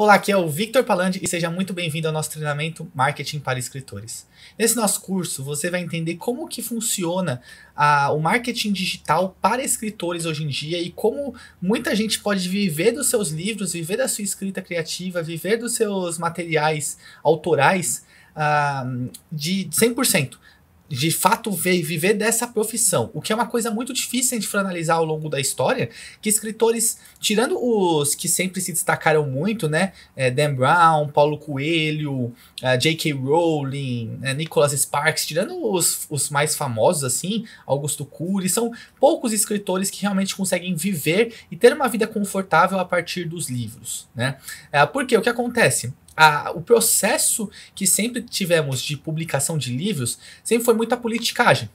Olá, aqui é o Victor Palandi e seja muito bem-vindo ao nosso treinamento Marketing para Escritores. Nesse nosso curso, você vai entender como que funciona a, o marketing digital para escritores hoje em dia e como muita gente pode viver dos seus livros, viver da sua escrita criativa, viver dos seus materiais autorais uh, de 100% de fato ver, viver dessa profissão, o que é uma coisa muito difícil de gente analisar ao longo da história, que escritores, tirando os que sempre se destacaram muito, né, é, Dan Brown, Paulo Coelho, é, J.K. Rowling, é, Nicholas Sparks, tirando os, os mais famosos, assim, Augusto Cury, são poucos escritores que realmente conseguem viver e ter uma vida confortável a partir dos livros, né, é, porque o que acontece? a, o processo que sempre tivemos de publicação de livros sempre foi muita politicagem.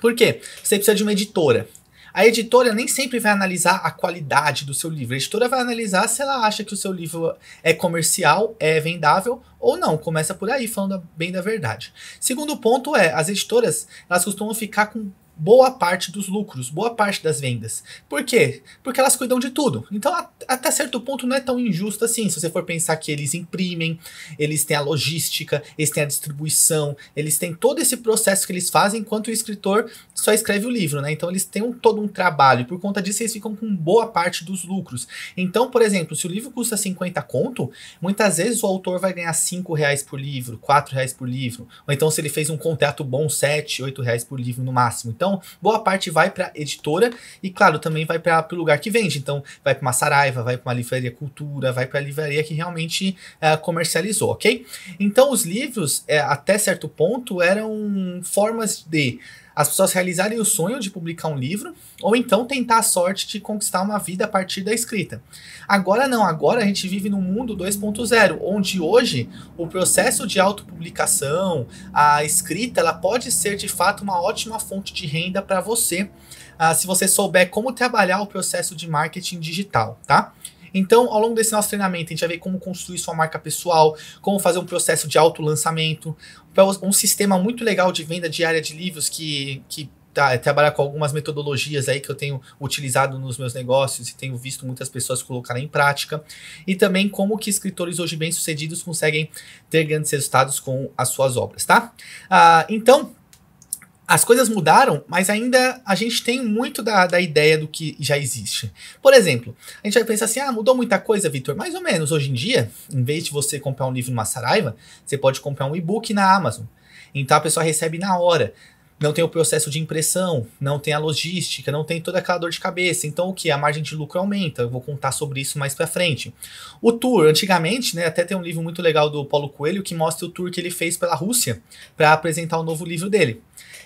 Por quê? Você precisa de uma editora. A editora nem sempre vai analisar a qualidade do seu livro. A editora vai analisar se ela acha que o seu livro é comercial, é vendável ou não. Começa por aí, falando bem da verdade. Segundo ponto é, as editoras, elas costumam ficar com boa parte dos lucros, boa parte das vendas. Por quê? Porque elas cuidam de tudo. Então, até certo ponto, não é tão injusto assim. Se você for pensar que eles imprimem, eles têm a logística, eles têm a distribuição, eles têm todo esse processo que eles fazem enquanto o escritor só escreve o livro, né? Então, eles têm um, todo um trabalho. Por conta disso, eles ficam com boa parte dos lucros. Então, por exemplo, se o livro custa 50 conto, muitas vezes o autor vai ganhar 5 reais por livro, 4 reais por livro. Ou então, se ele fez um contrato bom, 7, 8 reais por livro no máximo. Então, então, boa parte vai para editora e, claro, também vai para o lugar que vende. Então, vai para uma Saraiva, vai para uma livraria Cultura, vai para a livraria que realmente é, comercializou, ok? Então, os livros, é, até certo ponto, eram formas de as pessoas realizarem o sonho de publicar um livro ou então tentar a sorte de conquistar uma vida a partir da escrita. Agora não, agora a gente vive num mundo 2.0, onde hoje o processo de autopublicação, a escrita, ela pode ser de fato uma ótima fonte de renda para você, uh, se você souber como trabalhar o processo de marketing digital, tá? Então, ao longo desse nosso treinamento, a gente vai ver como construir sua marca pessoal, como fazer um processo de auto lançamento. Então, um sistema muito legal de venda diária de livros que, que tá, é trabalha com algumas metodologias aí que eu tenho utilizado nos meus negócios e tenho visto muitas pessoas colocarem em prática. E também como que escritores hoje bem-sucedidos conseguem ter grandes resultados com as suas obras, tá? Ah, então, as coisas mudaram, mas ainda a gente tem muito da, da ideia do que já existe. Por exemplo, a gente vai pensar assim: ah, mudou muita coisa, Vitor. Mais ou menos. Hoje em dia, em vez de você comprar um livro numa saraiva, você pode comprar um e-book na Amazon. Então a pessoa recebe na hora. Não tem o processo de impressão, não tem a logística, não tem toda aquela dor de cabeça. Então, o que? A margem de lucro aumenta. Eu vou contar sobre isso mais pra frente. O tour, antigamente, né? Até tem um livro muito legal do Paulo Coelho que mostra o tour que ele fez pela Rússia para apresentar o novo livro dele.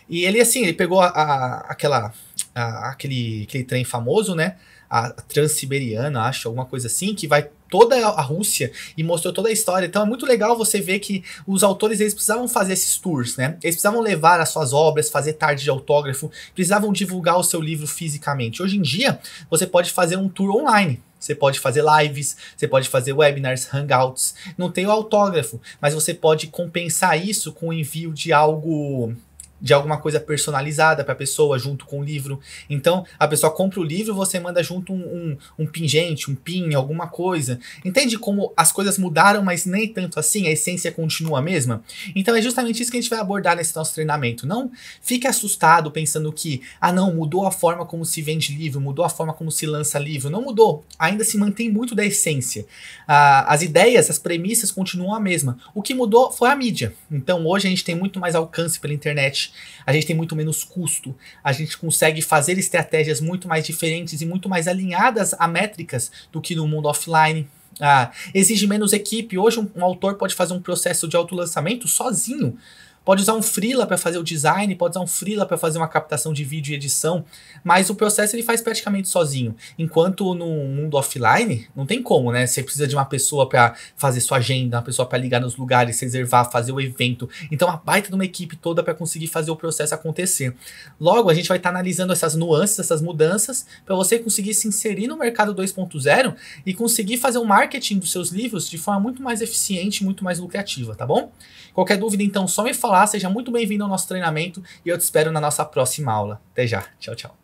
E ele, assim, ele pegou a, a aquela, a, aquele, aquele trem famoso, né? A, Transiberiana, acho, alguma coisa assim, que vai toda a Rússia e mostrou toda a história. Então é muito legal você ver que os autores eles precisavam fazer esses tours, né? Eles precisavam levar as suas obras, fazer tarde de autógrafo, precisavam divulgar o seu livro fisicamente. Hoje em dia, você pode fazer um tour online. Você pode fazer lives, você pode fazer webinars, hangouts. Não tem o autógrafo, mas você pode compensar isso com o envio de algo de alguma coisa personalizada para a pessoa, junto com o livro. Então, a pessoa compra o livro, você manda junto um, um, um pingente, um pin, alguma coisa. Entende como as coisas mudaram, mas nem tanto assim, a essência continua a mesma? Então, é justamente isso que a gente vai abordar nesse nosso treinamento. Não fique assustado pensando que, ah, não, mudou a forma como se vende livro, mudou a forma como se lança livro. Não mudou, ainda se mantém muito da essência. Ah, as ideias, as premissas continuam a mesma. O que mudou foi a mídia. Então, hoje a gente tem muito mais alcance pela internet a gente tem muito menos custo, a gente consegue fazer estratégias muito mais diferentes e muito mais alinhadas a métricas do que no mundo offline. Ah, exige menos equipe. Hoje, um, um autor pode fazer um processo de autolançamento sozinho Pode usar um freela para fazer o design, pode usar um freela para fazer uma captação de vídeo e edição, mas o processo ele faz praticamente sozinho. Enquanto no mundo offline, não tem como, né? Você precisa de uma pessoa para fazer sua agenda, uma pessoa para ligar nos lugares, reservar, fazer o evento. Então, a baita de uma equipe toda para conseguir fazer o processo acontecer. Logo, a gente vai estar tá analisando essas nuances, essas mudanças, para você conseguir se inserir no mercado 2.0 e conseguir fazer o marketing dos seus livros de forma muito mais eficiente, muito mais lucrativa, tá bom? Qualquer dúvida, então, só me falar. Seja muito bem-vindo ao nosso treinamento e eu te espero na nossa próxima aula. Até já. Tchau, tchau.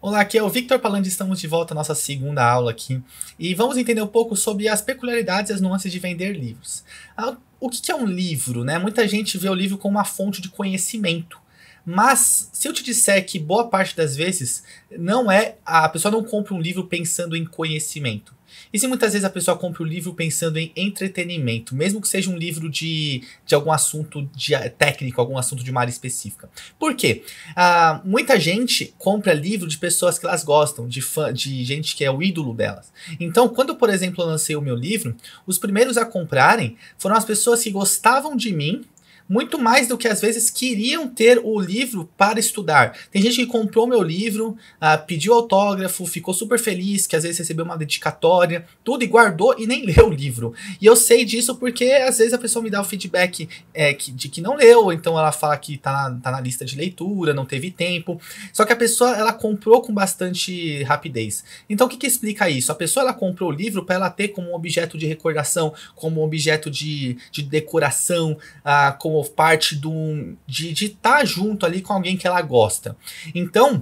Olá, aqui é o Victor Palandi, estamos de volta à nossa segunda aula aqui e vamos entender um pouco sobre as peculiaridades e as nuances de vender livros. Ah, o que é um livro? Né? Muita gente vê o livro como uma fonte de conhecimento, mas se eu te disser que boa parte das vezes não é a pessoa não compra um livro pensando em conhecimento, e se muitas vezes a pessoa compra o livro pensando em entretenimento, mesmo que seja um livro de, de algum assunto de, eh, técnico, algum assunto de uma área específica. Por quê? Ah, muita gente compra livro de pessoas que elas gostam, de, fã, de gente que é o ídolo delas. Então, quando, por exemplo, eu lancei o meu livro, os primeiros a comprarem foram as pessoas que gostavam de mim muito mais do que às vezes queriam ter o livro para estudar. Tem gente que comprou meu livro, ah, pediu autógrafo, ficou super feliz, que às vezes recebeu uma dedicatória, tudo e guardou e nem leu o livro. E eu sei disso porque às vezes a pessoa me dá o feedback é, que, de que não leu, então ela fala que tá na, tá na lista de leitura, não teve tempo. Só que a pessoa ela comprou com bastante rapidez. Então o que, que explica isso? A pessoa ela comprou o livro para ela ter como objeto de recordação, como objeto de, de decoração, ah, como ou parte do, de estar tá junto ali com alguém que ela gosta. Então,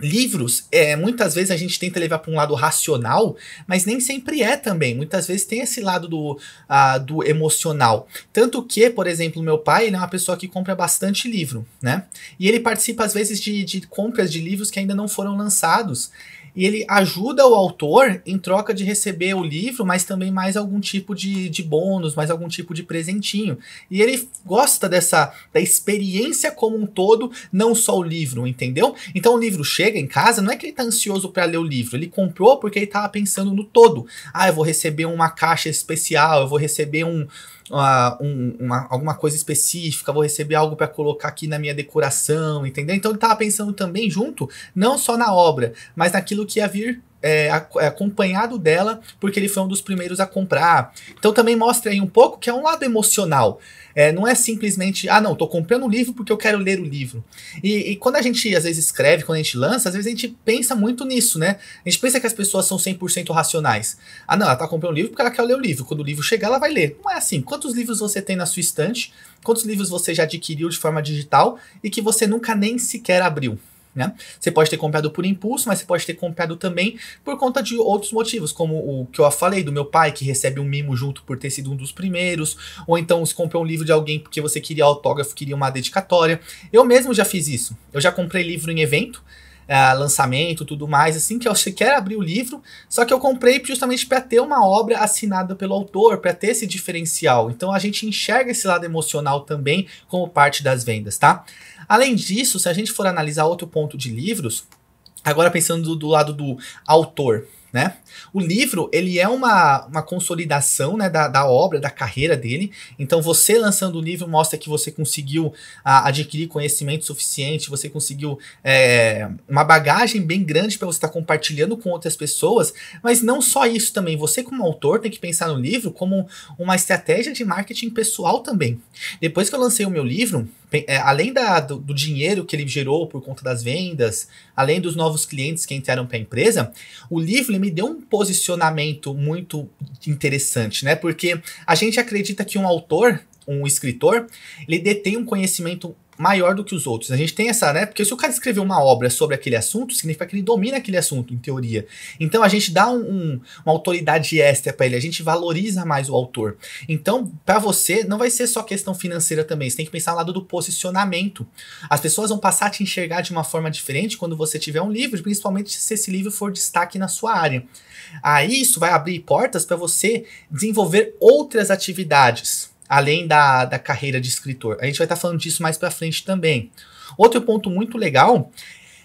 Livros, é, muitas vezes a gente tenta levar para um lado racional, mas nem sempre é também. Muitas vezes tem esse lado do, ah, do emocional. Tanto que, por exemplo, meu pai ele é uma pessoa que compra bastante livro, né? E ele participa, às vezes, de, de compras de livros que ainda não foram lançados e ele ajuda o autor em troca de receber o livro, mas também mais algum tipo de, de bônus, mais algum tipo de presentinho. E ele gosta dessa da experiência como um todo, não só o livro, entendeu? Então o livro chega em casa, não é que ele tá ansioso para ler o livro, ele comprou porque ele tava pensando no todo. Ah, eu vou receber uma caixa especial, eu vou receber um uma, uma, alguma coisa específica, vou receber algo para colocar aqui na minha decoração, entendeu? Então ele estava pensando também junto, não só na obra, mas naquilo que ia vir é, é, acompanhado dela, porque ele foi um dos primeiros a comprar. Então também mostra aí um pouco que é um lado emocional. É, não é simplesmente, ah, não, estou comprando o livro porque eu quero ler o livro. E, e, quando a gente, às vezes, escreve, quando a gente lança, às vezes a gente pensa muito nisso, né? A gente pensa que as pessoas são 100% racionais. Ah, não, ela está comprando o livro porque ela quer ler o livro. Quando o livro chegar, ela vai ler. Não é assim. Quantos livros você tem na sua estante? Quantos livros você já adquiriu de forma digital e que você nunca nem sequer abriu? Né? Você pode ter comprado por impulso, mas você pode ter comprado também por conta de outros motivos, como o que eu falei do meu pai, que recebe um mimo junto por ter sido um dos primeiros, ou então se comprou um livro de alguém porque você queria autógrafo, queria uma dedicatória. Eu mesmo já fiz isso. Eu já comprei livro em evento, Uh, lançamento, tudo mais, assim, que eu sequer abri o livro, só que eu comprei justamente para ter uma obra assinada pelo autor, para ter esse diferencial. Então a gente enxerga esse lado emocional também como parte das vendas, tá? Além disso, se a gente for analisar outro ponto de livros, agora pensando do, do lado do autor, né? O livro, ele é uma, uma consolidação né, da, da obra, da carreira dele. Então, você lançando o livro mostra que você conseguiu a, ah, adquirir conhecimento suficiente, você conseguiu é, uma bagagem bem grande para você estar tá compartilhando com outras pessoas. Mas não só isso também. Você, como autor, tem que pensar no livro como uma estratégia de marketing pessoal também. Depois que eu lancei o meu livro, é, além da, do, do, dinheiro que ele gerou por conta das vendas, além dos novos clientes que entraram para a empresa, o livro me deu um posicionamento muito interessante, né? Porque a gente acredita que um autor, um escritor, ele detém um conhecimento maior do que os outros. A gente tem essa, né? Porque se o cara escreveu uma obra sobre aquele assunto, significa que ele domina aquele assunto, em teoria. Então a gente dá um, um, uma autoridade extra para ele, a gente valoriza mais o autor. Então, para você, não vai ser só questão financeira também, você tem que pensar no lado do posicionamento. As pessoas vão passar a te enxergar de uma forma diferente quando você tiver um livro, principalmente se esse livro for destaque na sua área. Aí isso vai abrir portas para você desenvolver outras atividades além da, da carreira de escritor. A gente vai estar tá falando disso mais para frente também. Outro ponto muito legal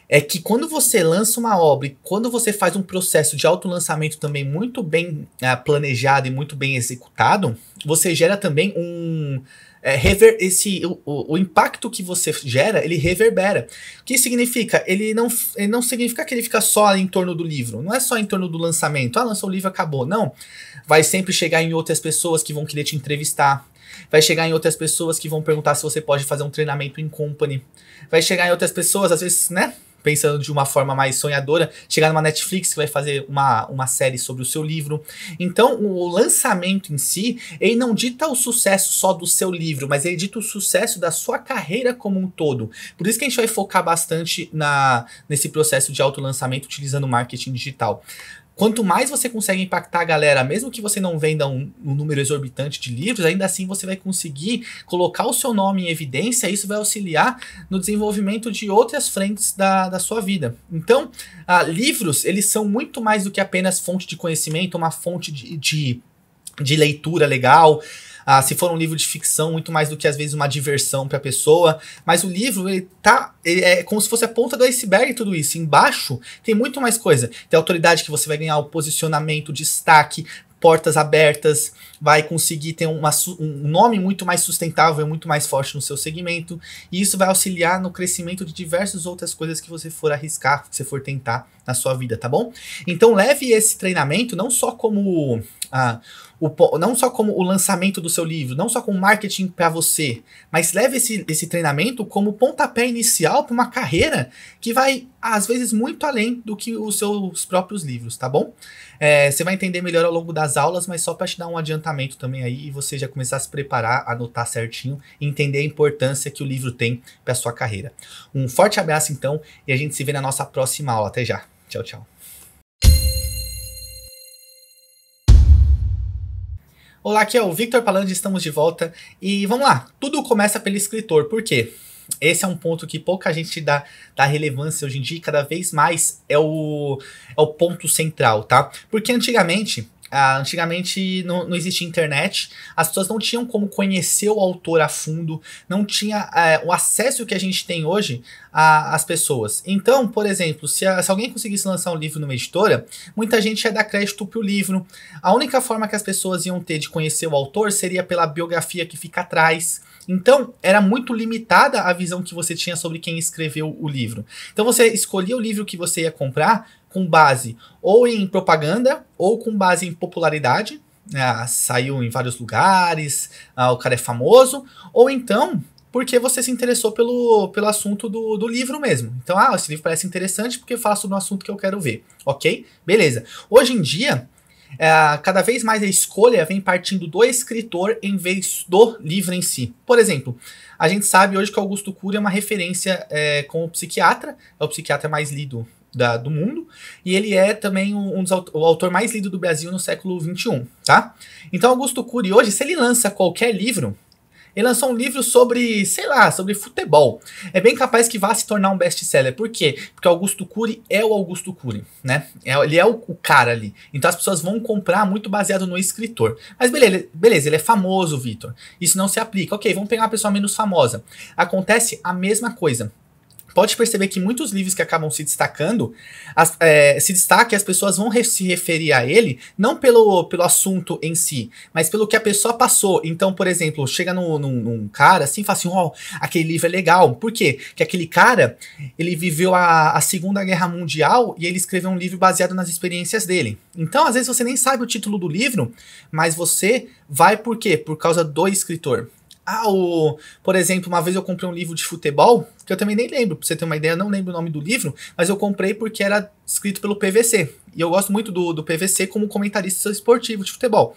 é que quando você lança uma obra e quando você faz um processo de autolançamento também muito bem ah, planejado e muito bem executado, você gera também um é, rever, esse, o, o, o, impacto que você gera, ele reverbera. O que significa? Ele não, ele não significa que ele fica só em torno do livro. Não é só em torno do lançamento. Ah, lançou o livro, acabou. Não. Vai sempre chegar em outras pessoas que vão querer te entrevistar. Vai chegar em outras pessoas que vão perguntar se você pode fazer um treinamento em company. Vai chegar em outras pessoas, às vezes, né? pensando de uma forma mais sonhadora, chegar numa Netflix que vai fazer uma, uma série sobre o seu livro. Então, o lançamento em si, ele não dita o sucesso só do seu livro, mas ele dita o sucesso da sua carreira como um todo. Por isso que a gente vai focar bastante na, nesse processo de auto lançamento utilizando marketing digital. Quanto mais você consegue impactar a galera, mesmo que você não venda um, um, número exorbitante de livros, ainda assim você vai conseguir colocar o seu nome em evidência e isso vai auxiliar no desenvolvimento de outras frentes da, da sua vida. Então, ah, livros, eles são muito mais do que apenas fonte de conhecimento, uma fonte de, de, de leitura legal, ah, se for um livro de ficção, muito mais do que às vezes uma diversão para a pessoa. Mas o livro, ele tá. Ele é como se fosse a ponta do iceberg tudo isso. Embaixo tem muito mais coisa. Tem autoridade que você vai ganhar, o posicionamento, destaque, portas abertas, vai conseguir ter uma, um nome muito mais sustentável, muito mais forte no seu segmento, e isso vai auxiliar no crescimento de diversas outras coisas que você for arriscar, que você for tentar na sua vida, tá bom? Então leve esse treinamento não só como ah, o, não só como o lançamento do seu livro, não só como marketing para você, mas leve esse, esse treinamento como pontapé inicial para uma carreira que vai, às vezes, muito além do que os seus próprios livros, tá bom? É, você vai entender melhor ao longo das aulas, mas só para te dar um adiantamento também aí e você já começar a se preparar, anotar certinho e entender a importância que o livro tem para sua carreira. Um forte abraço então e a gente se vê na nossa próxima aula. Até já. Tchau, tchau. Olá, aqui é o Victor Palandes, estamos de volta. E vamos lá, tudo começa pelo escritor, por quê? Esse é um ponto que pouca gente dá, dá relevância hoje em dia e cada vez mais é o, é o ponto central, tá? Porque antigamente ah, antigamente não, não, existia internet, as pessoas não tinham como conhecer o autor a fundo, não tinha é, o acesso que a gente tem hoje às pessoas. Então, por exemplo, se, a, se, alguém conseguisse lançar um livro numa editora, muita gente ia dar crédito para o livro. A única forma que as pessoas iam ter de conhecer o autor seria pela biografia que fica atrás. Então, era muito limitada a visão que você tinha sobre quem escreveu o livro. Então, você escolhia o livro que você ia comprar com base ou em propaganda ou com base em popularidade. Né? Ah, saiu em vários lugares, ah, o cara é famoso, ou então porque você se interessou pelo, pelo assunto do, do livro mesmo. Então, ah, esse livro parece interessante porque fala sobre um assunto que eu quero ver, ok? Beleza. Hoje em dia, é, cada vez mais a escolha vem partindo do escritor em vez do livro em si. Por exemplo, a gente sabe hoje que Augusto Cury é uma referência é, eh, como psiquiatra, é o psiquiatra mais lido da, do mundo, e ele é também um, um dos o autor mais lido do Brasil no século XXI, tá? Então Augusto Cury hoje, se ele lança qualquer livro, ele lançou um livro sobre, sei lá, sobre futebol. É bem capaz que vá se tornar um best-seller. Por quê? Porque Augusto Cury é o Augusto Cury, né? É, ele é o, o, cara ali. Então as pessoas vão comprar muito baseado no escritor. Mas beleza, beleza ele é famoso, Vitor. Isso não se aplica. Ok, vamos pegar uma pessoa menos famosa. Acontece a mesma coisa pode perceber que muitos livros que acabam se destacando, as, é, se destaca e as pessoas vão re se referir a ele não pelo, pelo assunto em si, mas pelo que a pessoa passou. Então, por exemplo, chega no, num, num cara assim e fala assim, ó, oh, aquele livro é legal. Por quê? Porque aquele cara, ele viveu a, a Segunda Guerra Mundial e ele escreveu um livro baseado nas experiências dele. Então, às vezes você nem sabe o título do livro, mas você vai por quê? Por causa do escritor. Ah, o, por exemplo, uma vez eu comprei um livro de futebol, que eu também nem lembro, pra você ter uma ideia, não lembro o nome do livro, mas eu comprei porque era escrito pelo PVC. E eu gosto muito do, do PVC como comentarista esportivo de futebol.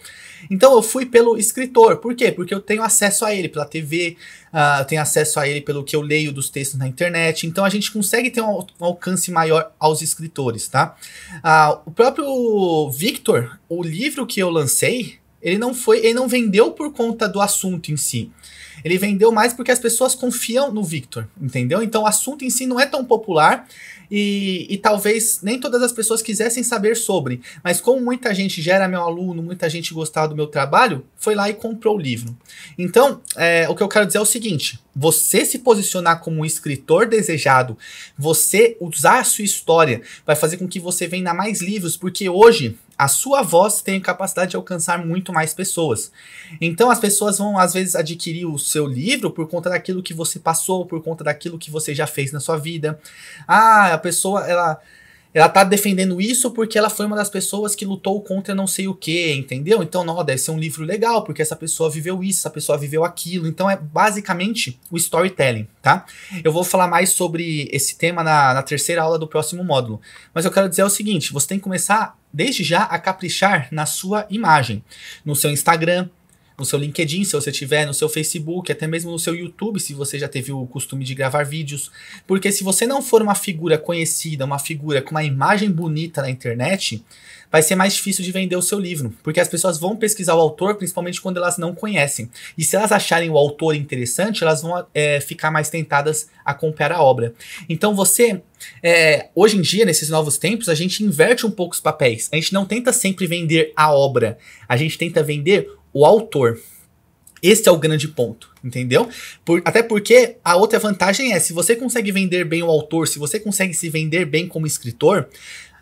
Então eu fui pelo escritor. Por quê? Porque eu tenho acesso a ele pela TV, uh, ah, eu tenho acesso a ele pelo que eu leio dos textos na internet. Então a gente consegue ter um, um alcance maior aos escritores, tá? Uh, o próprio Victor, o livro que eu lancei, ele não foi, ele não vendeu por conta do assunto em si. Ele vendeu mais porque as pessoas confiam no Victor, entendeu? Então o assunto em si não é tão popular e, e talvez nem todas as pessoas quisessem saber sobre. Mas como muita gente já era meu aluno, muita gente gostava do meu trabalho, foi lá e comprou o livro. Então, é, o que eu quero dizer é o seguinte: você se posicionar como um escritor desejado, você usar a sua história, vai fazer com que você venda mais livros, porque hoje a sua voz tem capacidade de alcançar muito mais pessoas. Então as pessoas vão às vezes adquirir o seu livro por conta daquilo que você passou, por conta daquilo que você já fez na sua vida. Ah, a pessoa ela ela tá defendendo isso porque ela foi uma das pessoas que lutou contra não sei o que, entendeu? Então, não, deve ser um livro legal, porque essa pessoa viveu isso, essa pessoa viveu aquilo. Então, é basicamente o storytelling, tá? Eu vou falar mais sobre esse tema na, na terceira aula do próximo módulo. Mas eu quero dizer o seguinte: você tem que começar desde já a caprichar na sua imagem, no seu Instagram, no seu LinkedIn, se você tiver, no seu Facebook, até mesmo no seu YouTube, se você já teve o costume de gravar vídeos. Porque se você não for uma figura conhecida, uma figura com uma imagem bonita na internet, vai ser mais difícil de vender o seu livro, porque as pessoas vão pesquisar o autor, principalmente quando elas não conhecem. E se elas acharem o autor interessante, elas vão é, ficar mais tentadas a comprar a obra. Então você é, hoje em dia, nesses novos tempos, a gente inverte um pouco os papéis. A gente não tenta sempre vender a obra, a gente tenta vender o autor. esse é o grande ponto, entendeu? Por, até porque a outra vantagem é, se você consegue vender bem o autor, se você consegue se vender bem como escritor,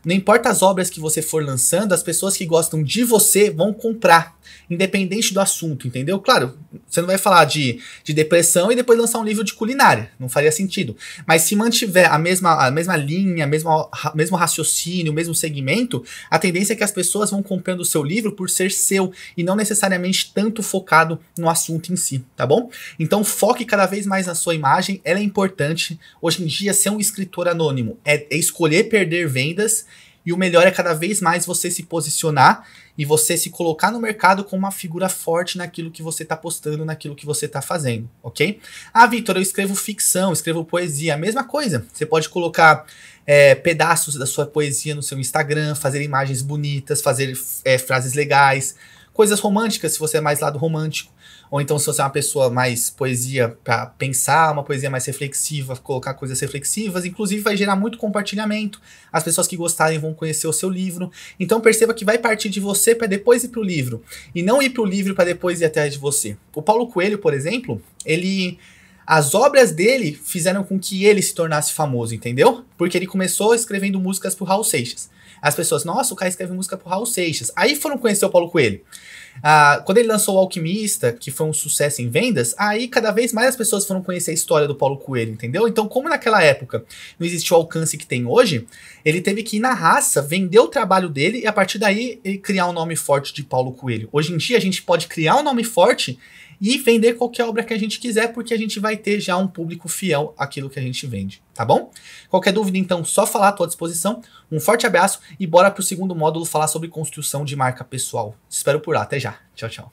não importa as obras que você for lançando, as pessoas que gostam de você vão comprar independente do assunto, entendeu? Claro, você não vai falar de, de depressão e depois lançar um livro de culinária, não faria sentido. Mas se mantiver a mesma, a mesma linha, mesmo, mesmo raciocínio, o mesmo segmento, a tendência é que as pessoas vão comprando o seu livro por ser seu e não necessariamente tanto focado no assunto em si, tá bom? Então foque cada vez mais na sua imagem, ela é importante. Hoje em dia, ser um escritor anônimo é, é escolher perder vendas e o melhor é cada vez mais você se posicionar e você se colocar no mercado com uma figura forte naquilo que você está postando, naquilo que você está fazendo, ok? Ah, Vitor, eu escrevo ficção, escrevo poesia, a mesma coisa. Você pode colocar é, pedaços da sua poesia no seu Instagram, fazer imagens bonitas, fazer é, frases legais, coisas românticas, se você é mais lado romântico. Ou então, se você é uma pessoa mais poesia para pensar, uma poesia mais reflexiva, colocar coisas reflexivas, inclusive vai gerar muito compartilhamento. As pessoas que gostarem vão conhecer o seu livro. Então perceba que vai partir de você para depois ir para o livro. E não ir para o livro para depois ir atrás de você. O Paulo Coelho, por exemplo, ele as obras dele fizeram com que ele se tornasse famoso, entendeu? Porque ele começou escrevendo músicas pro Raul Seixas. As pessoas, nossa, o cara escreve música pro Raul Seixas. Aí foram conhecer o Paulo Coelho. Ah, quando ele lançou O Alquimista, que foi um sucesso em vendas, aí cada vez mais as pessoas foram conhecer a história do Paulo Coelho, entendeu? Então, como naquela época não existia o alcance que tem hoje, ele teve que ir na raça, vender o trabalho dele e a partir daí ele criar um nome forte de Paulo Coelho. Hoje em dia a gente pode criar um nome forte e vender qualquer obra que a gente quiser, porque a gente vai ter já um público fiel àquilo que a gente vende, tá bom? Qualquer dúvida, então, só falar à tua disposição. Um forte abraço e bora para o segundo módulo falar sobre construção de marca pessoal. Te espero por lá, até já. Tchau, tchau.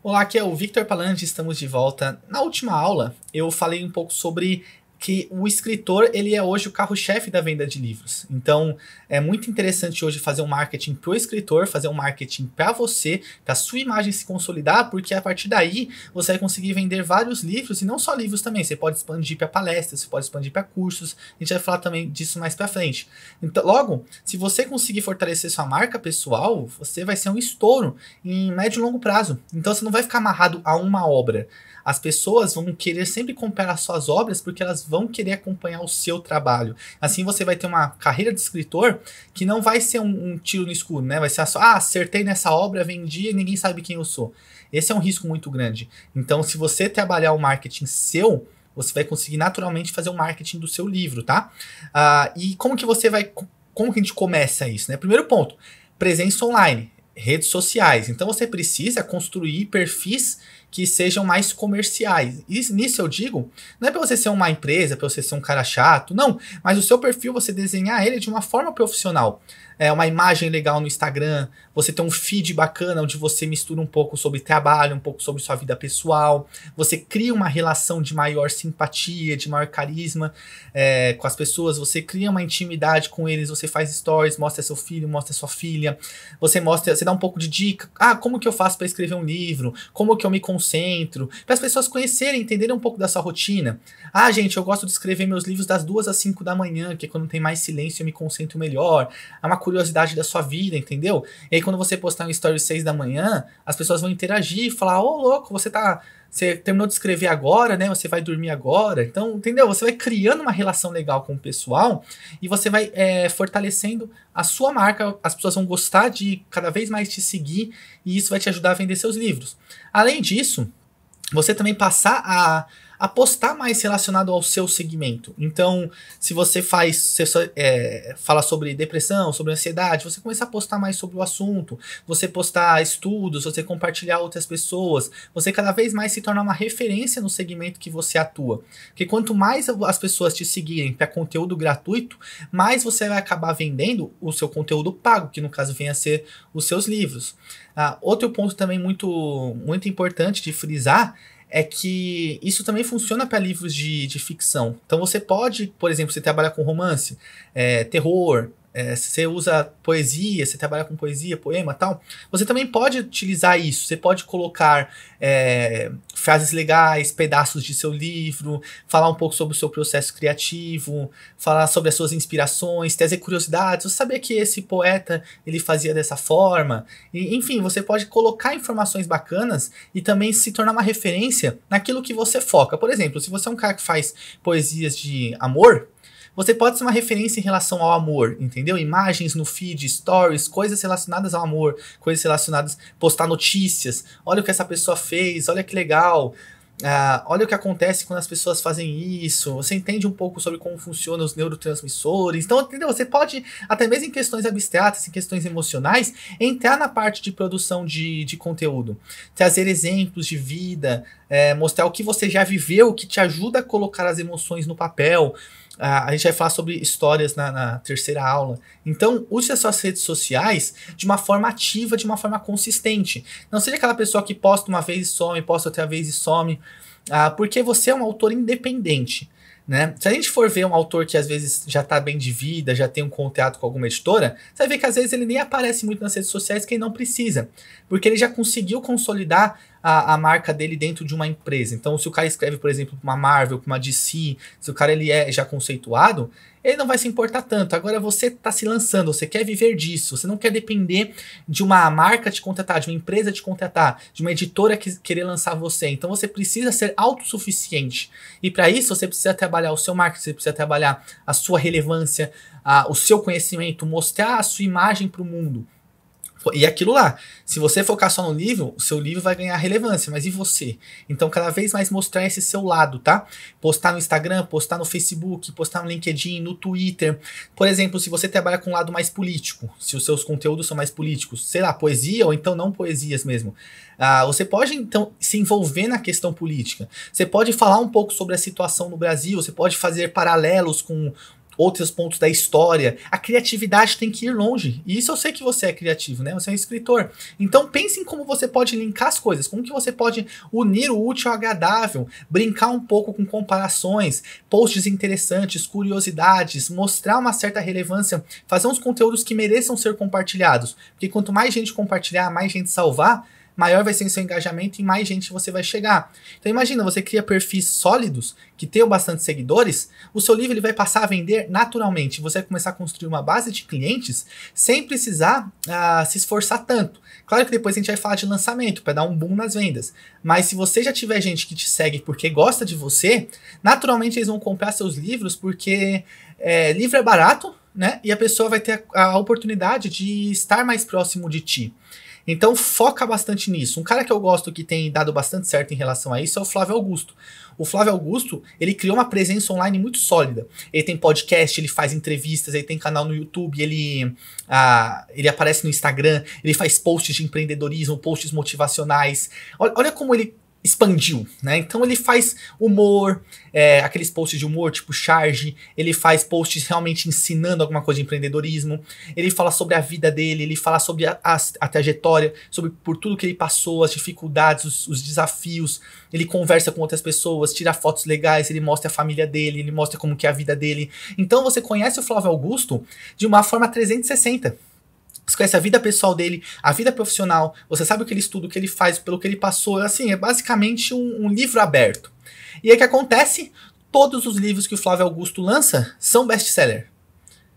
Olá, aqui é o Victor Palange, estamos de volta. Na última aula, eu falei um pouco sobre que o escritor ele é hoje o carro-chefe da venda de livros. Então é muito interessante hoje fazer um marketing para o escritor, fazer um marketing para você, para sua imagem se consolidar, porque a partir daí você vai conseguir vender vários livros e não só livros também. Você pode expandir para palestras, você pode expandir para cursos. A gente vai falar também disso mais para frente. Então, logo, se você conseguir fortalecer sua marca pessoal, você vai ser um estouro em médio e longo prazo. Então você não vai ficar amarrado a uma obra. As pessoas vão querer sempre comprar suas obras porque elas vão querer acompanhar o seu trabalho. Assim você vai ter uma carreira de escritor que não vai ser um, um tiro no escuro, né? Vai ser só, ah, acertei nessa obra, vendi e ninguém sabe quem eu sou. Esse é um risco muito grande. Então, se você trabalhar o marketing seu, você vai conseguir naturalmente fazer o marketing do seu livro, tá? Ah, e como que você vai. Como que a gente começa isso, né? Primeiro ponto: presença online, redes sociais. Então você precisa construir perfis que sejam mais comerciais. E nisso eu digo, não é para você ser uma empresa, para você ser um cara chato, não, mas o seu perfil você desenhar ele de uma forma profissional. É uma imagem legal no Instagram, você ter um feed bacana onde você mistura um pouco sobre trabalho, um pouco sobre sua vida pessoal, você cria uma relação de maior simpatia, de maior carisma é, com as pessoas, você cria uma intimidade com eles, você faz stories, mostra seu filho, mostra sua filha, você mostra, você dá um pouco de dica, ah, como que eu faço para escrever um livro, como que eu me um centro, para as pessoas conhecerem, entenderem um pouco dessa rotina. Ah, gente, eu gosto de escrever meus livros das duas às 5 da manhã, que é quando tem mais silêncio eu me concentro melhor. É uma curiosidade da sua vida, entendeu? E aí quando você postar um story às 6 da manhã, as pessoas vão interagir, falar: "Ô, oh, louco, você tá você terminou de escrever agora, né? Você vai dormir agora. Então, entendeu? Você vai criando uma relação legal com o pessoal e você vai é, fortalecendo a sua marca. As pessoas vão gostar de cada vez mais te seguir e isso vai te ajudar a vender seus livros. Além disso, você também passar a apostar mais relacionado ao seu segmento. Então, se você faz, você é, fala sobre depressão, sobre ansiedade, você começa a postar mais sobre o assunto, você postar estudos, você compartilhar outras pessoas, você cada vez mais se tornar uma referência no segmento que você atua. Porque quanto mais as pessoas te seguirem para conteúdo gratuito, mais você vai acabar vendendo o seu conteúdo pago, que no caso venha a ser os seus livros. Ah, outro ponto também muito, muito importante de frisar é que isso também funciona para livros de, de ficção. Então você pode, por exemplo, você trabalhar com romance, é, terror, é, se você usa poesia, você trabalha com poesia, poema tal, você também pode utilizar isso. Você pode colocar é, frases legais, pedaços de seu livro, falar um pouco sobre o seu processo criativo, falar sobre as suas inspirações, trazer curiosidades. Você sabia que esse poeta ele fazia dessa forma? E, enfim, você pode colocar informações bacanas e também se tornar uma referência naquilo que você foca. Por exemplo, se você é um cara que faz poesias de amor, você pode ser uma referência em relação ao amor, entendeu? Imagens no feed, stories, coisas relacionadas ao amor, coisas relacionadas. postar notícias. Olha o que essa pessoa fez, olha que legal. Ah, olha o que acontece quando as pessoas fazem isso. Você entende um pouco sobre como funcionam os neurotransmissores. Então, entendeu? Você pode, até mesmo em questões abstratas, em questões emocionais, entrar na parte de produção de, de conteúdo. Trazer exemplos de vida, é, mostrar o que você já viveu, que te ajuda a colocar as emoções no papel a, a gente vai falar sobre histórias na, na terceira aula. Então, use as suas redes sociais de uma forma ativa, de uma forma consistente. Não seja aquela pessoa que posta uma vez e some, posta outra vez e some, ah, porque você é um autor independente. Né? Se a gente for ver um autor que às vezes já está bem de vida, já tem um contrato com alguma editora, você vai ver que às vezes ele nem aparece muito nas redes sociais quem não precisa, porque ele já conseguiu consolidar a, a, marca dele dentro de uma empresa. Então, se o cara escreve, por exemplo, uma Marvel, uma DC, se o cara ele é já conceituado, ele não vai se importar tanto. Agora você está se lançando, você quer viver disso, você não quer depender de uma marca te contratar, de uma empresa te contratar, de uma editora que querer lançar você. Então você precisa ser autossuficiente. E para isso você precisa trabalhar o seu marketing, você precisa trabalhar a sua relevância, a, o seu conhecimento, mostrar a sua imagem para o mundo. E aquilo lá. Se você focar só no livro, o seu livro vai ganhar relevância, mas e você? Então, cada vez mais mostrar esse seu lado, tá? Postar no Instagram, postar no Facebook, postar no LinkedIn, no Twitter. Por exemplo, se você trabalha com um lado mais político, se os seus conteúdos são mais políticos, sei lá, poesia ou então não poesias mesmo. Ah, você pode, então, se envolver na questão política. Você pode falar um pouco sobre a situação no Brasil, você pode fazer paralelos com outros pontos da história. A criatividade tem que ir longe. E isso eu sei que você é criativo, né? Você é um escritor. Então pense em como você pode linkar as coisas, como que você pode unir o útil ao agradável, brincar um pouco com comparações, posts interessantes, curiosidades, mostrar uma certa relevância, fazer uns conteúdos que mereçam ser compartilhados. Porque quanto mais gente compartilhar, mais gente salvar, maior vai ser o seu engajamento e mais gente você vai chegar. Então imagina, você cria perfis sólidos, que tenham bastante seguidores, o seu livro ele vai passar a vender naturalmente. Você vai começar a construir uma base de clientes sem precisar uh, se esforçar tanto. Claro que depois a gente vai falar de lançamento, para dar um boom nas vendas. Mas se você já tiver gente que te segue porque gosta de você, naturalmente eles vão comprar seus livros porque é, livro é barato, né? E a pessoa vai ter a, a oportunidade de estar mais próximo de ti. Então foca bastante nisso. Um cara que eu gosto que tem dado bastante certo em relação a isso é o Flávio Augusto. O Flávio Augusto, ele criou uma presença online muito sólida. Ele tem podcast, ele faz entrevistas, ele tem canal no YouTube, ele, ah, ele aparece no Instagram, ele faz posts de empreendedorismo, posts motivacionais. Olha, olha como ele expandiu, né? Então ele faz humor, é, aqueles posts de humor tipo charge, ele faz posts realmente ensinando alguma coisa de empreendedorismo, ele fala sobre a vida dele, ele fala sobre a, a, a trajetória, sobre por tudo que ele passou, as dificuldades, os, os, desafios, ele conversa com outras pessoas, tira fotos legais, ele mostra a família dele, ele mostra como que é a vida dele. Então você conhece o Flávio Augusto de uma forma 360. Você conhece a vida pessoal dele, a vida profissional, você sabe o que ele estuda, o que ele faz, pelo que ele passou. Assim, é basicamente um, um livro aberto. E aí o que acontece? Todos os livros que o Flávio Augusto lança são best-seller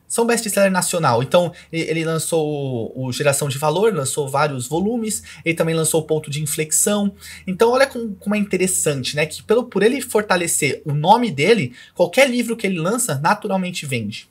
são best-seller nacional. Então, ele lançou o Geração de Valor, lançou vários volumes, ele também lançou o Ponto de Inflexão. Então, olha como, como é interessante, né? Que pelo, por ele fortalecer o nome dele, qualquer livro que ele lança, naturalmente vende.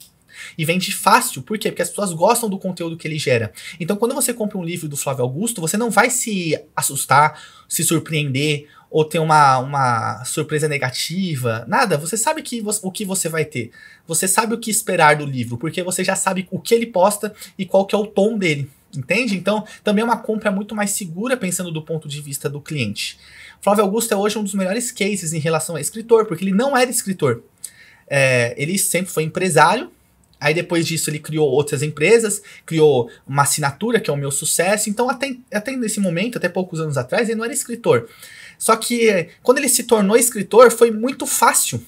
E vende fácil. Por quê? Porque as pessoas gostam do conteúdo que ele gera. Então, quando você compra um livro do Flávio Augusto, você não vai se assustar, se surpreender ou ter uma, uma surpresa negativa, nada. Você sabe que, o que você vai ter. Você sabe o que esperar do livro, porque você já sabe o que ele posta e qual que é o tom dele. Entende? Então, também é uma compra muito mais segura pensando do ponto de vista do cliente. Flávio Augusto é hoje um dos melhores cases em relação a escritor, porque ele não era escritor. É, ele sempre foi empresário, Aí depois disso ele criou outras empresas, criou uma assinatura, que é o meu sucesso. Então até, até nesse momento, até poucos anos atrás, ele não era escritor. Só que eh, quando ele se tornou escritor, foi muito fácil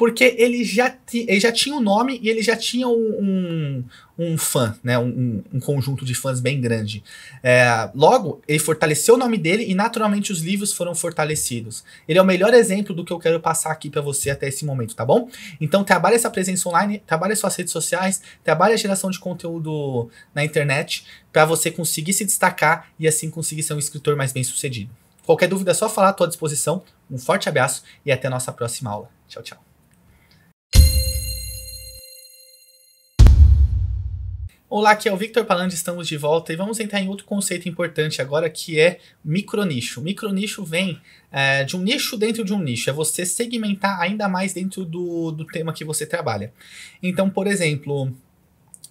porque ele já, ele já tinha o um nome e ele já tinha um, um, um fã, né? Um, um, conjunto de fãs bem grande. É, logo, ele fortaleceu o nome dele e naturalmente os livros foram fortalecidos. Ele é o melhor exemplo do que eu quero passar aqui para você até esse momento, tá bom? Então trabalhe essa presença online, trabalhe suas redes sociais, trabalhe a geração de conteúdo na internet para você conseguir se destacar e assim conseguir ser um escritor mais bem sucedido. Qualquer dúvida é só falar à tua disposição. Um forte abraço e até a nossa próxima aula. Tchau, tchau. Olá, aqui é o Victor Palandes, estamos de volta e vamos entrar em outro conceito importante agora que é micronicho. Micronicho vem é, de um nicho dentro de um nicho, é você segmentar ainda mais dentro do, do tema que você trabalha. Então, por exemplo,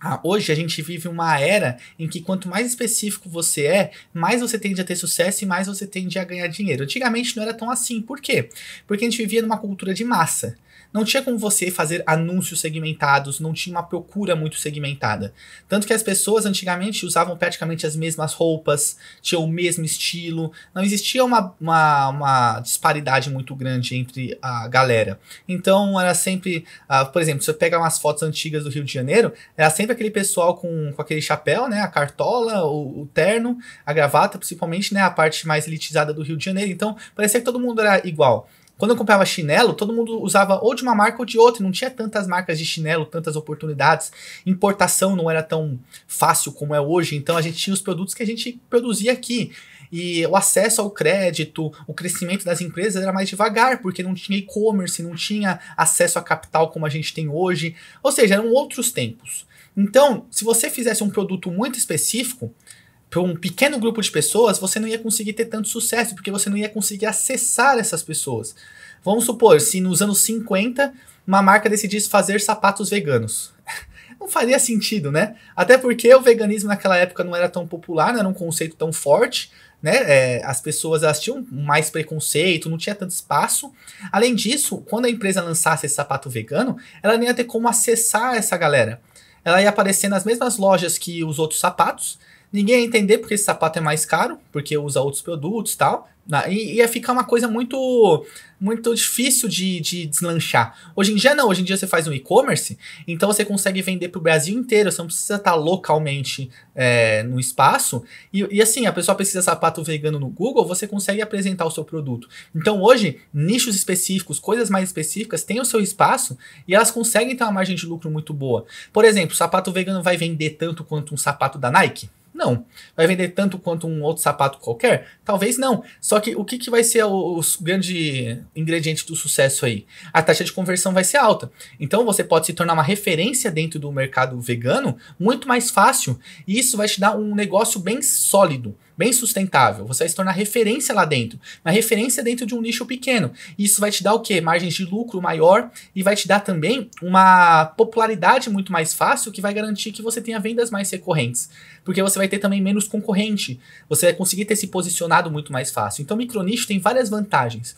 ah, hoje a gente vive uma era em que quanto mais específico você é, mais você tende a ter sucesso e mais você tende a ganhar dinheiro. Antigamente não era tão assim. Por quê? Porque a gente vivia numa cultura de massa não tinha como você fazer anúncios segmentados, não tinha uma procura muito segmentada. Tanto que as pessoas antigamente usavam praticamente as mesmas roupas, tinham o mesmo estilo, não existia uma, uma, uma disparidade muito grande entre a galera. Então era sempre, uh, por exemplo, se eu pegar umas fotos antigas do Rio de Janeiro, era sempre aquele pessoal com, com aquele chapéu, né, a cartola, o, o terno, a gravata, principalmente, né, a parte mais elitizada do Rio de Janeiro. Então parecia que todo mundo era igual. Quando eu comprava chinelo, todo mundo usava ou de uma marca ou de outra, não tinha tantas marcas de chinelo, tantas oportunidades. Importação não era tão fácil como é hoje, então a gente tinha os produtos que a gente produzia aqui. E o acesso ao crédito, o crescimento das empresas era mais devagar, porque não tinha e-commerce, não tinha acesso a capital como a gente tem hoje. Ou seja, eram outros tempos. Então, se você fizesse um produto muito específico, para um pequeno grupo de pessoas, você não ia conseguir ter tanto sucesso, porque você não ia conseguir acessar essas pessoas. Vamos supor, se nos anos 50 uma marca decidisse fazer sapatos veganos. Não faria sentido, né? Até porque o veganismo naquela época não era tão popular, não era um conceito tão forte, né? É, as pessoas elas tinham mais preconceito, não tinha tanto espaço. Além disso, quando a empresa lançasse esse sapato vegano, ela não ia ter como acessar essa galera. Ela ia aparecer nas mesmas lojas que os outros sapatos, Ninguém ia entender porque esse sapato é mais caro, porque usa outros produtos tal, né? e ia ficar uma coisa muito muito difícil de, de deslanchar. Hoje em dia não, hoje em dia você faz um e-commerce, então você consegue vender para o Brasil inteiro, você não precisa estar tá localmente é, no espaço. E, e, assim, a pessoa precisa sapato vegano no Google, você consegue apresentar o seu produto. Então hoje, nichos específicos, coisas mais específicas têm o seu espaço e elas conseguem ter uma margem de lucro muito boa. Por exemplo, o sapato vegano vai vender tanto quanto um sapato da Nike? Não. Vai vender tanto quanto um outro sapato qualquer? Talvez não. Só que o que, que vai ser o, o grande ingrediente do sucesso aí? A taxa de conversão vai ser alta. Então você pode se tornar uma referência dentro do mercado vegano muito mais fácil e isso vai te dar um negócio bem sólido bem sustentável. Você vai se tornar referência lá dentro, uma referência dentro de um nicho pequeno. Isso vai te dar o quê? Margens de lucro maior e vai te dar também uma popularidade muito mais fácil que vai garantir que você tenha vendas mais recorrentes, porque você vai ter também menos concorrente. Você vai conseguir ter se posicionado muito mais fácil. Então, micronicho tem várias vantagens.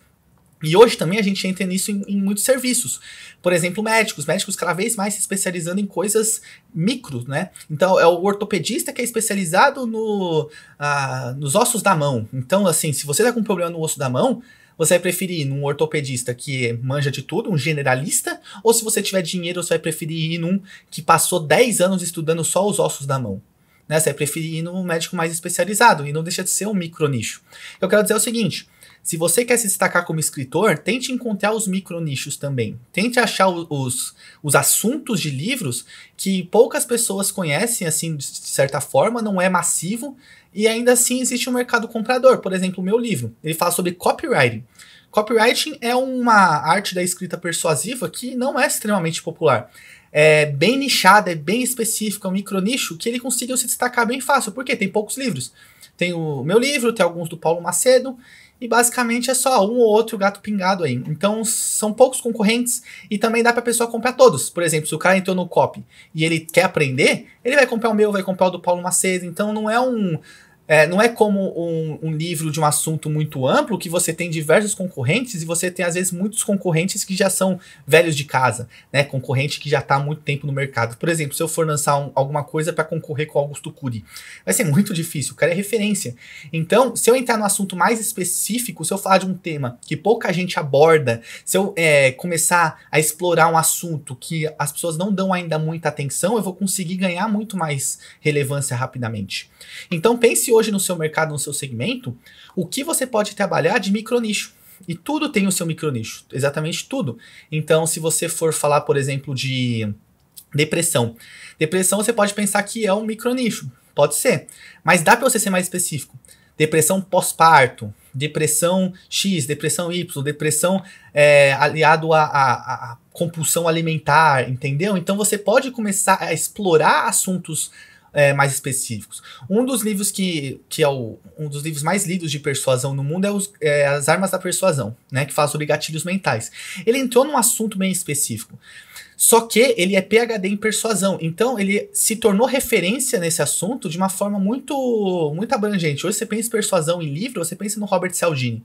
E hoje também a gente entra nisso em, em, muitos serviços. Por exemplo, médicos. Médicos cada vez mais se especializando em coisas micro, né? Então, é o ortopedista que é especializado no, ah, nos ossos da mão. Então, assim, se você tá com um problema no osso da mão, você vai preferir ir num ortopedista que manja de tudo, um generalista, ou se você tiver dinheiro, você vai preferir ir num que passou 10 anos estudando só os ossos da mão. Né? Você vai preferir ir num médico mais especializado, e não deixa de ser um micro nicho. Eu quero dizer o seguinte: se você quer se destacar como escritor, tente encontrar os micronichos também. Tente achar os, os assuntos de livros que poucas pessoas conhecem, assim, de certa forma, não é massivo, e ainda assim existe um mercado comprador. Por exemplo, o meu livro, ele fala sobre copywriting. Copywriting é uma arte da escrita persuasiva que não é extremamente popular. É bem nichada, é bem específica, é um micronicho que ele conseguiu se destacar bem fácil, porque tem poucos livros. Tem o meu livro, tem alguns do Paulo Macedo, e basicamente é só um ou outro gato pingado aí. Então são poucos concorrentes e também dá pra pessoa comprar todos. Por exemplo, se o cara entrou no COP e ele quer aprender, ele vai comprar o meu, vai comprar o do Paulo Macedo. Então não é um. É, não é como um, um, livro de um assunto muito amplo que você tem diversos concorrentes e você tem, às vezes, muitos concorrentes que já são velhos de casa, né? Concorrente que já está há muito tempo no mercado. Por exemplo, se eu for lançar um, alguma coisa para concorrer com Augusto Cury, vai ser muito difícil, o cara é referência. Então, se eu entrar no assunto mais específico, se eu falar de um tema que pouca gente aborda, se eu é, começar a explorar um assunto que as pessoas não dão ainda muita atenção, eu vou conseguir ganhar muito mais relevância rapidamente. Então, pense hoje hoje no seu mercado, no seu segmento, o que você pode trabalhar de micronicho. E tudo tem o seu micronicho, exatamente tudo. Então, se você for falar, por exemplo, de depressão, depressão você pode pensar que é um micronicho, pode ser, mas dá para você ser mais específico. Depressão pós-parto, depressão X, depressão Y, depressão é, aliado à, à compulsão alimentar, entendeu? Então você pode começar a explorar assuntos é, mais específicos. Um dos livros que, que é o, um dos livros mais lidos de persuasão no mundo é, os, é As Armas da Persuasão, né? Que fala sobre gatilhos mentais. Ele entrou num assunto bem específico. Só que ele é PhD em persuasão, então ele se tornou referência nesse assunto de uma forma muito muito abrangente. Hoje você pensa em persuasão em livro, você pensa no Robert Cialdini.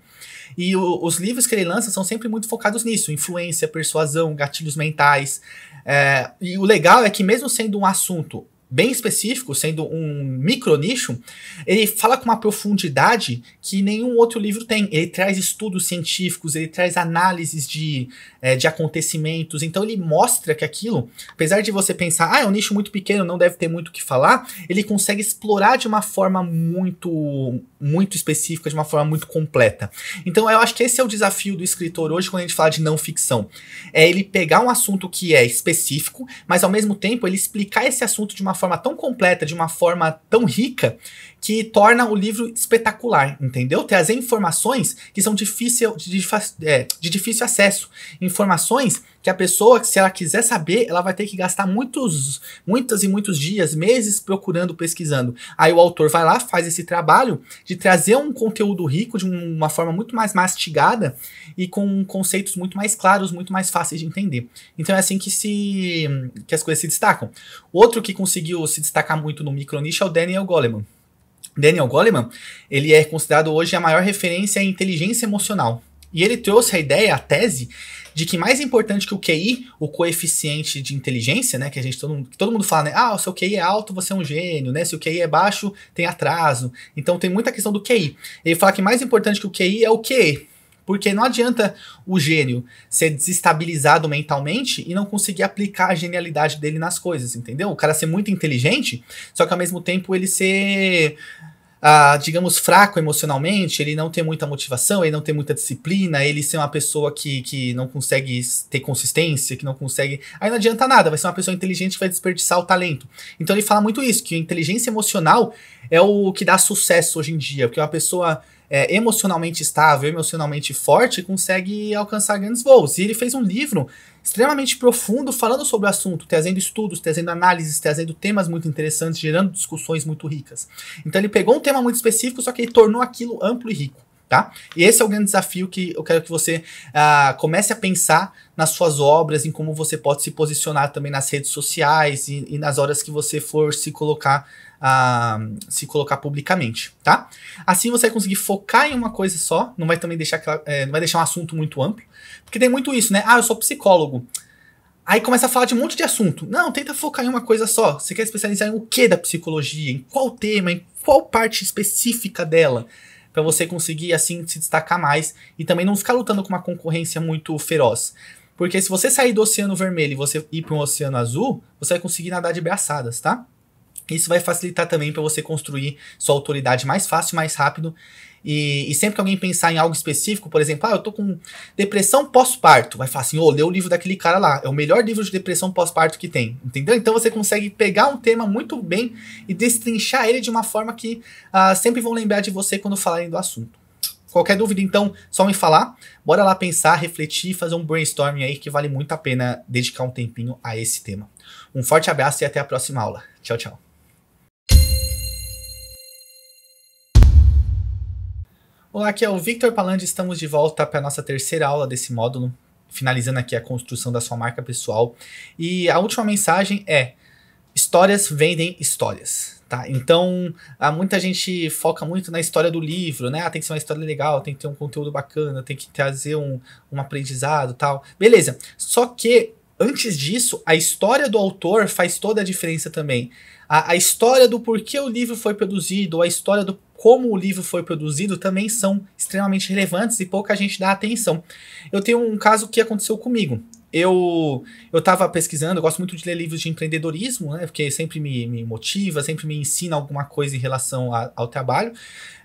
E o, os livros que ele lança são sempre muito focados nisso: influência, persuasão, gatilhos mentais. É, e o legal é que, mesmo sendo um assunto bem específico, sendo um micro nicho, ele fala com uma profundidade que nenhum outro livro tem. Ele traz estudos científicos, ele traz análises de, é, de acontecimentos, então ele mostra que aquilo, apesar de você pensar, ah, é um nicho muito pequeno, não deve ter muito o que falar, ele consegue explorar de uma forma muito, muito específica, de uma forma muito completa. Então eu acho que esse é o desafio do escritor hoje quando a gente fala de não ficção. É ele pegar um assunto que é específico, mas ao mesmo tempo ele explicar esse assunto de uma forma forma tão completa, de uma forma tão rica, que torna o livro espetacular, entendeu? Trazer informações que são difícil, de, de, é, de difícil acesso. Informações que a pessoa, se ela quiser saber, ela vai ter que gastar muitos, muitas e muitos dias, meses procurando, pesquisando. Aí o autor vai lá, faz esse trabalho de trazer um conteúdo rico de uma forma muito mais mastigada e com conceitos muito mais claros, muito mais fáceis de entender. Então é assim que se que as coisas se destacam. Outro que conseguiu se destacar muito no micro nicho é o Daniel Goleman. Daniel Goleman, ele é considerado hoje a maior referência em inteligência emocional. E ele trouxe a ideia, a tese, de que mais importante que o QI, o coeficiente de inteligência, né, que a gente todo mundo, todo mundo fala, né, ah, se o QI é alto, você é um gênio, né? Se o QI é baixo, tem atraso. Então tem muita questão do QI. Ele fala que mais importante que o QI é o QE, porque não adianta o gênio ser desestabilizado mentalmente e não conseguir aplicar a genialidade dele nas coisas, entendeu? O cara ser muito inteligente, só que ao mesmo tempo ele ser. Ah, digamos, fraco emocionalmente, ele não ter muita motivação, ele não ter muita disciplina, ele ser uma pessoa que, que não consegue ter consistência, que não consegue. Aí não adianta nada, vai ser uma pessoa inteligente que vai desperdiçar o talento. Então ele fala muito isso, que a inteligência emocional é o que dá sucesso hoje em dia, porque uma pessoa é, emocionalmente estável, emocionalmente forte, consegue alcançar grandes voos. E ele fez um livro extremamente profundo falando sobre o assunto, trazendo estudos, trazendo análises, trazendo temas muito interessantes, gerando discussões muito ricas. Então ele pegou um tema muito específico, só que ele tornou aquilo amplo e rico. Tá? E esse é o grande desafio que eu quero que você ah, comece a pensar nas suas obras, em como você pode se posicionar também nas redes sociais e, e nas horas que você for se colocar a se colocar publicamente, tá? Assim você vai conseguir focar em uma coisa só, não vai também deixar é, não vai deixar um assunto muito amplo, porque tem muito isso, né? Ah, eu sou psicólogo. Aí começa a falar de um monte de assunto. Não, tenta focar em uma coisa só. Você quer especializar em o que da psicologia, em qual tema, em qual parte específica dela, para você conseguir assim se destacar mais e também não ficar lutando com uma concorrência muito feroz. Porque se você sair do oceano vermelho e você ir para um oceano azul, você vai conseguir nadar de braçadas, tá? Isso vai facilitar também para você construir sua autoridade mais fácil, mais rápido. E, e, sempre que alguém pensar em algo específico, por exemplo, ah, eu tô com depressão pós-parto, vai falar assim, ô, oh, lê o livro daquele cara lá, é o melhor livro de depressão pós-parto que tem, entendeu? Então você consegue pegar um tema muito bem e destrinchar ele de uma forma que ah, sempre vão lembrar de você quando falarem do assunto. Qualquer dúvida, então, só me falar. Bora lá pensar, refletir, fazer um brainstorming aí que vale muito a pena dedicar um tempinho a esse tema. Um forte abraço e até a próxima aula. Tchau, tchau. Olá, aqui é o Victor Palandi, estamos de volta para a nossa terceira aula desse módulo, finalizando aqui a construção da sua marca pessoal. E a última mensagem é: histórias vendem histórias. Tá? Então, há ah, muita gente foca muito na história do livro, né? Ah, tem que ser uma história legal, tem que ter um conteúdo bacana, tem que trazer um, um aprendizado tal. Beleza. Só que antes disso, a história do autor faz toda a diferença também. A, a, história do porquê o livro foi produzido, a história do como o livro foi produzido também são extremamente relevantes e pouca gente dá atenção. Eu tenho um caso que aconteceu comigo. Eu eu estava pesquisando, eu gosto muito de ler livros de empreendedorismo, né? Porque sempre me, me motiva, sempre me ensina alguma coisa em relação a, ao trabalho.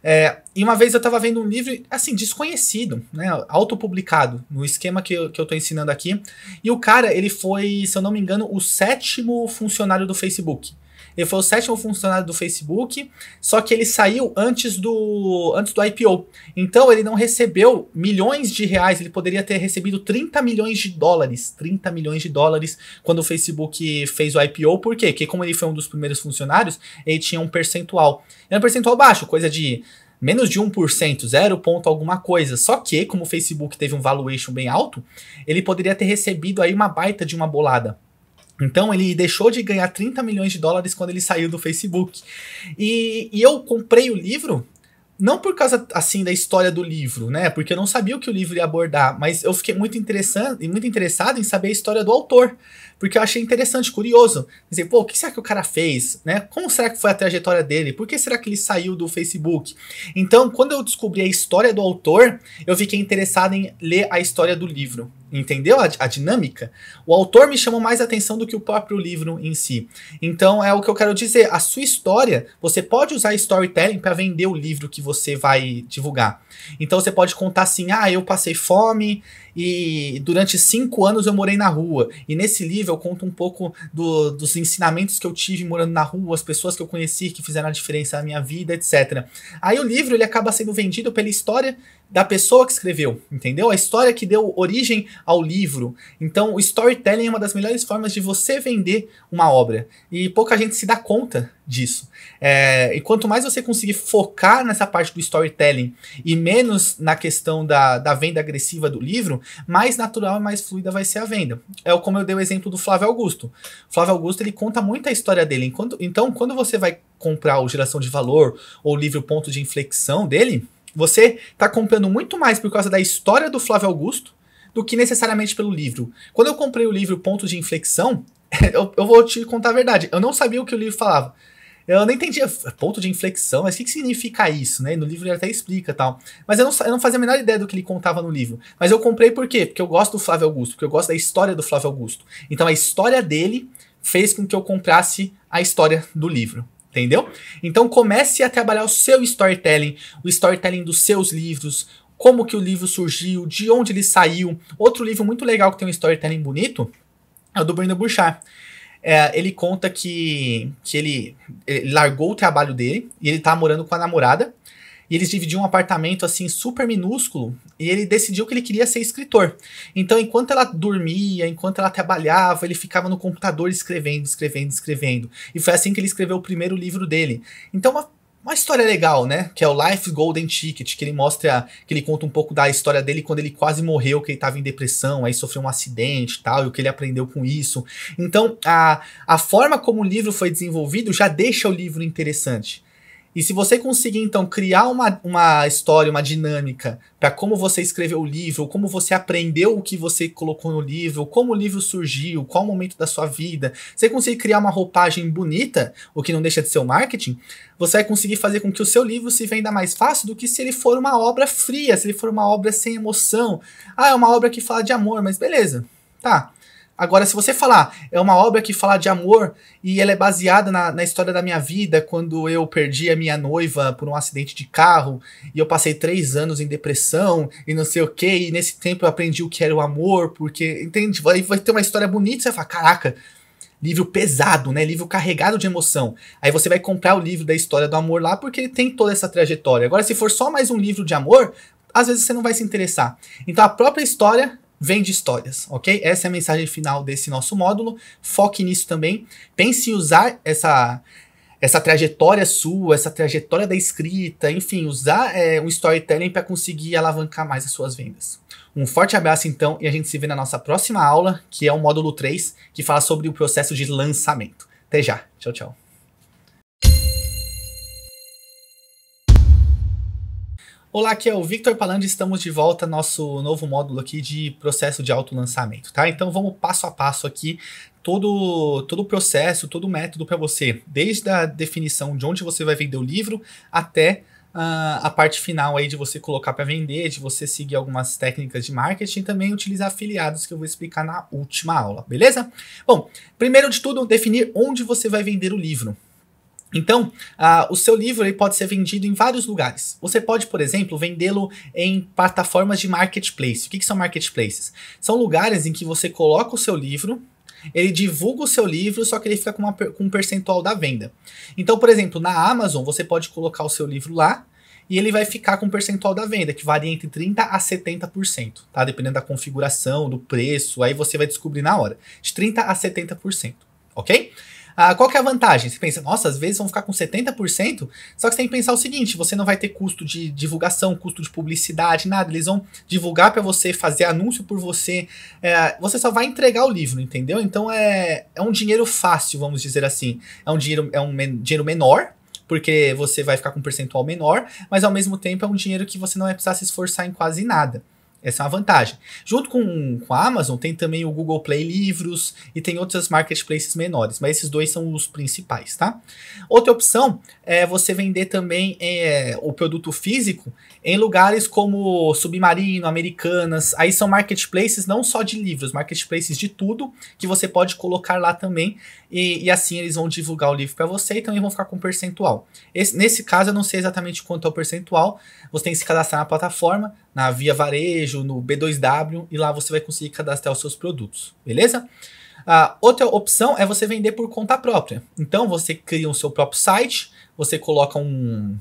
É, e uma vez eu estava vendo um livro, assim, desconhecido, né? Autopublicado, no esquema que eu, que eu tô ensinando aqui. E o cara, ele foi, se eu não me engano, o sétimo funcionário do Facebook. Ele foi o sétimo funcionário do Facebook, só que ele saiu antes do, antes do IPO. Então ele não recebeu milhões de reais, ele poderia ter recebido 30 milhões de dólares. 30 milhões de dólares quando o Facebook fez o IPO. Por quê? Porque como ele foi um dos primeiros funcionários, ele tinha um percentual. Era um percentual baixo, coisa de menos de 1%, 0 ponto alguma coisa. Só que, como o Facebook teve um valuation bem alto, ele poderia ter recebido aí uma baita de uma bolada. Então ele deixou de ganhar 30 milhões de dólares quando ele saiu do Facebook. E, e, eu comprei o livro não por causa assim da história do livro, né? Porque eu não sabia o que o livro ia abordar, mas eu fiquei muito interessante, muito interessado em saber a história do autor, porque eu achei interessante, curioso. Dizer, pô, o que será que o cara fez, né? Como será que foi a trajetória dele? Por que será que ele saiu do Facebook? Então, quando eu descobri a história do autor, eu fiquei interessado em ler a história do livro entendeu a, a, dinâmica? O autor me chamou mais atenção do que o próprio livro em si. Então é o que eu quero dizer. A sua história, você pode usar storytelling para vender o livro que você vai divulgar. Então você pode contar assim: ah, eu passei fome e durante cinco anos eu morei na rua. E nesse livro eu conto um pouco do, dos ensinamentos que eu tive morando na rua, as pessoas que eu conheci que fizeram a diferença na minha vida, etc. Aí o livro ele acaba sendo vendido pela história da pessoa que escreveu, entendeu? A história que deu origem ao livro. Então, o storytelling é uma das melhores formas de você vender uma obra. E pouca gente se dá conta disso. É, e quanto mais você conseguir focar nessa parte do storytelling e menos na questão da, da venda agressiva do livro, mais natural e mais fluida vai ser a venda. É como eu dei o exemplo do Flávio Augusto. O Flávio Augusto ele conta muito a história dele. Enquanto, então, quando você vai comprar o Geração de Valor ou o livro Ponto de Inflexão dele você está comprando muito mais por causa da história do Flávio Augusto do que necessariamente pelo livro. Quando eu comprei o livro Ponto de Inflexão, eu, eu, vou te contar a verdade. Eu não sabia o que o livro falava. Eu não entendia ponto de inflexão, mas o que, que significa isso, né? No livro ele até explica tal. Mas eu não, eu não, fazia a menor ideia do que ele contava no livro. Mas eu comprei por quê? Porque eu gosto do Flávio Augusto, porque eu gosto da história do Flávio Augusto. Então a história dele fez com que eu comprasse a história do livro entendeu? Então comece a trabalhar o seu storytelling, o storytelling dos seus livros, como que o livro surgiu, de onde ele saiu. Outro livro muito legal que tem um storytelling bonito é o do Bruno Burchard. É, ele conta que, que ele, ele, largou o trabalho dele e ele tá morando com a namorada. E eles dividiam um apartamento assim super minúsculo e ele decidiu que ele queria ser escritor. Então, enquanto ela dormia, enquanto ela trabalhava, ele ficava no computador escrevendo, escrevendo, escrevendo. E foi assim que ele escreveu o primeiro livro dele. Então, uma uma história legal, né? Que é o Life Golden Ticket, que ele mostra, que ele conta um pouco da história dele quando ele quase morreu, que ele estava em depressão, aí sofreu um acidente e tal, e o que ele aprendeu com isso. Então, a, a forma como o livro foi desenvolvido já deixa o livro interessante. E se você conseguir, então, criar uma, uma história, uma dinâmica para como você escreveu o livro, como você aprendeu o que você colocou no livro, como o livro surgiu, qual momento da sua vida, você conseguir criar uma roupagem bonita, o que não deixa de ser o marketing, você vai conseguir fazer com que o seu livro se venda mais fácil do que se ele for uma obra fria, se ele for uma obra sem emoção. Ah, é uma obra que fala de amor, mas beleza, tá. Agora, se você falar, é uma obra que fala de amor e ela é baseada na, na história da minha vida, quando eu perdi a minha noiva por um acidente de carro e eu passei três anos em depressão e não sei o que, e nesse tempo eu aprendi o que era o amor, porque, entende? Vai, vai ter uma história bonita, você fala, caraca, livro pesado, né? Livro carregado de emoção. Aí você vai comprar o livro da história do amor lá porque ele tem toda essa trajetória. Agora, se for só mais um livro de amor, às vezes você não vai se interessar. Então a própria história vende histórias, ok? Essa é a mensagem final desse nosso módulo. Foque nisso também. Pense em usar essa essa trajetória sua, essa trajetória da escrita, enfim, usar é, um storytelling para conseguir alavancar mais as suas vendas. Um forte abraço então e a gente se vê na nossa próxima aula, que é o módulo 3, que fala sobre o processo de lançamento. Até já. Tchau, tchau. Olá, aqui é o Victor e estamos de volta nosso novo módulo aqui de processo de autolançamento, tá? Então vamos passo a passo aqui todo todo o processo, todo o método para você, desde a definição de onde você vai vender o livro até uh, a parte final aí de você colocar para vender, de você seguir algumas técnicas de marketing e também utilizar afiliados que eu vou explicar na última aula, beleza? Bom, primeiro de tudo, definir onde você vai vender o livro. Então, ah, o seu livro ele pode ser vendido em vários lugares. Você pode, por exemplo, vendê-lo em plataformas de marketplace. O que, que são marketplaces? São lugares em que você coloca o seu livro ele divulga o seu livro, só que ele fica com, uma, com, um percentual da venda. Então, por exemplo, na Amazon, você pode colocar o seu livro lá e ele vai ficar com um percentual da venda, que varia entre 30% a 70%, tá? Dependendo da configuração, do preço, aí você vai descobrir na hora. De 30% a 70%, ok? Ah, qual que é a vantagem? Você pensa, nossa, às vezes vão ficar com 70%, só que você tem que pensar o seguinte, você não vai ter custo de divulgação, custo de publicidade, nada. Eles vão divulgar para você, fazer anúncio por você. É, você só vai entregar o livro, entendeu? Então é, é um dinheiro fácil, vamos dizer assim. É um dinheiro, é um men dinheiro menor, porque você vai ficar com um percentual menor, mas ao mesmo tempo é um dinheiro que você não vai precisar se esforçar em quase nada. Essa é uma vantagem. Junto com, com a Amazon, tem também o Google Play Livros e tem outras marketplaces menores, mas esses dois são os principais, tá? Outra opção é você vender também é, o produto físico em lugares como Submarino, Americanas. Aí são marketplaces não só de livros, marketplaces de tudo que você pode colocar lá também. E, e assim eles vão divulgar o livro para você e também vão ficar com percentual. Esse, nesse caso, eu não sei exatamente quanto é o percentual, você tem que se cadastrar na plataforma na Via Varejo, no B2W, e lá você vai conseguir cadastrar os seus produtos, beleza? A outra opção é você vender por conta própria. Então você cria o seu próprio site, você coloca um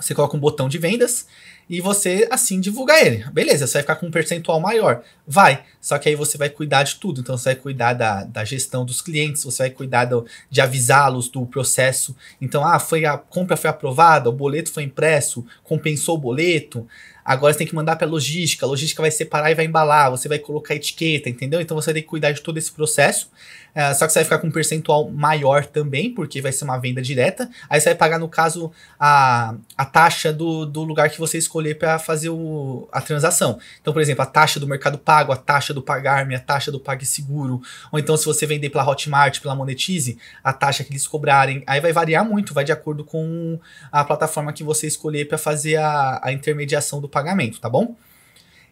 você coloca um botão de vendas e você assim divulga ele. Beleza, você vai ficar com um percentual maior. Vai, só que aí você vai cuidar de tudo. Então você vai cuidar da, da gestão dos clientes, você vai cuidar do, de avisá-los do processo. Então, ah, foi a compra foi aprovada, o boleto foi impresso, compensou o boleto. Agora você tem que mandar para logística, a logística vai separar e vai embalar, você vai colocar etiqueta, entendeu? Então você tem que cuidar de todo esse processo. É, só que você vai ficar com um percentual maior também, porque vai ser uma venda direta. Aí você vai pagar, no caso, a, a taxa do, do lugar que você escolher para fazer o, a transação. Então, por exemplo, a taxa do Mercado Pago, a taxa do Pagar.me, a taxa do PagSeguro. Ou então, se você vender pela Hotmart, pela Monetize, a taxa que eles cobrarem. Aí vai variar muito, vai de acordo com a plataforma que você escolher para fazer a, a intermediação do pagamento, tá bom?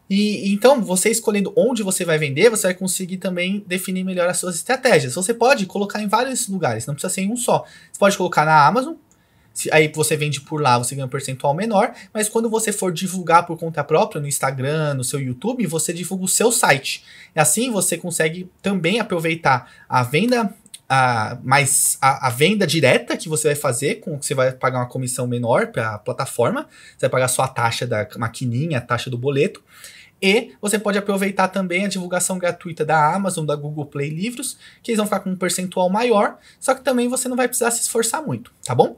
E então, você escolhendo onde você vai vender, você vai conseguir também definir melhor as suas estratégias. Você pode colocar em vários lugares, não precisa ser em um só. Você pode colocar na Amazon, se, aí você vende por lá, você ganha um percentual menor, mas quando você for divulgar por conta própria no Instagram, no seu YouTube, você divulga o seu site. E assim você consegue também aproveitar a venda a, mas a, a, venda direta que você vai fazer, com que você vai pagar uma comissão menor para a plataforma, você vai pagar só a taxa da maquininha, a taxa do boleto. E você pode aproveitar também a divulgação gratuita da Amazon, da Google Play Livros, que eles vão ficar com um percentual maior, só que também você não vai precisar se esforçar muito, tá bom?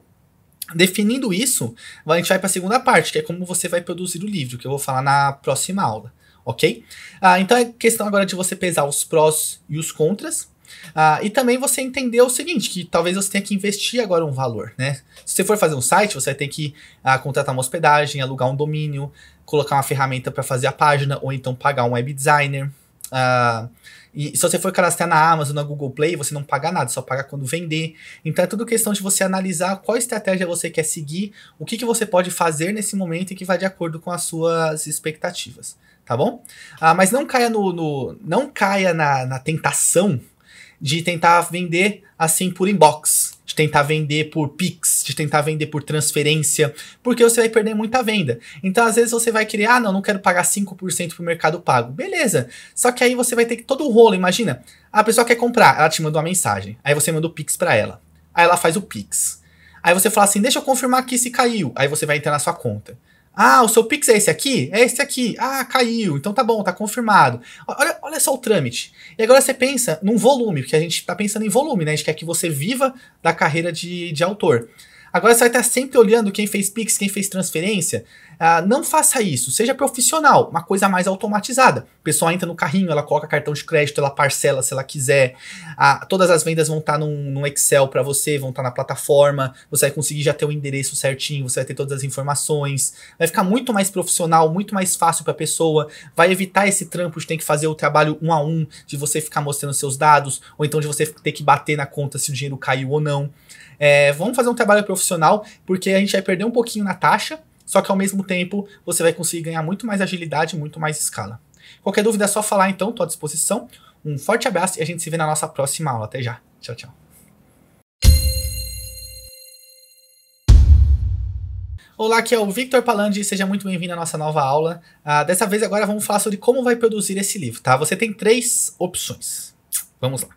Definindo isso, a gente vai para a segunda parte, que é como você vai produzir o livro, que eu vou falar na próxima aula, ok? Ah, então é questão agora de você pesar os prós e os contras ah, e também você entender o seguinte, que talvez você tenha que investir agora um valor, né? Se você for fazer um site, você vai ter que ah, contratar uma hospedagem, alugar um domínio, colocar uma ferramenta para fazer a página, ou então pagar um web designer. Ah, e se você for cadastrar na Amazon, na Google Play, você não paga nada, só paga quando vender. Então é tudo questão de você analisar qual estratégia você quer seguir, o que, que você pode fazer nesse momento e que vai de acordo com as suas expectativas, tá bom? Ah, mas não caia no, no não caia na, na tentação de tentar vender assim por inbox, de tentar vender por Pix, de tentar vender por transferência, porque você vai perder muita venda. Então, às vezes, você vai querer, ah, não, não quero pagar 5% pro mercado pago. Beleza. Só que aí você vai ter que todo o rolo, imagina. A pessoa quer comprar, ela te manda uma mensagem. Aí você manda o Pix para ela. Aí ela faz o Pix. Aí você fala assim, deixa eu confirmar que se caiu. Aí você vai entrar na sua conta. Ah, o seu Pix é esse aqui? É esse aqui. Ah, caiu. Então tá bom, tá confirmado. Olha, olha só o trâmite. E agora você pensa num volume, porque a gente tá pensando em volume, né? A gente quer que você viva da carreira de, de autor. Agora você vai estar sempre olhando quem fez Pix, quem fez transferência. Ah, não faça isso, seja profissional, uma coisa mais automatizada. A pessoa entra no carrinho, ela coloca cartão de crédito, ela parcela se ela quiser. Ah, todas as vendas vão estar tá num, num, Excel para você, vão estar tá na plataforma. Você vai conseguir já ter o endereço certinho, você vai ter todas as informações. Vai ficar muito mais profissional, muito mais fácil para a pessoa. Vai evitar esse trampo de ter que fazer o trabalho um a um, de você ficar mostrando seus dados, ou então de você ter que bater na conta se o dinheiro caiu ou não. É, vamos fazer um trabalho profissional, porque a gente vai perder um pouquinho na taxa, só que ao mesmo tempo você vai conseguir ganhar muito mais agilidade, muito mais escala. Qualquer dúvida é só falar, então, estou à disposição. Um forte abraço e a gente se vê na nossa próxima aula. Até já. Tchau, tchau. Olá, aqui é o Victor Palandi, seja muito bem-vindo à nossa nova aula. Ah, dessa vez agora vamos falar sobre como vai produzir esse livro, tá? Você tem três opções. Vamos lá.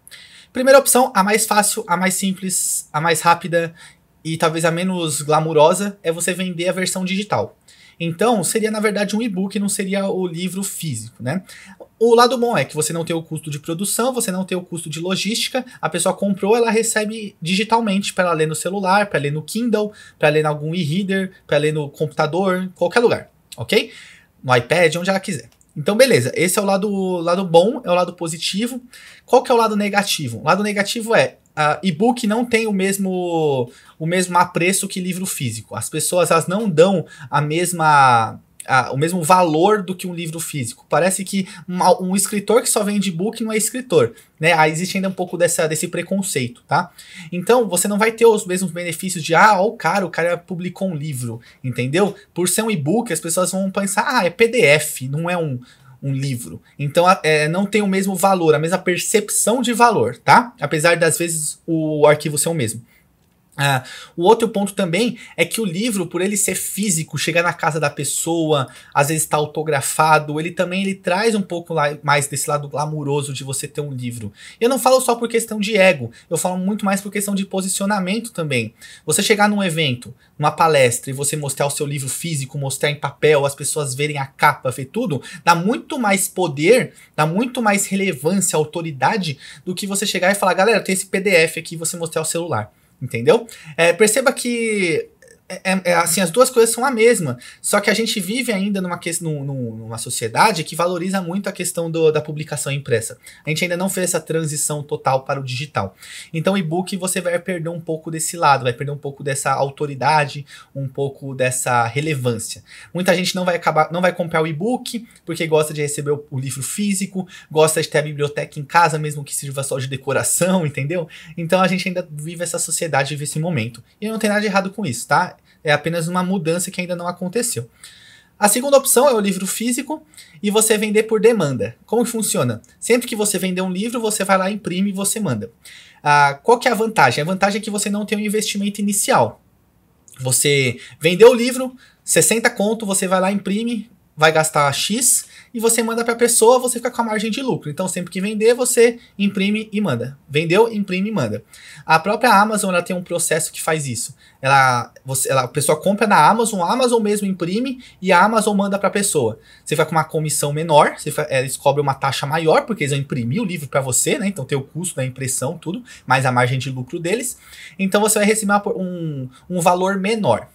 Primeira opção, a mais fácil, a mais simples, a mais rápida e talvez a menos glamurosa é você vender a versão digital. Então, seria na verdade um e-book, não seria o livro físico, né? O lado bom é que você não tem o custo de produção, você não tem o custo de logística, a pessoa comprou, ela recebe digitalmente para ler no celular, para ler no Kindle, para ler em algum e-reader, para ler no computador, qualquer lugar, ok? No iPad, onde ela quiser. Então, beleza, esse é o lado, lado bom, é o lado positivo. Qual que é o lado negativo? O lado negativo é uh, e-book não tem o mesmo o mesmo apreço que livro físico. As pessoas elas não dão a mesma o mesmo valor do que um livro físico. Parece que uma, um escritor que só vende book não é escritor, né? Aí existe ainda um pouco dessa, desse preconceito, tá? Então, você não vai ter os mesmos benefícios de, ah, ó, o cara, o cara publicou um livro, entendeu? Por ser um e-book, as pessoas vão pensar, ah, é PDF, não é um, um livro. Então é, não tem o mesmo valor, a mesma percepção de valor, tá? Apesar das vezes o arquivo ser o mesmo. Uh, o outro ponto também é que o livro, por ele ser físico, chegar na casa da pessoa, às vezes está autografado, ele também ele traz um pouco mais desse lado glamuroso de você ter um livro. Eu não falo só por questão de ego, eu falo muito mais por questão de posicionamento também. Você chegar num evento, numa palestra, e você mostrar o seu livro físico, mostrar em papel, as pessoas verem a capa, ver tudo, dá muito mais poder, dá muito mais relevância, autoridade, do que você chegar e falar, galera, tem esse PDF aqui, você mostrar o celular entendeu? É, perceba que é, é, é, assim, as duas coisas são a mesma. Só que a gente vive ainda numa, que, num, numa sociedade que valoriza muito a questão do, da publicação impressa. A gente ainda não fez essa transição total para o digital. Então, e-book você vai perder um pouco desse lado, vai perder um pouco dessa autoridade, um pouco dessa relevância. Muita gente não vai acabar, não vai comprar o e-book porque gosta de receber o, o livro físico, gosta de ter a biblioteca em casa, mesmo que sirva só de decoração, entendeu? Então a gente ainda vive essa sociedade, vive esse momento. E não tem nada de errado com isso, tá? É apenas uma mudança que ainda não aconteceu. A segunda opção é o livro físico e você vender por demanda. Como funciona? Sempre que você vender um livro, você vai lá, imprime e você manda. Ah, qual que é a vantagem? A vantagem é que você não tem um investimento inicial. Você vendeu o livro, 60 conto, você vai lá, imprime, vai gastar X, e você manda para a pessoa, você fica com a margem de lucro. Então, sempre que vender, você imprime e manda. Vendeu, imprime e manda. A própria Amazon ela tem um processo que faz isso. Ela, você, ela, a pessoa compra na Amazon, a Amazon mesmo imprime e a Amazon manda para a pessoa. Você vai com uma comissão menor, você eles cobram uma taxa maior, porque eles vão imprimir o livro para você, né? Então tem o custo da impressão, tudo, mais a margem de lucro deles. Então você vai receber um, um valor menor.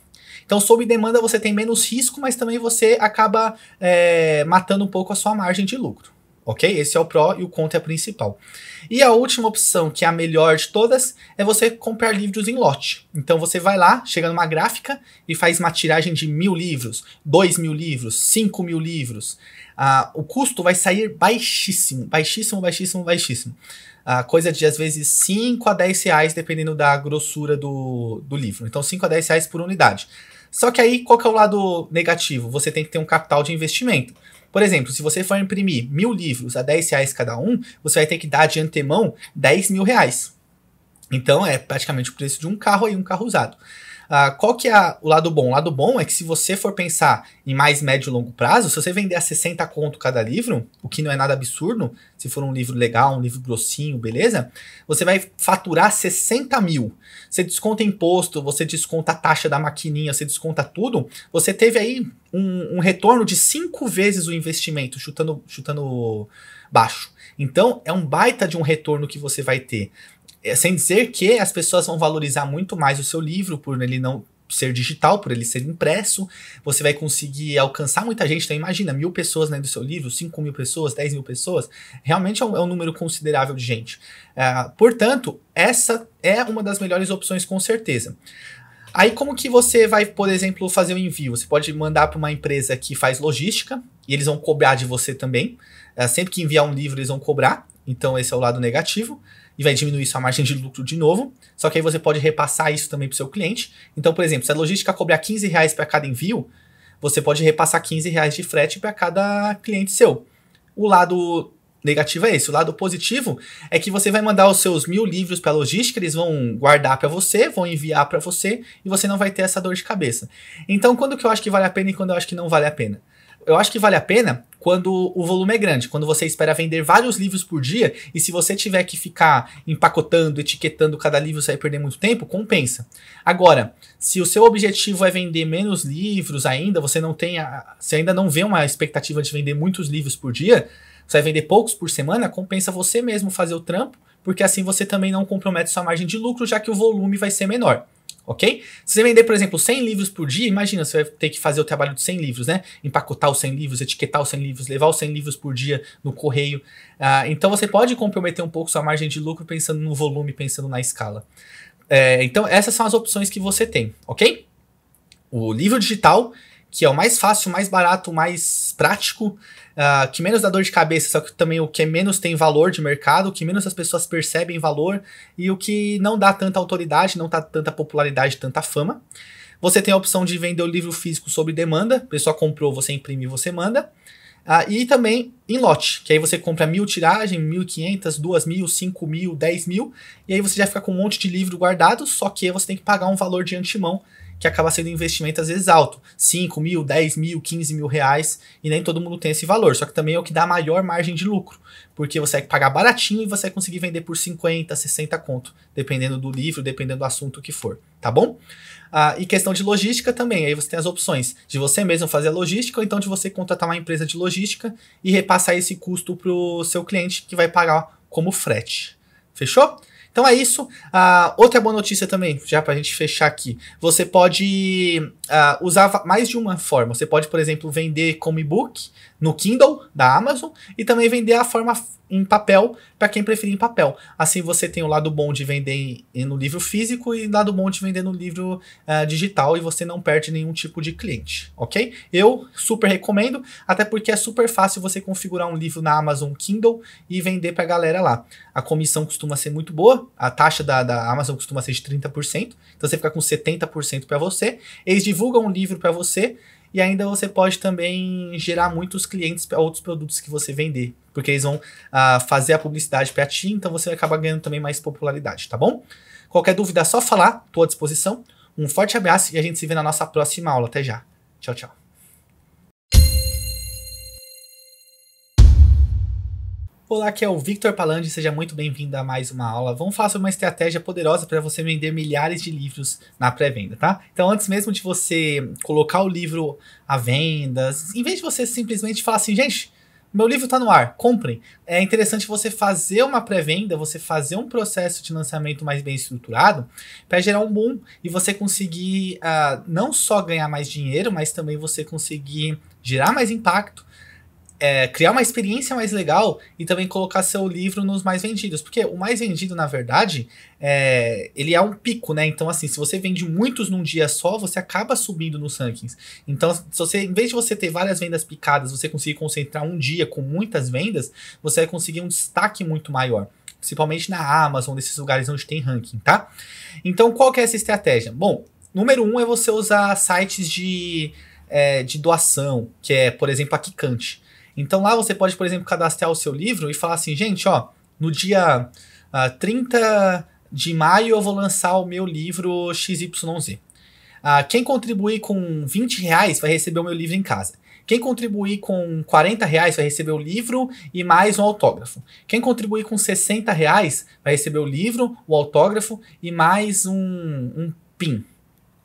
Então, sob demanda, você tem menos risco, mas também você acaba é, matando um pouco a sua margem de lucro. Ok? Esse é o pró e o contra é principal. E a última opção, que é a melhor de todas, é você comprar livros em lote. Então você vai lá, chega numa gráfica e faz uma tiragem de mil livros, dois mil livros, cinco mil livros. Ah, o custo vai sair baixíssimo, baixíssimo, baixíssimo, baixíssimo. Ah, coisa de às vezes 5 a 10 reais, dependendo da grossura do, do livro. Então 5 a 10 reais por unidade. Só que aí, qual que é o lado negativo? Você tem que ter um capital de investimento. Por exemplo, se você for imprimir mil livros a 10 reais cada um, você vai ter que dar de antemão 10 mil reais. Então é praticamente o preço de um carro aí, um carro usado. Uh, qual que é a, o lado bom? O lado bom é que se você for pensar em mais médio e longo prazo, se você vender a 60 conto cada livro, o que não é nada absurdo, se for um livro legal, um livro grossinho, beleza, você vai faturar 60 mil. Você desconta imposto, você desconta a taxa da maquininha, você desconta tudo, você teve aí um, um retorno de 5 vezes o investimento, chutando, chutando baixo. Então, é um baita de um retorno que você vai ter. É, sem dizer que as pessoas vão valorizar muito mais o seu livro por ele não ser digital, por ele ser impresso, você vai conseguir alcançar muita gente. Então, imagina, mil pessoas lendo né, seu livro, cinco mil pessoas, dez mil pessoas. Realmente é um, é um número considerável de gente. Uh, portanto, essa é uma das melhores opções, com certeza. Aí, como que você vai, por exemplo, fazer o um envio? Você pode mandar para uma empresa que faz logística e eles vão cobrar de você também. Uh, sempre que enviar um livro, eles vão cobrar. Então, esse é o lado negativo e vai diminuir sua margem de lucro de novo. Só que aí você pode repassar isso também para o seu cliente. Então, por exemplo, se a logística cobrar 15 reais para cada envio, você pode repassar 15 reais de frete para cada cliente seu. O lado negativo é esse. O lado positivo é que você vai mandar os seus mil livros para a logística, eles vão guardar para você, vão enviar para você e você não vai ter essa dor de cabeça. Então, quando que eu acho que vale a pena e quando eu acho que não vale a pena? eu acho que vale a pena quando o volume é grande, quando você espera vender vários livros por dia, e se você tiver que ficar empacotando, etiquetando cada livro, você vai perder muito tempo, compensa. Agora, se o seu objetivo é vender menos livros ainda, você não tem você ainda não vê uma expectativa de vender muitos livros por dia, você vai vender poucos por semana, compensa você mesmo fazer o trampo, porque assim você também não compromete sua margem de lucro, já que o volume vai ser menor ok? Se você vender, por exemplo, 100 livros por dia, imagina, você vai ter que fazer o trabalho de 100 livros, né? Empacotar os 100 livros, etiquetar os 100 livros, levar os 100 livros por dia no correio. Ah, então você pode comprometer um pouco sua margem de lucro pensando no volume, pensando na escala. É, então essas são as opções que você tem, ok? O livro digital, que é o mais fácil, mais barato, mais prático, uh, que menos dá dor de cabeça, só que também o que é menos tem valor de mercado, o que menos as pessoas percebem valor e o que não dá tanta autoridade, não dá tá tanta popularidade, tanta fama. Você tem a opção de vender o livro físico sob demanda, a pessoa comprou, você imprime e você manda. Ah, e também em lote, que aí você compra mil tiragem, cinco mil, dez mil, e aí você já fica com um monte de livro guardado, só que você tem que pagar um valor de antemão que acaba sendo um investimento às vezes alto, 5 mil, 10 mil, 15 mil reais, e nem todo mundo tem esse valor, só que também é o que dá maior margem de lucro, porque você vai pagar baratinho e você vai conseguir vender por 50, 60 conto, dependendo do livro, dependendo do assunto que for, tá bom? Ah, e questão de logística também, aí você tem as opções de você mesmo fazer a logística, ou então de você contratar uma empresa de logística e repassar esse custo para o seu cliente que vai pagar como frete. Fechou? Então é isso. Ah, outra boa notícia também, já para a gente fechar aqui. Você pode ah, usar mais de uma forma. Você pode, por exemplo, vender como e-book, no Kindle da Amazon e também vender a forma em papel para quem preferir em papel. Assim você tem o lado bom de vender no livro físico e o lado bom de vender no livro uh, digital e você não perde nenhum tipo de cliente, ok? Eu super recomendo, até porque é super fácil você configurar um livro na Amazon Kindle e vender para a galera lá. A comissão costuma ser muito boa, a taxa da, da Amazon costuma ser de 30%, então você fica com 70% para você. Eles divulgam o um livro para você e ainda você pode também gerar muitos clientes para outros produtos que você vender, porque eles vão ah, fazer a publicidade para ti, então você vai acabar ganhando também mais popularidade, tá bom? Qualquer dúvida é só falar, estou à disposição. Um forte abraço e a gente se vê na nossa próxima aula. Até já. Tchau, tchau. Olá, aqui é o Victor Palandi, seja muito bem-vindo a mais uma aula. Vamos falar sobre uma estratégia poderosa para você vender milhares de livros na pré-venda, tá? Então, antes mesmo de você colocar o livro à venda, em vez de você simplesmente falar assim, gente, meu livro está no ar, comprem. É interessante você fazer uma pré-venda, você fazer um processo de lançamento mais bem estruturado para gerar um boom e você conseguir uh, não só ganhar mais dinheiro, mas também você conseguir gerar mais impacto é, criar uma experiência mais legal e também colocar seu livro nos mais vendidos. Porque o mais vendido, na verdade, é, ele é um pico, né? Então, assim, se você vende muitos num dia só, você acaba subindo nos rankings. Então, se você, em vez de você ter várias vendas picadas, você conseguir concentrar um dia com muitas vendas, você vai conseguir um destaque muito maior. Principalmente na Amazon, nesses lugares onde tem ranking, tá? Então, qual que é essa estratégia? Bom, número um é você usar sites de, é, de doação, que é, por exemplo, a Kikante. Então lá você pode, por exemplo, cadastrar o seu livro e falar assim, gente, ó, no dia uh, ah, 30 de maio eu vou lançar o meu livro XYZ. Uh, ah, quem contribuir com 20 reais vai receber o meu livro em casa. Quem contribuir com 40 reais vai receber o livro e mais um autógrafo. Quem contribuir com 60 reais vai receber o livro, o autógrafo e mais um, um PIN,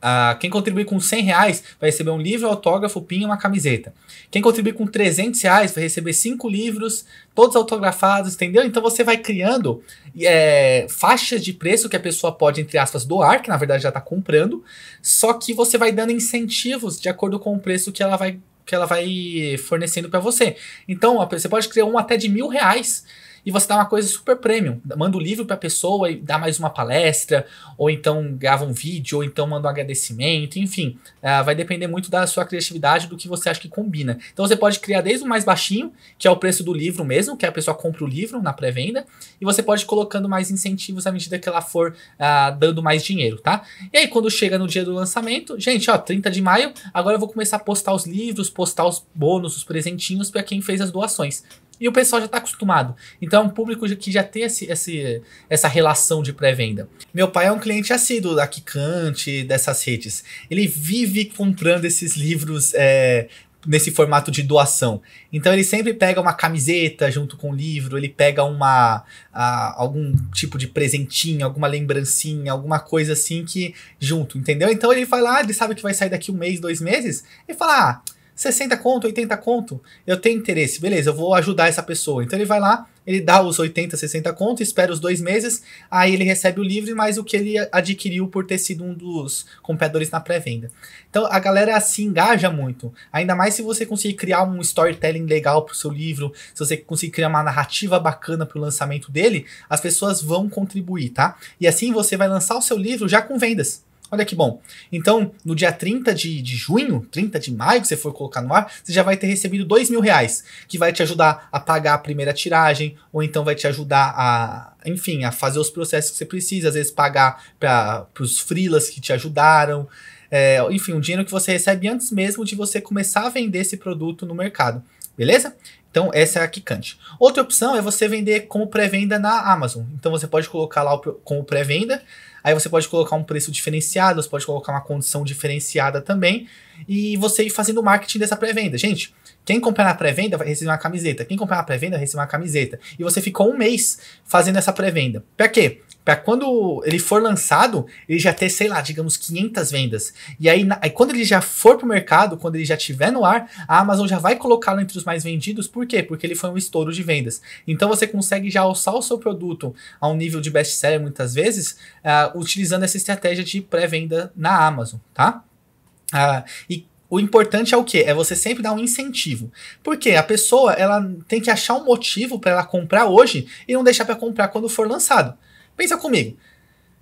ah, quem contribuir com 100 reais vai receber um livro, autógrafo, pin e uma camiseta. Quem contribuir com 300 reais vai receber cinco livros, todos autografados, entendeu? Então você vai criando é, faixas de preço que a pessoa pode, entre aspas, doar, que na verdade já está comprando, só que você vai dando incentivos de acordo com o preço que ela vai, que ela vai fornecendo para você. Então você pode criar um até de mil reais e você dá uma coisa super premium. Manda o um livro para a pessoa e dá mais uma palestra, ou então grava um vídeo, ou então manda um agradecimento, enfim. Uh, vai depender muito da sua criatividade, do que você acha que combina. Então você pode criar desde o mais baixinho, que é o preço do livro mesmo, que a pessoa compra o livro na pré-venda, e você pode ir colocando mais incentivos à medida que ela for uh, dando mais dinheiro, tá? E aí quando chega no dia do lançamento, gente, ó, 30 de maio, agora eu vou começar a postar os livros, postar os bônus, os presentinhos para quem fez as doações e o pessoal já está acostumado. Então é um público que já tem esse, esse essa relação de pré-venda. Meu pai é um cliente assíduo da Kikante, dessas redes. Ele vive comprando esses livros é, nesse formato de doação. Então ele sempre pega uma camiseta junto com o livro, ele pega uma a, algum tipo de presentinho, alguma lembrancinha, alguma coisa assim que junto, entendeu? Então ele vai lá, ah, ele sabe que vai sair daqui um mês, dois meses, e fala ah, 60 conto, 80 conto, eu tenho interesse, beleza, eu vou ajudar essa pessoa. Então ele vai lá, ele dá os 80, 60 conto, espera os dois meses, aí ele recebe o livro mais o que ele adquiriu por ter sido um dos compradores na pré-venda. Então a galera se engaja muito, ainda mais se você conseguir criar um storytelling legal pro seu livro, se você conseguir criar uma narrativa bacana pro lançamento dele, as pessoas vão contribuir, tá? E assim você vai lançar o seu livro já com vendas. Olha que bom. Então, no dia 30 de, de junho, 30 de maio, que você for colocar no ar, você já vai ter recebido dois mil reais, que vai te ajudar a pagar a primeira tiragem, ou então vai te ajudar a, enfim, a fazer os processos que você precisa, às vezes pagar para os freelas que te ajudaram. É, enfim, um dinheiro que você recebe antes mesmo de você começar a vender esse produto no mercado. Beleza? Então, essa é a quicante. Outra opção é você vender como pré-venda na Amazon. Então, você pode colocar lá como pré-venda Aí você pode colocar um preço diferenciado, você pode colocar uma condição diferenciada também. E você ir fazendo o marketing dessa pré-venda. Gente, quem comprar na pré-venda vai receber uma camiseta. Quem comprar na pré-venda vai receber uma camiseta. E você ficou um mês fazendo essa pré-venda. Pra quê? para quando ele for lançado, ele já ter, sei lá, digamos 500 vendas. E aí, na, aí quando ele já for para o mercado, quando ele já estiver no ar, a Amazon já vai colocá-lo entre os mais vendidos. Por quê? Porque ele foi um estouro de vendas. Então você consegue já alçar o seu produto a um nível de best-seller muitas vezes, uh, utilizando essa estratégia de pré-venda na Amazon, tá? Uh, e o importante é o quê? É você sempre dar um incentivo. Porque a pessoa ela tem que achar um motivo para ela comprar hoje e não deixar para comprar quando for lançado. Pensa comigo.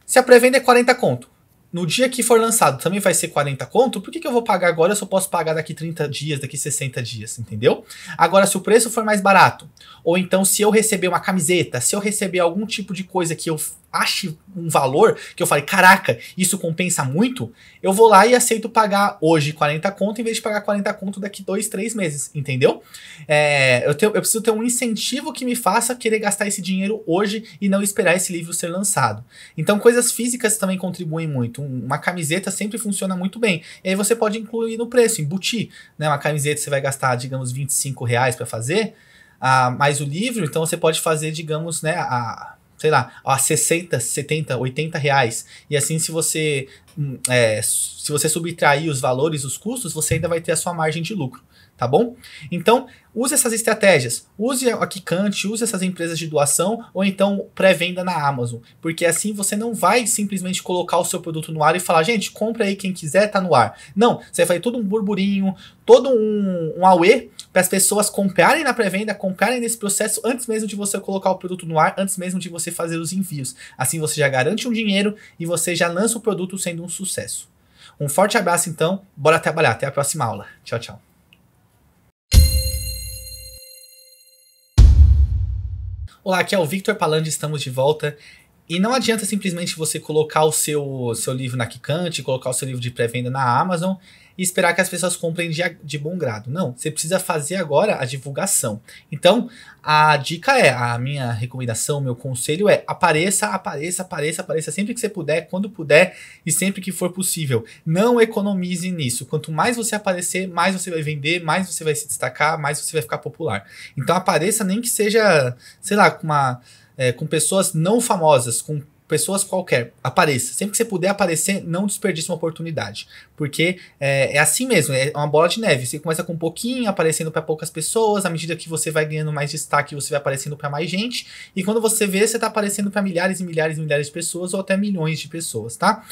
Se a pré-venda é 40 conto, no dia que for lançado também vai ser 40 conto, por que, que eu vou pagar agora? Eu só posso pagar daqui 30 dias, daqui 60 dias, entendeu? Agora, se o preço for mais barato, ou então se eu receber uma camiseta, se eu receber algum tipo de coisa que eu ache um valor, que eu falei caraca, isso compensa muito, eu vou lá e aceito pagar hoje 40 conto em vez de pagar 40 conto daqui 2, 3 meses, entendeu? É, eu, tenho, eu preciso ter um incentivo que me faça querer gastar esse dinheiro hoje e não esperar esse livro ser lançado. Então, coisas físicas também contribuem muito. Uma camiseta sempre funciona muito bem. E aí você pode incluir no preço, embutir. Né? Uma camiseta você vai gastar, digamos, 25 reais para fazer a, ah, mais o livro, então você pode fazer, digamos, né, a, sei lá, a 60, 70, 80 reais. E assim, se você, hum, é, se você subtrair os valores, os custos, você ainda vai ter a sua margem de lucro, tá bom? Então, use essas estratégias. Use a Kikante, use essas empresas de doação ou então pré-venda na Amazon. Porque assim você não vai simplesmente colocar o seu produto no ar e falar, gente, compra aí quem quiser, tá no ar. Não, você vai todo um burburinho, todo um, um auê para as pessoas comprarem na pré-venda, comprarem nesse processo antes mesmo de você colocar o produto no ar, antes mesmo de você fazer os envios. Assim você já garante um dinheiro e você já lança o produto sendo um sucesso. Um forte abraço então, bora trabalhar, até a próxima aula. Tchau, tchau. Olá, aqui é o Victor Palandi, estamos de volta. E não adianta simplesmente você colocar o seu, seu livro na Kikante, colocar o seu livro de pré-venda na Amazon e esperar que as pessoas comprem de, de bom grado. Não, você precisa fazer agora a divulgação. Então, a dica é, a minha recomendação, meu conselho é: apareça, apareça, apareça, apareça sempre que você puder, quando puder e sempre que for possível. Não economize nisso. Quanto mais você aparecer, mais você vai vender, mais você vai se destacar, mais você vai ficar popular. Então, apareça nem que seja, sei lá, com uma. É, com pessoas não famosas, com pessoas qualquer, apareça. Sempre que você puder aparecer, não desperdice uma oportunidade. Porque é, é, assim mesmo, é uma bola de neve. Você começa com um pouquinho, aparecendo para poucas pessoas, à medida que você vai ganhando mais destaque, você vai aparecendo para mais gente. E quando você vê, você está aparecendo para milhares e milhares e milhares de pessoas, ou até milhões de pessoas, tá?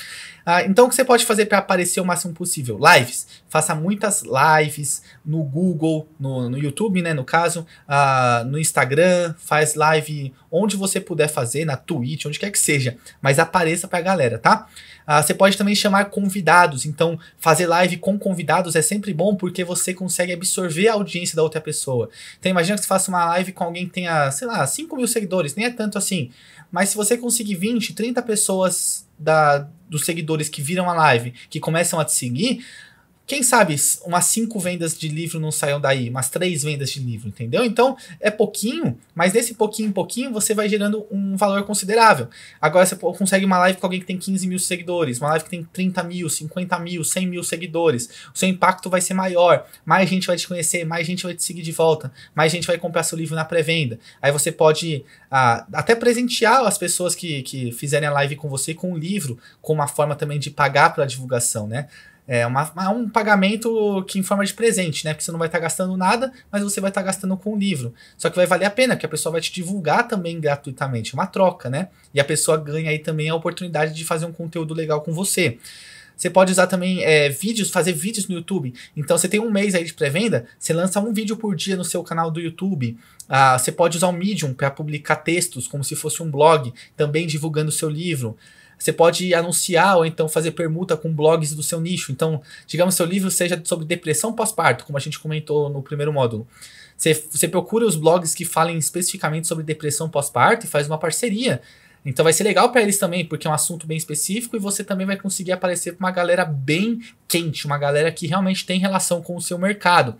Ah, então, o que você pode fazer para aparecer o máximo possível? Lives. Faça muitas lives no Google, no, no YouTube, né? No caso, ah, no Instagram, faz live onde você puder fazer, na Twitch, onde quer que seja. Mas apareça para a galera, tá? Ah, você pode também chamar convidados. Então, fazer live com convidados é sempre bom porque você consegue absorver a audiência da outra pessoa. Então, imagina que você faça uma live com alguém que tenha, sei lá, 5 mil seguidores. Nem é tanto assim. Mas se você conseguir 20, 30 pessoas da, dos seguidores que viram a live, que começam a te seguir, quem sabe umas cinco vendas de livro não saiam daí, umas três vendas de livro, entendeu? Então é pouquinho, mas nesse pouquinho em pouquinho você vai gerando um valor considerável. Agora você consegue uma live com alguém que tem 15 mil seguidores, uma live que tem 30 mil, 50 mil, 100 mil seguidores. O seu impacto vai ser maior, mais gente vai te conhecer, mais gente vai te seguir de volta, mais gente vai comprar seu livro na pré-venda. Aí você pode ah, até presentear as pessoas que, que fizerem a live com você com o um livro, com uma forma também de pagar pela divulgação, né? É uma, uma, um pagamento que em forma de presente, né? Porque você não vai estar tá gastando nada, mas você vai estar tá gastando com o livro. Só que vai valer a pena, porque a pessoa vai te divulgar também gratuitamente, é uma troca, né? E a pessoa ganha aí também a oportunidade de fazer um conteúdo legal com você. Você pode usar também é, vídeos, fazer vídeos no YouTube. Então você tem um mês aí de pré-venda, você lança um vídeo por dia no seu canal do YouTube. Ah, você pode usar o Medium para publicar textos, como se fosse um blog, também divulgando o seu livro. Você pode anunciar ou então fazer permuta com blogs do seu nicho. Então, digamos que seu livro seja sobre depressão pós-parto, como a gente comentou no primeiro módulo. Você, você procura os blogs que falem especificamente sobre depressão pós-parto e faz uma parceria. Então vai ser legal para eles também, porque é um assunto bem específico e você também vai conseguir aparecer para uma galera bem quente, uma galera que realmente tem relação com o seu mercado.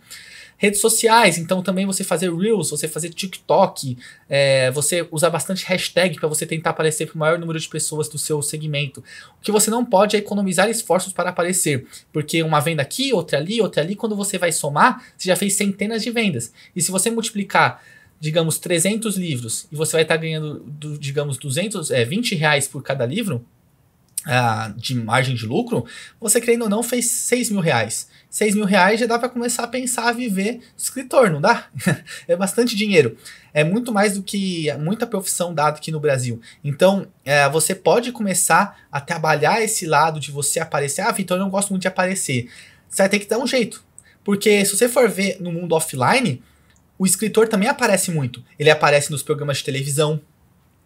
Redes sociais, então também você fazer Reels, você fazer TikTok, é, você usar bastante hashtag para você tentar aparecer para o maior número de pessoas do seu segmento. O que você não pode é economizar esforços para aparecer, porque uma venda aqui, outra ali, outra ali, quando você vai somar, você já fez centenas de vendas. E se você multiplicar digamos, 300 livros e você vai estar tá ganhando, digamos, 200, é, 20 reais por cada livro, é, de margem de lucro, você querendo ou não fez 6 mil reais. 6 mil reais já dá para começar a pensar a viver escritor, não dá? é bastante dinheiro. É muito mais do que muita profissão dada aqui no Brasil. Então, é, você pode começar a trabalhar esse lado de você aparecer. Ah, Vitor, eu não gosto muito de aparecer. Você vai ter que dar um jeito. Porque se você for ver no mundo offline, o escritor também aparece muito. Ele aparece nos programas de televisão,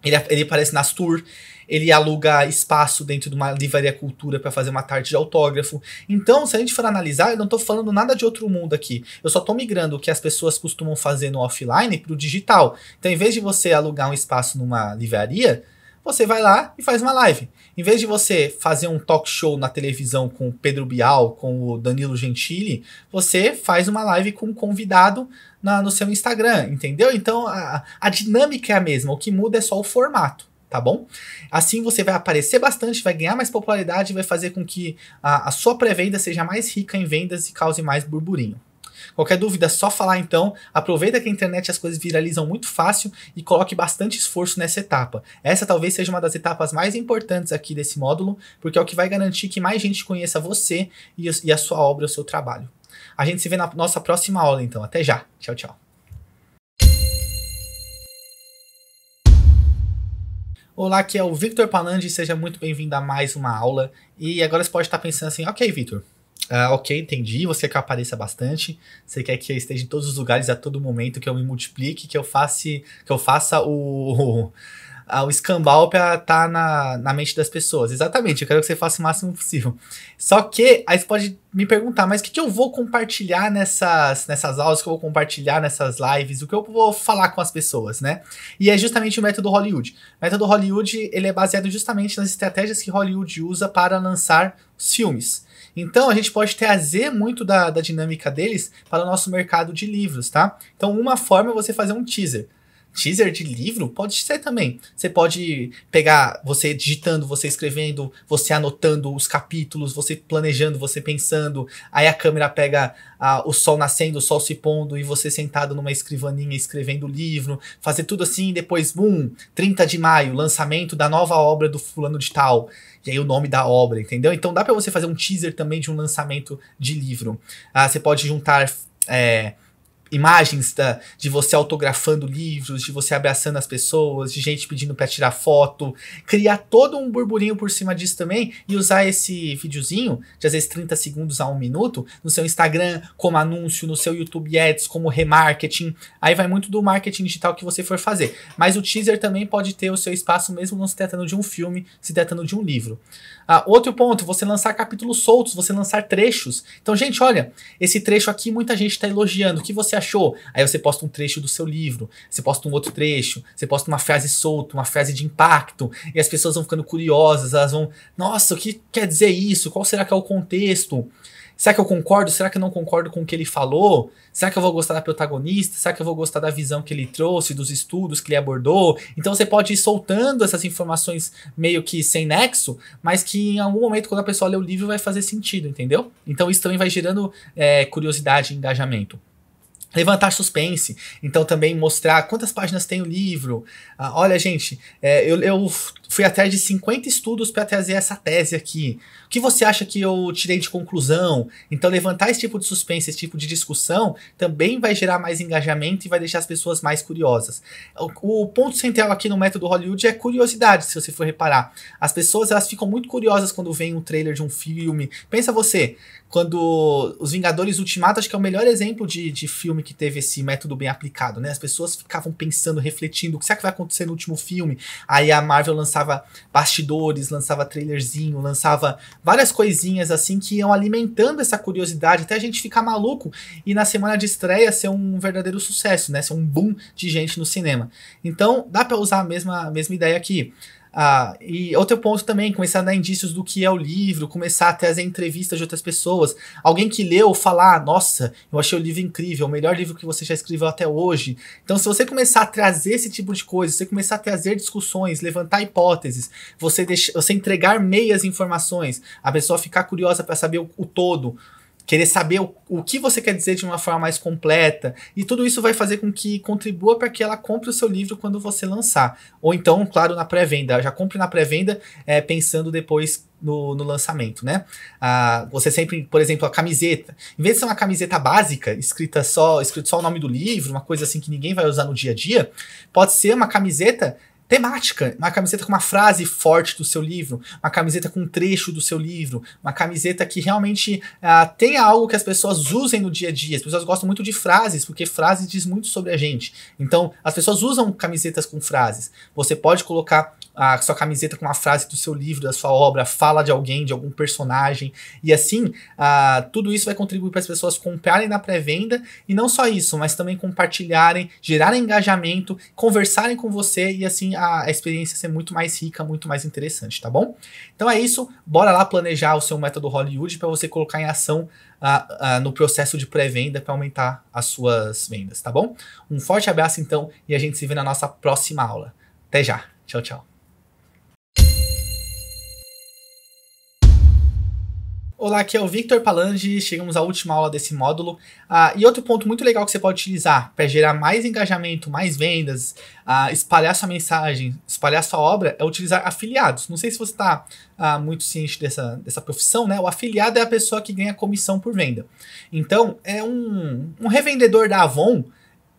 ele, ele aparece nas tours, ele aluga espaço dentro de uma livraria cultura para fazer uma tarde de autógrafo. Então, se a gente for analisar, eu não estou falando nada de outro mundo aqui. Eu só estou migrando o que as pessoas costumam fazer no offline para o digital. Então, em vez de você alugar um espaço numa livraria, você vai lá e faz uma live. Em vez de você fazer um talk show na televisão com o Pedro Bial, com o Danilo Gentili, você faz uma live com um convidado na, no seu Instagram, entendeu? Então a, a dinâmica é a mesma, o que muda é só o formato tá bom? Assim você vai aparecer bastante, vai ganhar mais popularidade e vai fazer com que a, a sua pré-venda seja mais rica em vendas e cause mais burburinho. Qualquer dúvida é só falar então. Aproveita que a internet as coisas viralizam muito fácil e coloque bastante esforço nessa etapa. Essa talvez seja uma das etapas mais importantes aqui desse módulo, porque é o que vai garantir que mais gente conheça você e a sua obra, o seu trabalho. A gente se vê na nossa próxima aula então. Até já. Tchau, tchau. Olá, aqui é o Victor Panandi, seja muito bem-vindo a mais uma aula. E agora você pode estar pensando assim, ok, Victor, uh, ok, entendi, você quer que eu apareça bastante, você quer que eu esteja em todos os lugares a todo momento, que eu me multiplique, que eu faça, que eu faça o, o escambau pra tá na, na mente das pessoas. Exatamente, eu quero que você faça o máximo possível. Só que, aí você pode me perguntar, mas o que, que eu vou compartilhar nessas, nessas aulas, o que eu vou compartilhar nessas lives, o que eu vou falar com as pessoas, né? E é justamente o método Hollywood. O método Hollywood, ele é baseado justamente nas estratégias que Hollywood usa para lançar os filmes. Então a gente pode trazer muito da, da dinâmica deles para o nosso mercado de livros, tá? Então, uma forma é você fazer um teaser. Teaser de livro? Pode ser também. Você pode pegar você digitando, você escrevendo, você anotando os capítulos, você planejando, você pensando. Aí a câmera pega ah, o sol nascendo, o sol se pondo e você sentado numa escrivaninha escrevendo o livro. Fazer tudo assim e depois, boom, 30 de maio, lançamento da nova obra do fulano de tal. E aí o nome da obra, entendeu? Então dá para você fazer um teaser também de um lançamento de livro. Ah, você pode juntar. É, imagens da, de você autografando livros, de você abraçando as pessoas, de gente pedindo para tirar foto, criar todo um burburinho por cima disso também e usar esse videozinho, de às vezes 30 segundos a um minuto, no seu Instagram como anúncio, no seu YouTube Ads como remarketing. Aí vai muito do marketing digital que você for fazer. Mas o teaser também pode ter o seu espaço mesmo não se tratando de um filme, se tratando de um livro. Ah, outro ponto, você lançar capítulos soltos, você lançar trechos. Então, gente, olha, esse trecho aqui muita gente está elogiando. O que você achou? Aí você posta um trecho do seu livro, você posta um outro trecho, você posta uma frase solta, uma frase de impacto, e as pessoas vão ficando curiosas, elas vão, nossa, o que quer dizer isso? Qual será que é o contexto? Será que eu concordo? Será que eu não concordo com o que ele falou? Será que eu vou gostar da protagonista? Será que eu vou gostar da visão que ele trouxe, dos estudos que ele abordou? Então você pode ir soltando essas informações meio que sem nexo, mas que em algum momento, quando a pessoa lê o livro, vai fazer sentido, entendeu? Então isso também vai gerando é, curiosidade e engajamento levantar suspense, então também mostrar quantas páginas tem o livro, ah, olha, gente, é, eu, eu fui atrás de 50 estudos para trazer essa tese aqui. O que você acha que eu tirei de conclusão? Então, levantar esse tipo de suspense, esse tipo de discussão, também vai gerar mais engajamento e vai deixar as pessoas mais curiosas. O, o ponto central aqui no método Hollywood é curiosidade, se você for reparar. As pessoas elas ficam muito curiosas quando veem um trailer de um filme. Pensa você, quando os Vingadores Ultimato, acho que é o melhor exemplo de, de filme que teve esse método bem aplicado, né? As pessoas ficavam pensando, refletindo, o que será que vai acontecer? acontecer no último filme. Aí a Marvel lançava bastidores, lançava trailerzinho, lançava várias coisinhas assim que iam alimentando essa curiosidade até a gente ficar maluco e na semana de estreia ser um verdadeiro sucesso, né? Ser um boom de gente no cinema. Então, dá para usar a mesma, a mesma ideia aqui. Ah, e outro ponto também, começar a dar indícios do que é o livro, começar a trazer entrevistas de outras pessoas. Alguém que leu falar, ah, nossa, eu achei o livro incrível, é o melhor livro que você já escreveu até hoje. Então, se você começar a trazer esse tipo de coisa, você começar a trazer discussões, levantar hipóteses, você, deixa, você entregar meias informações, a pessoa ficar curiosa para saber o, o todo querer saber o, o que você quer dizer de uma forma mais completa. E tudo isso vai fazer com que contribua para que ela compre o seu livro quando você lançar. Ou então, claro, na pré-venda. Já compre na pré-venda é, pensando depois no, no, lançamento, né? Ah, você sempre, por exemplo, a camiseta. Em vez de ser uma camiseta básica, escrita só, escrito só o nome do livro, uma coisa assim que ninguém vai usar no dia a dia, pode ser uma camiseta temática. Uma camiseta com uma frase forte do seu livro, uma camiseta com um trecho do seu livro, uma camiseta que realmente uh, ah, tenha algo que as pessoas usem no dia a dia. As pessoas gostam muito de frases, porque frases diz muito sobre a gente. Então, as pessoas usam camisetas com frases. Você pode colocar a sua camiseta com uma frase do seu livro, da sua obra, fala de alguém, de algum personagem. E assim, ah, tudo isso vai contribuir para as pessoas comprarem na pré-venda e não só isso, mas também compartilharem, gerarem engajamento, conversarem com você e assim a, a experiência ser muito mais rica, muito mais interessante, tá bom? Então é isso, bora lá planejar o seu método Hollywood para você colocar em ação ah, ah, no processo de pré-venda para aumentar as suas vendas, tá bom? Um forte abraço então e a gente se vê na nossa próxima aula. Até já. Tchau, tchau. Olá, aqui é o Victor Palange, chegamos à última aula desse módulo. Ah, e outro ponto muito legal que você pode utilizar para gerar mais engajamento, mais vendas, ah, espalhar sua mensagem, espalhar sua obra, é utilizar afiliados. Não sei se você está ah, muito ciente dessa, dessa profissão, né? O afiliado é a pessoa que ganha comissão por venda. Então, é um, um revendedor da Avon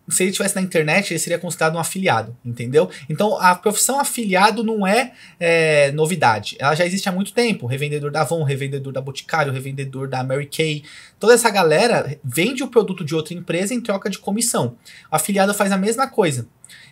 se ele estivesse na internet, ele seria considerado um afiliado, entendeu? Então a profissão afiliado não é, é, novidade. Ela já existe há muito tempo. Revendedor da Avon, revendedor da Boticário, revendedor da Mary Kay. Toda essa galera vende o produto de outra empresa em troca de comissão. O afiliado faz a mesma coisa.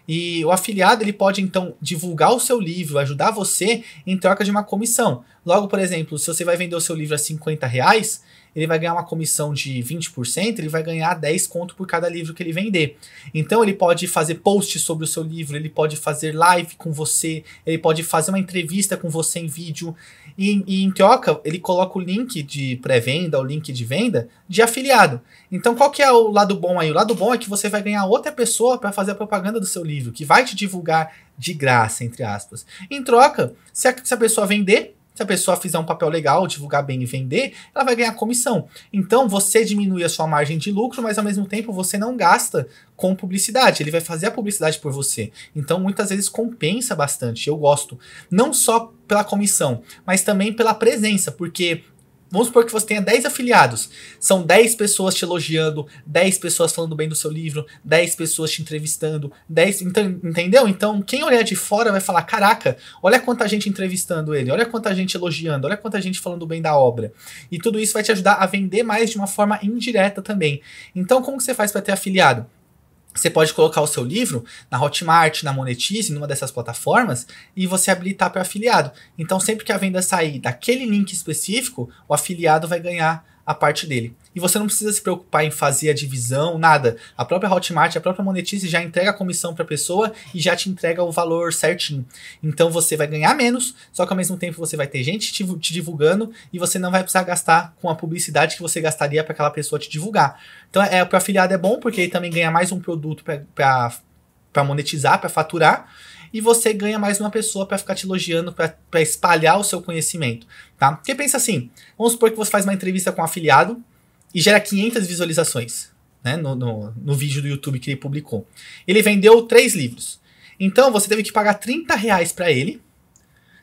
E o afiliado ele pode então divulgar o seu livro, ajudar você em troca de uma comissão. Logo, por exemplo, se você vai vender o seu livro a 50 reais, ele vai ganhar uma comissão de 20%, ele vai ganhar 10 conto por cada livro que ele vender. Então ele pode fazer post sobre o seu livro, ele pode fazer live com você, ele pode fazer uma entrevista com você em vídeo. E, e em troca, ele coloca o link de pré-venda, o link de venda de afiliado. Então qual que é o lado bom aí? O lado bom é que você vai ganhar outra pessoa para fazer a propaganda do seu livro, que vai te divulgar de graça, entre aspas. Em troca, se a, se a pessoa vender, se a pessoa fizer um papel legal, divulgar bem e vender, ela vai ganhar comissão. Então você diminui a sua margem de lucro, mas ao mesmo tempo você não gasta com publicidade. Ele vai fazer a publicidade por você. Então muitas vezes compensa bastante. Eu gosto. Não só pela comissão, mas também pela presença, porque Vamos supor que você tenha 10 afiliados. São 10 pessoas te elogiando, 10 pessoas falando bem do seu livro, 10 pessoas te entrevistando, 10. Então, entendeu? Então, quem olhar de fora vai falar: caraca, olha quanta gente entrevistando ele, olha quanta gente elogiando, olha quanta gente falando bem da obra. E tudo isso vai te ajudar a vender mais de uma forma indireta também. Então, como que você faz para ter afiliado? Você pode colocar o seu livro na Hotmart, na Monetize, numa dessas plataformas e você habilitar para afiliado. Então, sempre que a venda sair daquele link específico, o afiliado vai ganhar a parte dele. E você não precisa se preocupar em fazer a divisão, nada. A própria Hotmart, a própria Monetize já entrega a comissão para a pessoa e já te entrega o valor certinho. Então você vai ganhar menos, só que ao mesmo tempo você vai ter gente te, te divulgando e você não vai precisar gastar com a publicidade que você gastaria para aquela pessoa te divulgar. Então é para afiliado é bom porque ele também ganha mais um produto para monetizar, para faturar e você ganha mais uma pessoa para ficar te elogiando, para espalhar o seu conhecimento tá? Porque pensa assim, vamos supor que você faz uma entrevista com um afiliado e gera 500 visualizações, né? No, no, no vídeo do YouTube que ele publicou. Ele vendeu três livros. Então, você teve que pagar 30 reais para ele,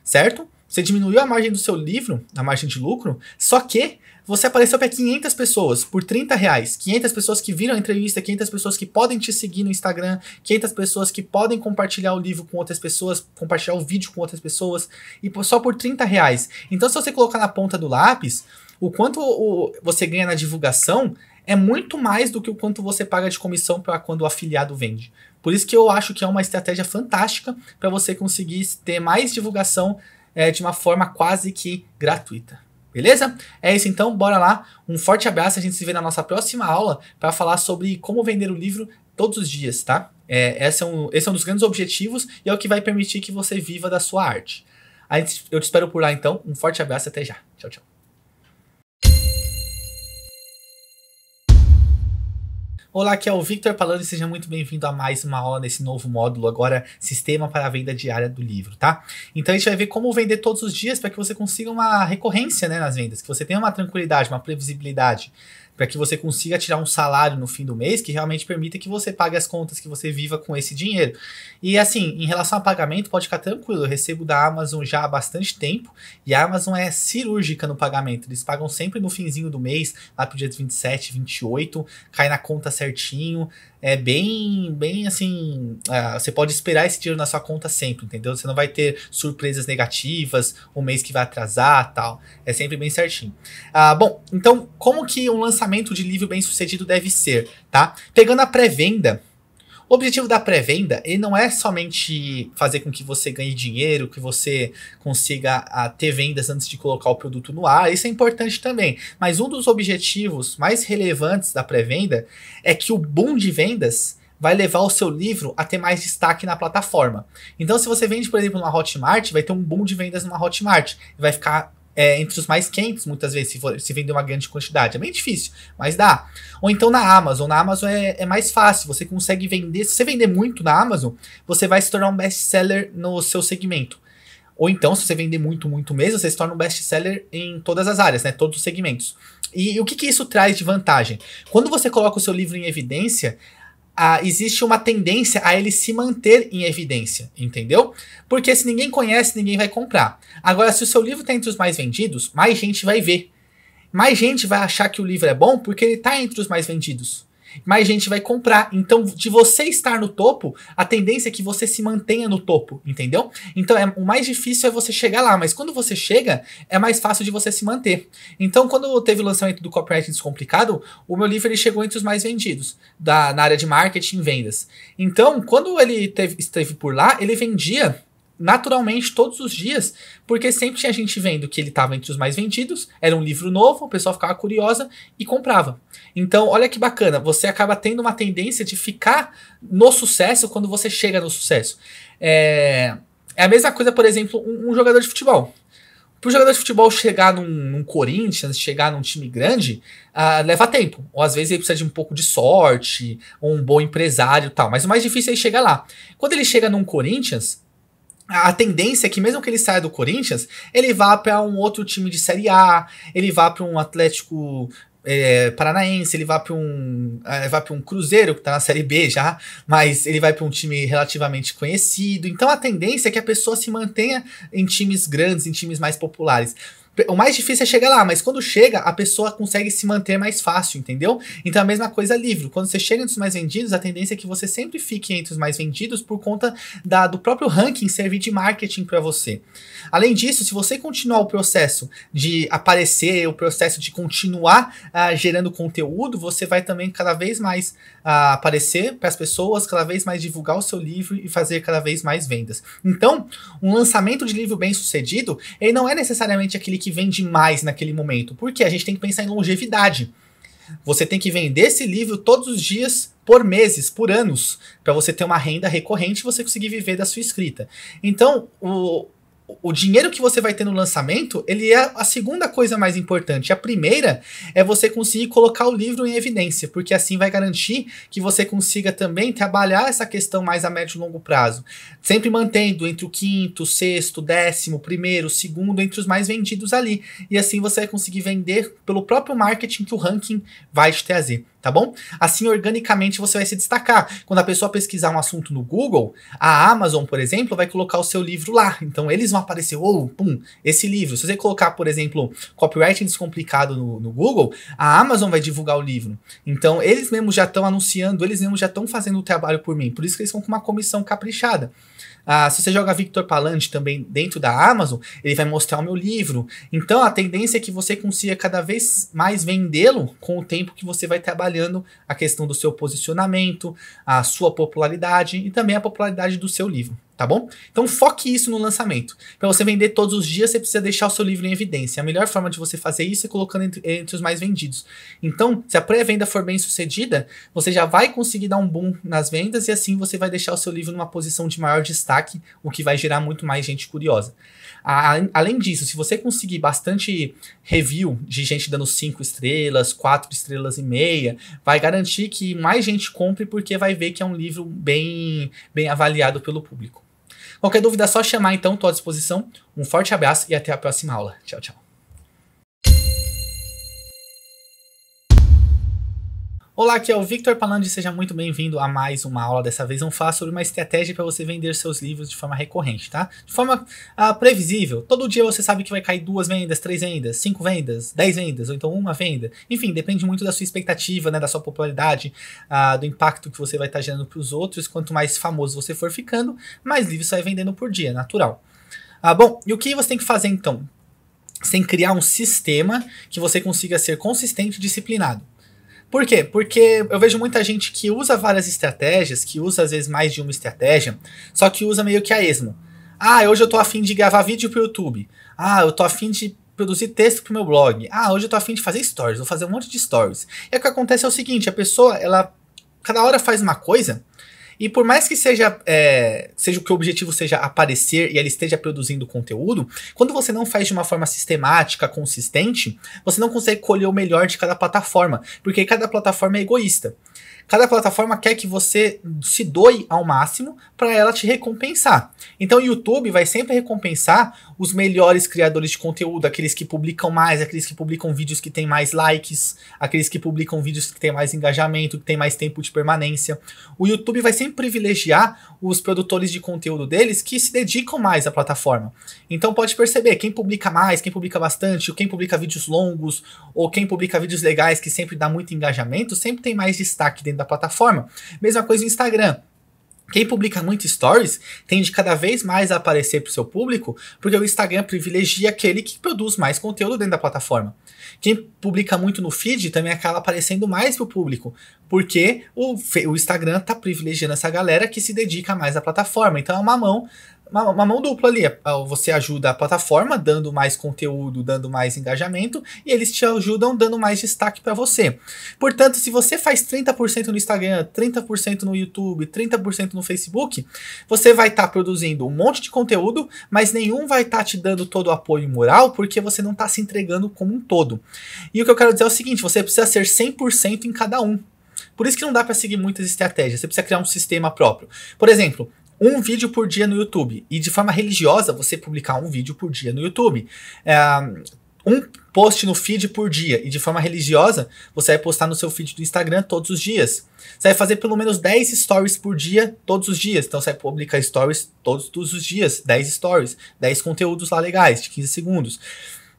certo? Você diminuiu a margem do seu livro, a margem de lucro, só que você apareceu para 500 pessoas por 30 reais. 500 pessoas que viram a entrevista, 500 pessoas que podem te seguir no Instagram, 500 pessoas que podem compartilhar o livro com outras pessoas, compartilhar o vídeo com outras pessoas, e só por 30 reais. Então, se você colocar na ponta do lápis, o quanto o, você ganha na divulgação é muito mais do que o quanto você paga de comissão para quando o afiliado vende. Por isso que eu acho que é uma estratégia fantástica para você conseguir ter mais divulgação é, de uma forma quase que gratuita. Beleza? É isso então, bora lá. Um forte abraço, a gente se vê na nossa próxima aula para falar sobre como vender o livro todos os dias, tá? É, esse, é um, esse é um dos grandes objetivos e é o que vai permitir que você viva da sua arte. Eu te espero por lá então. Um forte abraço e até já. Tchau, tchau. Olá, aqui é o Victor falando e seja muito bem-vindo a mais uma aula nesse novo módulo, agora Sistema para a Venda Diária do Livro, tá? Então a gente vai ver como vender todos os dias para que você consiga uma recorrência né, nas vendas, que você tenha uma tranquilidade, uma previsibilidade para que você consiga tirar um salário no fim do mês que realmente permita que você pague as contas, que você viva com esse dinheiro. E assim, em relação a pagamento, pode ficar tranquilo, eu recebo da Amazon já há bastante tempo e a Amazon é cirúrgica no pagamento, eles pagam sempre no finzinho do mês, lá pro dia 27, 28, cai na conta certinho é bem, bem assim. Ah, você pode esperar esse dinheiro na sua conta sempre, entendeu? Você não vai ter surpresas negativas, um mês que vai atrasar tal. É sempre bem certinho. Ah, bom, então como que um lançamento de livro bem sucedido deve ser, tá? Pegando a pré-venda, o objetivo da pré-venda, ele não é somente fazer com que você ganhe dinheiro, que você consiga a, ah, ter vendas antes de colocar o produto no ar, isso é importante também. Mas um dos objetivos mais relevantes da pré-venda é que o boom de vendas vai levar o seu livro a ter mais destaque na plataforma. Então, se você vende, por exemplo, numa Hotmart, vai ter um boom de vendas numa Hotmart. Vai ficar é, entre os mais quentes, muitas vezes, se, for, se vender uma grande quantidade. É bem difícil, mas dá. Ou então na Amazon. Na Amazon é, é mais fácil, você consegue vender. Se você vender muito na Amazon, você vai se tornar um best-seller no seu segmento. Ou então, se você vender muito, muito mesmo, você se torna um best-seller em todas as áreas, né? Todos os segmentos. E, e o que, que isso traz de vantagem? Quando você coloca o seu livro em evidência, existe uma tendência a ele se manter em evidência, entendeu? Porque se ninguém conhece, ninguém vai comprar. Agora, se o seu livro está entre os mais vendidos, mais gente vai ver. Mais gente vai achar que o livro é bom porque ele está entre os mais vendidos mais gente vai comprar. Então, de você estar no topo, a tendência é que você se mantenha no topo, entendeu? Então, é, o mais difícil é você chegar lá, mas quando você chega, é mais fácil de você se manter. Então, quando teve o lançamento do Copywriting Descomplicado, o meu livro ele chegou entre os mais vendidos da, na área de marketing e vendas. Então, quando ele teve, esteve por lá, ele vendia naturalmente todos os dias, porque sempre tinha gente vendo que ele estava entre os mais vendidos, era um livro novo, o pessoal ficava curiosa e comprava. Então, olha que bacana, você acaba tendo uma tendência de ficar no sucesso quando você chega no sucesso. É, é a mesma coisa, por exemplo, um, um jogador de futebol. Para o jogador de futebol chegar num, num, Corinthians, chegar num time grande, uh, leva tempo. Ou às vezes ele precisa de um pouco de sorte, ou um bom empresário e tal. Mas o mais difícil é ele chegar lá. Quando ele chega num Corinthians, a tendência é que mesmo que ele saia do Corinthians, ele vá para um outro time de Série A, ele vá para um Atlético é, Paranaense, ele vá para um é, para um Cruzeiro que está na Série B já, mas ele vai para um time relativamente conhecido. Então a tendência é que a pessoa se mantenha em times grandes, em times mais populares. O mais difícil é chegar lá, mas quando chega, a pessoa consegue se manter mais fácil, entendeu? Então a mesma coisa livro. Quando você chega entre os mais vendidos, a tendência é que você sempre fique entre os mais vendidos por conta da, do próprio ranking servir de marketing para você. Além disso, se você continuar o processo de aparecer, o processo de continuar uh, gerando conteúdo, você vai também cada vez mais uh, aparecer para as pessoas, cada vez mais divulgar o seu livro e fazer cada vez mais vendas. Então, um lançamento de livro bem sucedido, ele não é necessariamente aquele que que vende mais naquele momento? Porque a gente tem que pensar em longevidade. Você tem que vender esse livro todos os dias, por meses, por anos, para você ter uma renda recorrente e você conseguir viver da sua escrita. Então, o, o dinheiro que você vai ter no lançamento, ele é a segunda coisa mais importante. A primeira é você conseguir colocar o livro em evidência, porque assim vai garantir que você consiga também trabalhar essa questão mais a médio e longo prazo. Sempre mantendo entre o quinto, sexto, décimo, primeiro, segundo, entre os mais vendidos ali. E assim você vai conseguir vender pelo próprio marketing que o ranking vai te trazer tá bom? Assim, organicamente você vai se destacar. Quando a pessoa pesquisar um assunto no Google, a Amazon, por exemplo, vai colocar o seu livro lá. Então, eles vão aparecer, ou, oh, pum, esse livro. Se você colocar, por exemplo, copyright descomplicado no, no Google, a Amazon vai divulgar o livro. Então, eles mesmos já estão anunciando, eles mesmos já estão fazendo o trabalho por mim. Por isso que eles estão com uma comissão caprichada. Ah, se você joga Victor Palante também dentro da Amazon, ele vai mostrar o meu livro. Então a tendência é que você consiga cada vez mais vendê-lo com o tempo que você vai trabalhando a questão do seu posicionamento, a sua popularidade e também a popularidade do seu livro tá bom? Então foque isso no lançamento. Para você vender todos os dias, você precisa deixar o seu livro em evidência. A melhor forma de você fazer isso é colocando entre, entre os mais vendidos. Então, se a pré-venda for bem sucedida, você já vai conseguir dar um boom nas vendas e assim você vai deixar o seu livro numa posição de maior destaque, o que vai gerar muito mais gente curiosa. A, além disso, se você conseguir bastante review de gente dando 5 estrelas, 4 estrelas e meia, vai garantir que mais gente compre porque vai ver que é um livro bem, bem avaliado pelo público. Qualquer dúvida é só chamar, então, estou à disposição. Um forte abraço e até a próxima aula. Tchau, tchau. Olá, aqui é o Victor Palandi, seja muito bem-vindo a mais uma aula. Dessa vez vamos falar sobre uma estratégia para você vender seus livros de forma recorrente, tá? De forma ah, previsível. Todo dia você sabe que vai cair duas vendas, três vendas, cinco vendas, dez vendas, ou então uma venda. Enfim, depende muito da sua expectativa, né, da sua popularidade, ah, do impacto que você vai estar tá gerando para os outros. Quanto mais famoso você for ficando, mais livros você vai vendendo por dia, natural. Ah, bom, e o que você tem que fazer então? Sem criar um sistema que você consiga ser consistente e disciplinado. Por quê? Porque eu vejo muita gente que usa várias estratégias, que usa às vezes mais de uma estratégia, só que usa meio que a esmo. Ah, hoje eu tô afim de gravar vídeo pro YouTube. Ah, eu tô afim de produzir texto pro meu blog. Ah, hoje eu tô afim de fazer stories, vou fazer um monte de stories. E o que acontece é o seguinte, a pessoa, ela cada hora faz uma coisa e por mais que seja, é, seja que o objetivo seja aparecer e ele esteja produzindo conteúdo, quando você não faz de uma forma sistemática, consistente, você não consegue colher o melhor de cada plataforma, porque cada plataforma é egoísta. Cada plataforma quer que você se doe ao máximo para ela te recompensar. Então o YouTube vai sempre recompensar os melhores criadores de conteúdo, aqueles que publicam mais, aqueles que publicam vídeos que têm mais likes, aqueles que publicam vídeos que têm mais engajamento, que têm mais tempo de permanência. O YouTube vai sempre privilegiar os produtores de conteúdo deles que se dedicam mais à plataforma. Então pode perceber quem publica mais, quem publica bastante, ou quem publica vídeos longos, ou quem publica vídeos legais que sempre dá muito engajamento, sempre tem mais destaque dentro dentro da plataforma. Mesma coisa no Instagram. Quem publica muito stories tende cada vez mais a aparecer para o seu público, porque o Instagram privilegia aquele que produz mais conteúdo dentro da plataforma. Quem publica muito no feed também acaba aparecendo mais para o público, porque o, o Instagram está privilegiando essa galera que se dedica mais à plataforma. Então é uma mão uma, uma, mão dupla ali. É, você ajuda a plataforma dando mais conteúdo, dando mais engajamento, e eles te ajudam dando mais destaque para você. Portanto, se você faz 30% no Instagram, 30% no YouTube, 30% no Facebook, você vai estar tá produzindo um monte de conteúdo, mas nenhum vai estar tá te dando todo o apoio moral, porque você não está se entregando como um todo. E o que eu quero dizer é o seguinte: você precisa ser 100% em cada um. Por isso que não dá para seguir muitas estratégias, você precisa criar um sistema próprio. Por exemplo, um vídeo por dia no YouTube. E de forma religiosa, você publicar um vídeo por dia no YouTube. É, um post no feed por dia e de forma religiosa, você vai postar no seu feed do Instagram todos os dias. Você vai fazer pelo menos 10 stories por dia, todos os dias. Então você vai publicar stories todos, todos os dias, 10 stories, 10 conteúdos lá legais, de 15 segundos.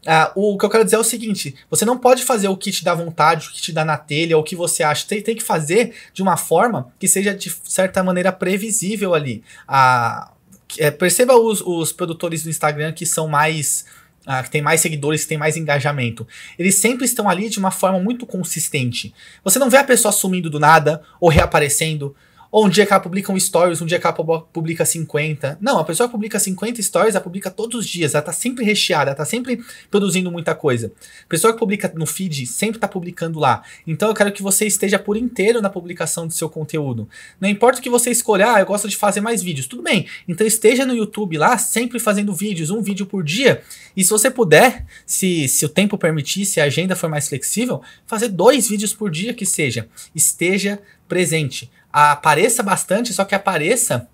Ah, o que eu quero dizer é o seguinte: você não pode fazer o que te dá vontade, o que te dá na telha, o que você acha. Tem, tem que fazer de uma forma que seja, de certa maneira, previsível ali. Ah, é, perceba os, os produtores do Instagram que são mais. Ah, que tem mais seguidores, que tem mais engajamento. Eles sempre estão ali de uma forma muito consistente. Você não vê a pessoa sumindo do nada ou reaparecendo. Ou um dia que ela publica um stories, um dia que ela publica 50. Não, a pessoa publica 50 stories, ela publica todos os dias. Ela tá sempre recheada, ela tá sempre produzindo muita coisa. A pessoa que publica no feed sempre tá publicando lá. Então eu quero que você esteja por inteiro na publicação do seu conteúdo. Não importa o que você escolher, ah, eu gosto de fazer mais vídeos. Tudo bem. Então esteja no YouTube lá, sempre fazendo vídeos, um vídeo por dia. E se você puder, se, se o tempo permitir, se a agenda for mais flexível, fazer dois vídeos por dia que seja. Esteja presente apareça bastante, só que apareça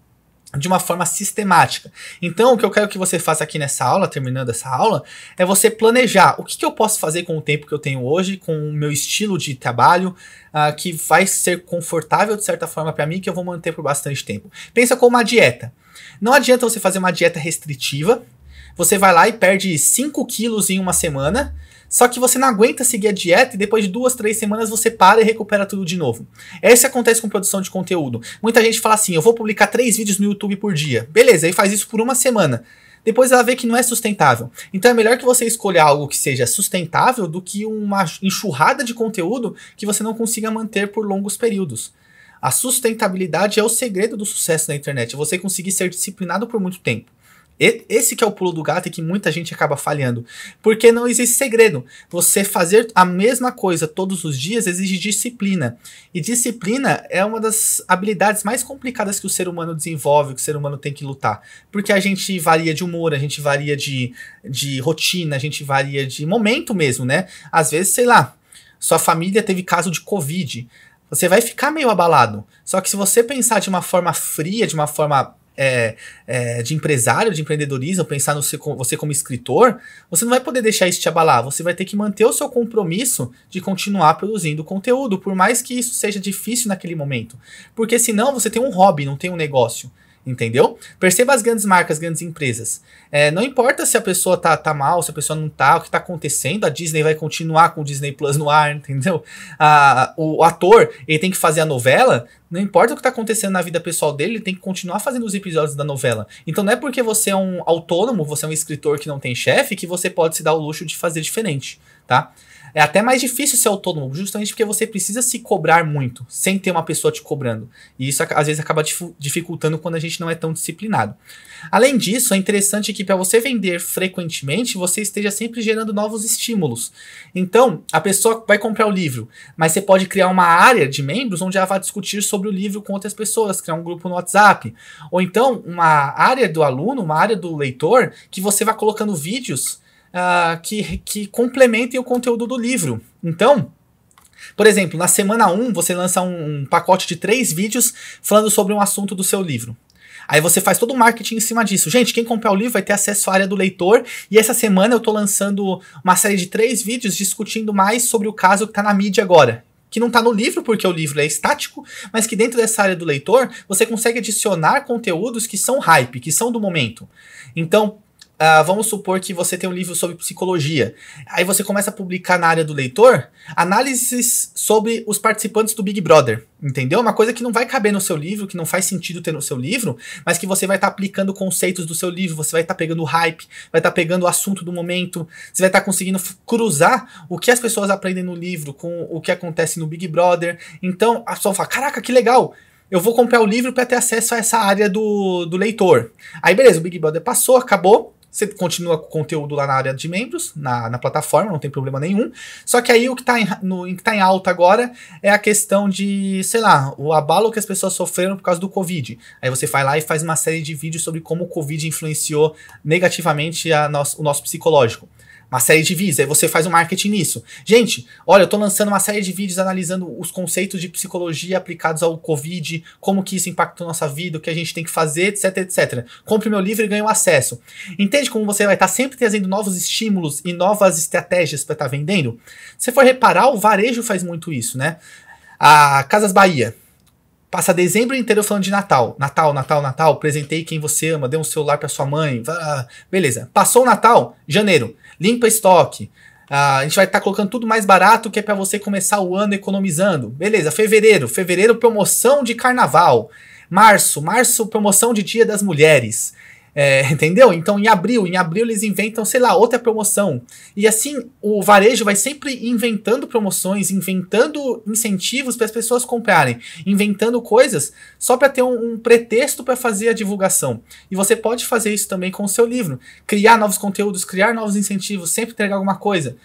de uma forma sistemática. Então, o que eu quero que você faça aqui nessa aula, terminando essa aula, é você planejar o que, que eu posso fazer com o tempo que eu tenho hoje, com o meu estilo de trabalho, uh, que vai ser confortável de certa forma para mim, que eu vou manter por bastante tempo. Pensa como uma dieta. Não adianta você fazer uma dieta restritiva, você vai lá e perde 5 quilos em uma semana, só que você não aguenta seguir a dieta e depois de duas, três semanas você para e recupera tudo de novo. É isso que acontece com produção de conteúdo. Muita gente fala assim: eu vou publicar três vídeos no YouTube por dia. Beleza, aí faz isso por uma semana. Depois ela vê que não é sustentável. Então é melhor que você escolha algo que seja sustentável do que uma enxurrada de conteúdo que você não consiga manter por longos períodos. A sustentabilidade é o segredo do sucesso na internet, é você conseguir ser disciplinado por muito tempo. Esse que é o pulo do gato e que muita gente acaba falhando. Porque não existe segredo. Você fazer a mesma coisa todos os dias exige disciplina. E disciplina é uma das habilidades mais complicadas que o ser humano desenvolve, que o ser humano tem que lutar. Porque a gente varia de humor, a gente varia de, de rotina, a gente varia de momento mesmo, né? Às vezes, sei lá, sua família teve caso de Covid. Você vai ficar meio abalado. Só que se você pensar de uma forma fria, de uma forma é, é, de empresário, de empreendedorismo, pensar no seu, você como escritor, você não vai poder deixar isso te abalar. Você vai ter que manter o seu compromisso de continuar produzindo conteúdo, por mais que isso seja difícil naquele momento. Porque senão você tem um hobby, não tem um negócio entendeu? Perceba as grandes marcas, as grandes empresas. É, não importa se a pessoa tá, tá mal, se a pessoa não tá, o que tá acontecendo, a Disney vai continuar com o Disney Plus no ar, entendeu? o, o ator, ele tem que fazer a novela, não importa o que tá acontecendo na vida pessoal dele, ele tem que continuar fazendo os episódios da novela. Então não é porque você é um autônomo, você é um escritor que não tem chefe, que você pode se dar o luxo de fazer diferente, tá? É até mais difícil ser autônomo, justamente porque você precisa se cobrar muito, sem ter uma pessoa te cobrando. E isso às vezes acaba dificultando quando a gente não é tão disciplinado. Além disso, é interessante que para você vender frequentemente, você esteja sempre gerando novos estímulos. Então, a pessoa vai comprar o livro, mas você pode criar uma área de membros onde ela vai discutir sobre o livro com outras pessoas, criar um grupo no WhatsApp. Ou então, uma área do aluno, uma área do leitor, que você vai colocando vídeos uh, que, que complementem o conteúdo do livro. Então, por exemplo, na semana 1 você lança um, um pacote de três vídeos falando sobre um assunto do seu livro. Aí você faz todo o marketing em cima disso. Gente, quem comprar o livro vai ter acesso à área do leitor. E essa semana eu estou lançando uma série de três vídeos discutindo mais sobre o caso que está na mídia agora. Que não está no livro, porque o livro é estático, mas que dentro dessa área do leitor você consegue adicionar conteúdos que são hype, que são do momento. Então, Uh, vamos supor que você tem um livro sobre psicologia. Aí você começa a publicar na área do leitor análises sobre os participantes do Big Brother. Entendeu? Uma coisa que não vai caber no seu livro, que não faz sentido ter no seu livro, mas que você vai estar tá aplicando conceitos do seu livro, você vai estar tá pegando o hype, vai estar tá pegando o assunto do momento, você vai estar tá conseguindo cruzar o que as pessoas aprendem no livro com o que acontece no Big Brother. Então a pessoa fala: Caraca, que legal! eu vou comprar o livro para ter acesso a essa área do, do leitor. Aí, beleza, o Big Brother passou, acabou. Você continua com o conteúdo lá na área de membros, na, na plataforma, não tem problema nenhum. Só que aí o que está em, no, que tá em alta agora é a questão de, sei lá, o abalo que as pessoas sofreram por causa do Covid. Aí você vai lá e faz uma série de vídeos sobre como o Covid influenciou negativamente a nosso, o nosso psicológico uma série de vídeos, aí você faz um marketing nisso. Gente, olha, eu tô lançando uma série de vídeos analisando os conceitos de psicologia aplicados ao Covid, como que isso impactou nossa vida, o que a gente tem que fazer, etc, etc. Compre meu livro e ganhe o acesso. Entende como você vai estar tá sempre trazendo novos estímulos e novas estratégias para estar tá vendendo? Se for reparar, o varejo faz muito isso, né? A Casas Bahia, passa dezembro inteiro falando de Natal. Natal, Natal, Natal, presentei quem você ama, dê um celular para sua mãe. beleza. Passou o Natal, janeiro limpa estoque. Ah, a gente vai estar tá colocando tudo mais barato que é para você começar o ano economizando. Beleza, fevereiro, fevereiro promoção de carnaval. Março, março promoção de Dia das Mulheres. É, entendeu? Então, em abril, em abril eles inventam, sei lá, outra promoção. E assim, o varejo vai sempre inventando promoções, inventando incentivos para as pessoas comprarem, inventando coisas só para ter um, um pretexto para fazer a divulgação. E você pode fazer isso também com o seu livro, criar novos conteúdos, criar novos incentivos, sempre entregar alguma coisa.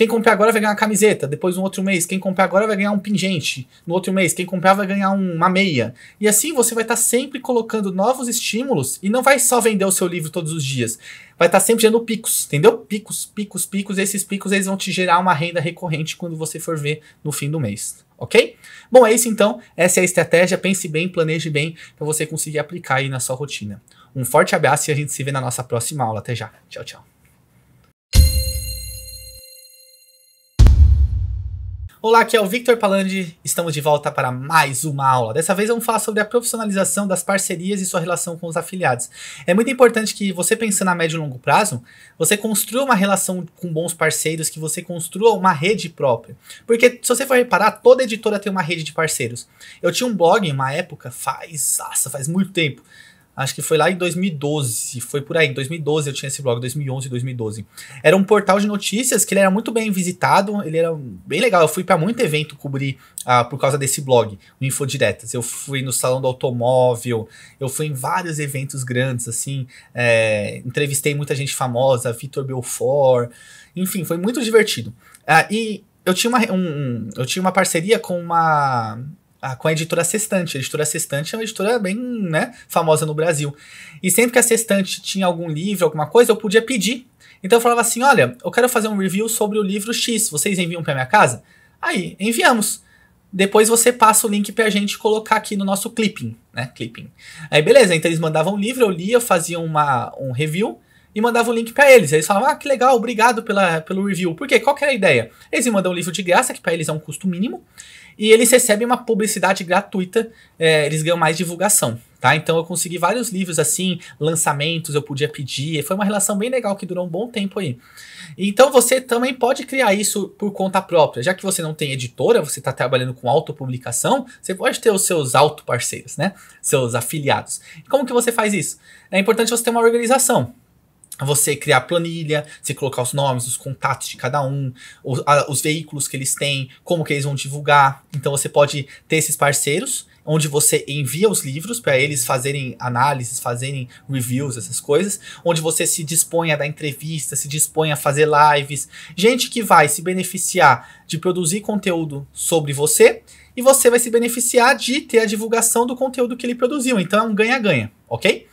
Quem comprar agora vai ganhar uma camiseta, depois no outro mês. Quem comprar agora vai ganhar um pingente, no outro mês. Quem comprar vai ganhar uma meia. E assim você vai estar tá sempre colocando novos estímulos e não vai só vender o seu livro todos os dias. Vai estar tá sempre gerando picos, entendeu? Picos, picos, picos. E esses picos eles vão te gerar uma renda recorrente quando você for ver no fim do mês ok? Bom, é isso então. Essa é a estratégia. Pense bem, planeje bem para você conseguir aplicar aí na sua rotina. Um forte abraço e a gente se vê na nossa próxima aula. Até já. Tchau, tchau. Olá, aqui é o Victor Palandi. Estamos de volta para mais uma aula. Dessa vez vamos falar sobre a profissionalização das parcerias e sua relação com os afiliados. É muito importante que você pensando a médio e longo prazo, você construa uma relação com bons parceiros, que você construa uma rede própria. Porque se você for reparar, toda editora tem uma rede de parceiros. Eu tinha um blog em uma época, faz, nossa, faz muito tempo acho que foi lá em 2012, foi por aí, em 2012 eu tinha esse blog, 2011, 2012. Era um portal de notícias que ele era muito bem visitado, ele era bem legal, eu fui para muito evento cobrir ah, por causa desse blog, o Infodiretas. Eu fui no Salão do Automóvel, eu fui em vários eventos grandes, assim, é, entrevistei muita gente famosa, Vitor Belfort, enfim, foi muito divertido. Ah, e eu tinha, uma, um, eu tinha uma parceria com uma ah, com a editora Sextante. A editora Sextante é uma editora bem né, famosa no Brasil. E sempre que a Sextante tinha algum livro, alguma coisa, eu podia pedir. Então eu falava assim: olha, eu quero fazer um review sobre o livro X, vocês enviam para minha casa? Aí, enviamos. Depois você passa o link pra gente colocar aqui no nosso clipping, né? Clipping. Aí beleza, então eles mandavam o livro, eu lia, eu fazia uma, um review e mandava o link para eles. Aí eles falavam, ah, que legal, obrigado pela, pelo review. Por quê? Qual que era a ideia? Eles me mandam um livro de graça, que para eles é um custo mínimo. E eles recebem uma publicidade gratuita, é, eles ganham mais divulgação. Tá? Então eu consegui vários livros assim, lançamentos, eu podia pedir. Foi uma relação bem legal que durou um bom tempo aí. Então você também pode criar isso por conta própria. Já que você não tem editora, você está trabalhando com autopublicação, você pode ter os seus autoparceiros, né? Seus afiliados. Como que você faz isso? É importante você ter uma organização você criar planilha, você colocar os nomes, os contatos de cada um, os, a, os, veículos que eles têm, como que eles vão divulgar. Então você pode ter esses parceiros, onde você envia os livros para eles fazerem análises, fazerem reviews, essas coisas, onde você se dispõe a dar entrevista, se dispõe a fazer lives, gente que vai se beneficiar de produzir conteúdo sobre você e você vai se beneficiar de ter a divulgação do conteúdo que ele produziu. Então é um ganha-ganha, ok?